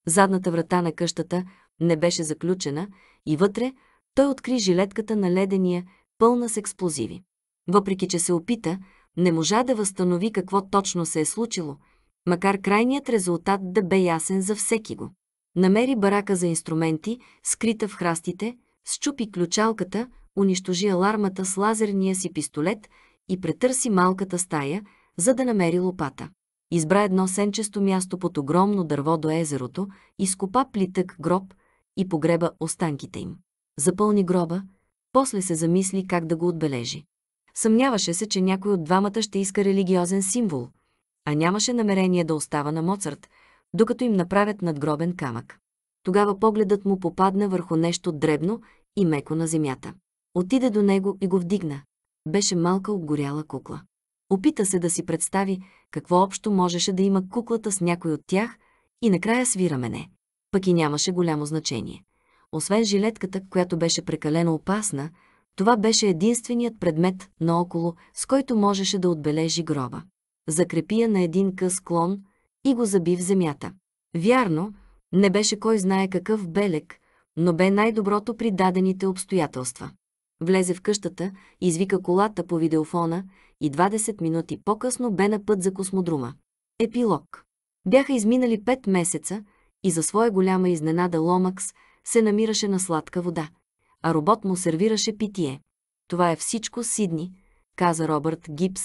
Задната врата на къщата не беше заключена и вътре той откри жилетката на ледения, пълна с експлозиви. Въпреки, че се опита, не можа да възстанови какво точно се е случило, макар крайният резултат да бе ясен за всеки го. Намери барака за инструменти, скрита в храстите, счупи ключалката, унищожи алармата с лазерния си пистолет и претърси малката стая, за да намери лопата. Избра едно сенчесто място под огромно дърво до езерото, изкопа плитък гроб и погреба останките им. Запълни гроба, после се замисли как да го отбележи. Съмняваше се, че някой от двамата ще иска религиозен символ, а нямаше намерение да остава на Моцарт – докато им направят надгробен камък. Тогава погледът му попадна върху нещо дребно и меко на земята. Отиде до него и го вдигна. Беше малка обгоряла кукла. Опита се да си представи какво общо можеше да има куклата с някой от тях и накрая свира мене. Пък и нямаше голямо значение. Освен жилетката, която беше прекалено опасна, това беше единственият предмет наоколо, с който можеше да отбележи гроба. Закрепи я на един къс клон – и го заби в земята. Вярно, не беше кой знае какъв белек, но бе най-доброто при дадените обстоятелства. Влезе в къщата, извика колата по видеофона и 20 минути по-късно бе на път за космодрума. Епилог Бяха изминали 5 месеца и за своя голяма изненада Ломакс се намираше на сладка вода, а робот му сервираше питие. Това е всичко, Сидни, каза Робърт Гипс,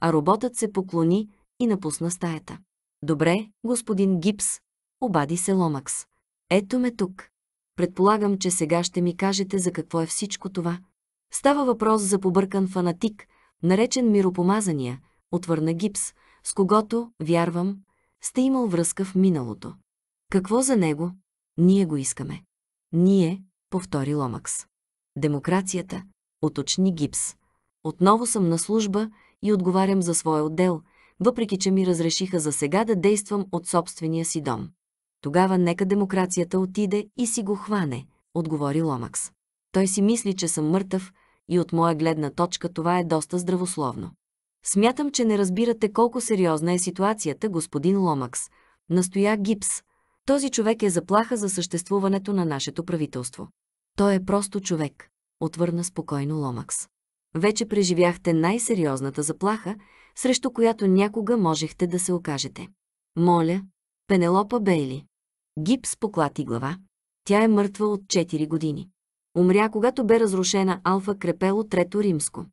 а роботът се поклони и напусна стаята. Добре, господин Гипс, обади се Ломакс. Ето ме тук. Предполагам, че сега ще ми кажете за какво е всичко това. Става въпрос за побъркан фанатик, наречен миропомазания, отвърна Гипс, с когото, вярвам, сте имал връзка в миналото. Какво за него? Ние го искаме. Ние, повтори Ломакс. Демокрацията, уточни Гипс. Отново съм на служба и отговарям за своя отдел, въпреки че ми разрешиха за сега да действам от собствения си дом. Тогава нека демокрацията отиде и си го хване, отговори Ломакс. Той си мисли, че съм мъртъв и от моя гледна точка това е доста здравословно. Смятам, че не разбирате колко сериозна е ситуацията, господин Ломакс. Настоя Гипс. Този човек е заплаха за съществуването на нашето правителство. Той е просто човек, отвърна спокойно Ломакс. Вече преживяхте най-сериозната заплаха срещу която някога можехте да се окажете. Моля, Пенелопа Бейли. Гипс поклати глава. Тя е мъртва от 4 години. Умря, когато бе разрушена Алфа Крепело Трето Римско.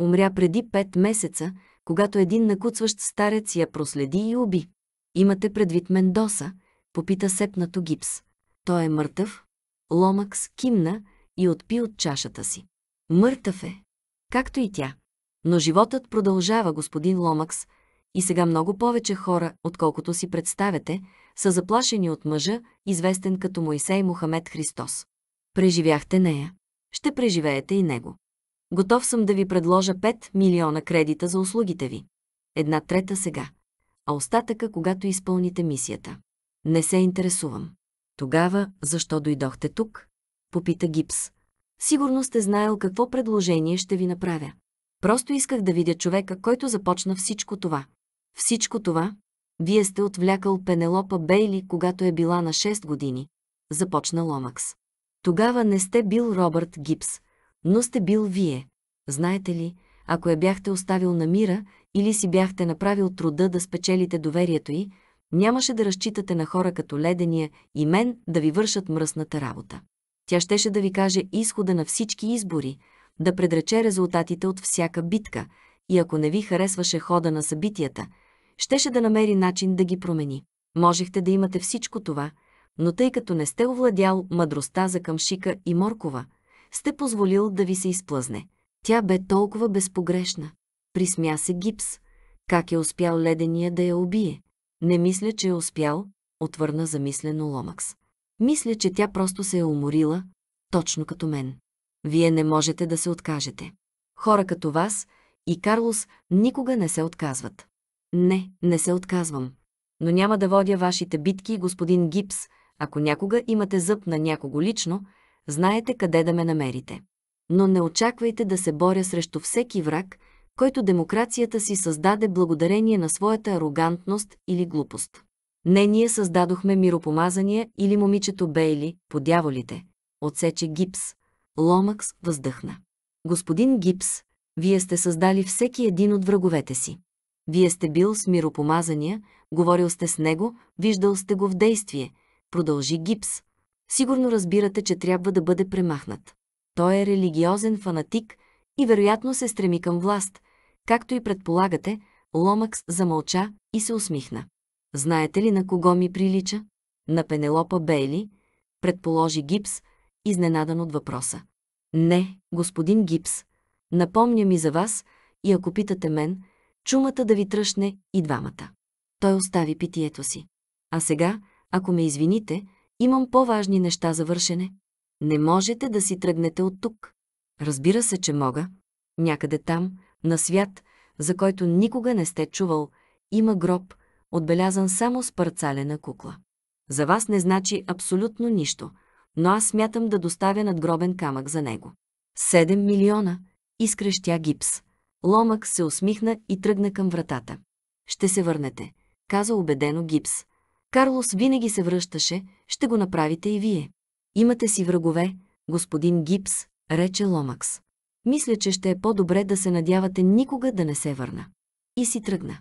Умря преди 5 месеца, когато един накуцващ старец я проследи и уби. Имате предвид Мендоса, попита сепнато гипс. Той е мъртъв. Ломакс кимна и отпи от чашата си. Мъртъв е. Както и тя. Но животът продължава, господин Ломакс, и сега много повече хора, отколкото си представяте, са заплашени от мъжа, известен като Моисей Мохамед Христос. Преживяхте нея. Ще преживеете и него. Готов съм да ви предложа 5 милиона кредита за услугите ви. Една трета сега, а остатъка, когато изпълните мисията. Не се интересувам. Тогава, защо дойдохте тук? Попита Гипс. Сигурно сте знаел какво предложение ще ви направя. Просто исках да видя човека, който започна всичко това. Всичко това, вие сте отвлякал Пенелопа Бейли, когато е била на 6 години. Започна Ломакс. Тогава не сте бил Робърт Гипс, но сте бил вие. Знаете ли, ако я бяхте оставил на мира или си бяхте направил труда да спечелите доверието й, нямаше да разчитате на хора като Ледения и мен да ви вършат мръсната работа. Тя щеше да ви каже изхода на всички избори – да предрече резултатите от всяка битка и ако не ви харесваше хода на събитията, щеше да намери начин да ги промени. Можехте да имате всичко това, но тъй като не сте овладял мъдростта за Камшика и Моркова, сте позволил да ви се изплъзне. Тя бе толкова безпогрешна. Присмя се гипс. Как е успял ледения да я убие? Не мисля, че е успял, отвърна замислено Ломакс. Мисля, че тя просто се е уморила, точно като мен. Вие не можете да се откажете. Хора като вас и Карлос никога не се отказват. Не, не се отказвам. Но няма да водя вашите битки, господин Гипс. Ако някога имате зъб на някого лично, знаете къде да ме намерите. Но не очаквайте да се боря срещу всеки враг, който демокрацията си създаде благодарение на своята арогантност или глупост. Не ние създадохме миропомазания или момичето Бейли, подяволите, отсече Гипс, Ломакс въздъхна. Господин Гипс, вие сте създали всеки един от враговете си. Вие сте бил с миропомазания, говорил сте с него, виждал сте го в действие. Продължи Гипс. Сигурно разбирате, че трябва да бъде премахнат. Той е религиозен фанатик и вероятно се стреми към власт. Както и предполагате, Ломакс замълча и се усмихна. Знаете ли на кого ми прилича? На Пенелопа Бейли, предположи Гипс, изненадан от въпроса. Не, господин Гипс, напомня ми за вас и ако питате мен, чумата да ви тръщне и двамата. Той остави питието си. А сега, ако ме извините, имам по-важни неща за вършене. Не можете да си тръгнете от тук. Разбира се, че мога. Някъде там, на свят, за който никога не сте чувал, има гроб, отбелязан само с парцалена кукла. За вас не значи абсолютно нищо – но аз смятам да доставя надгробен камък за него. 7 милиона, изкрещя гипс. Ломък се усмихна и тръгна към вратата. Ще се върнете, каза убедено гипс. Карлос винаги се връщаше, ще го направите и вие. Имате си врагове, господин Гипс, рече Ломакс. Мисля, че ще е по-добре да се надявате никога да не се върна. И си тръгна.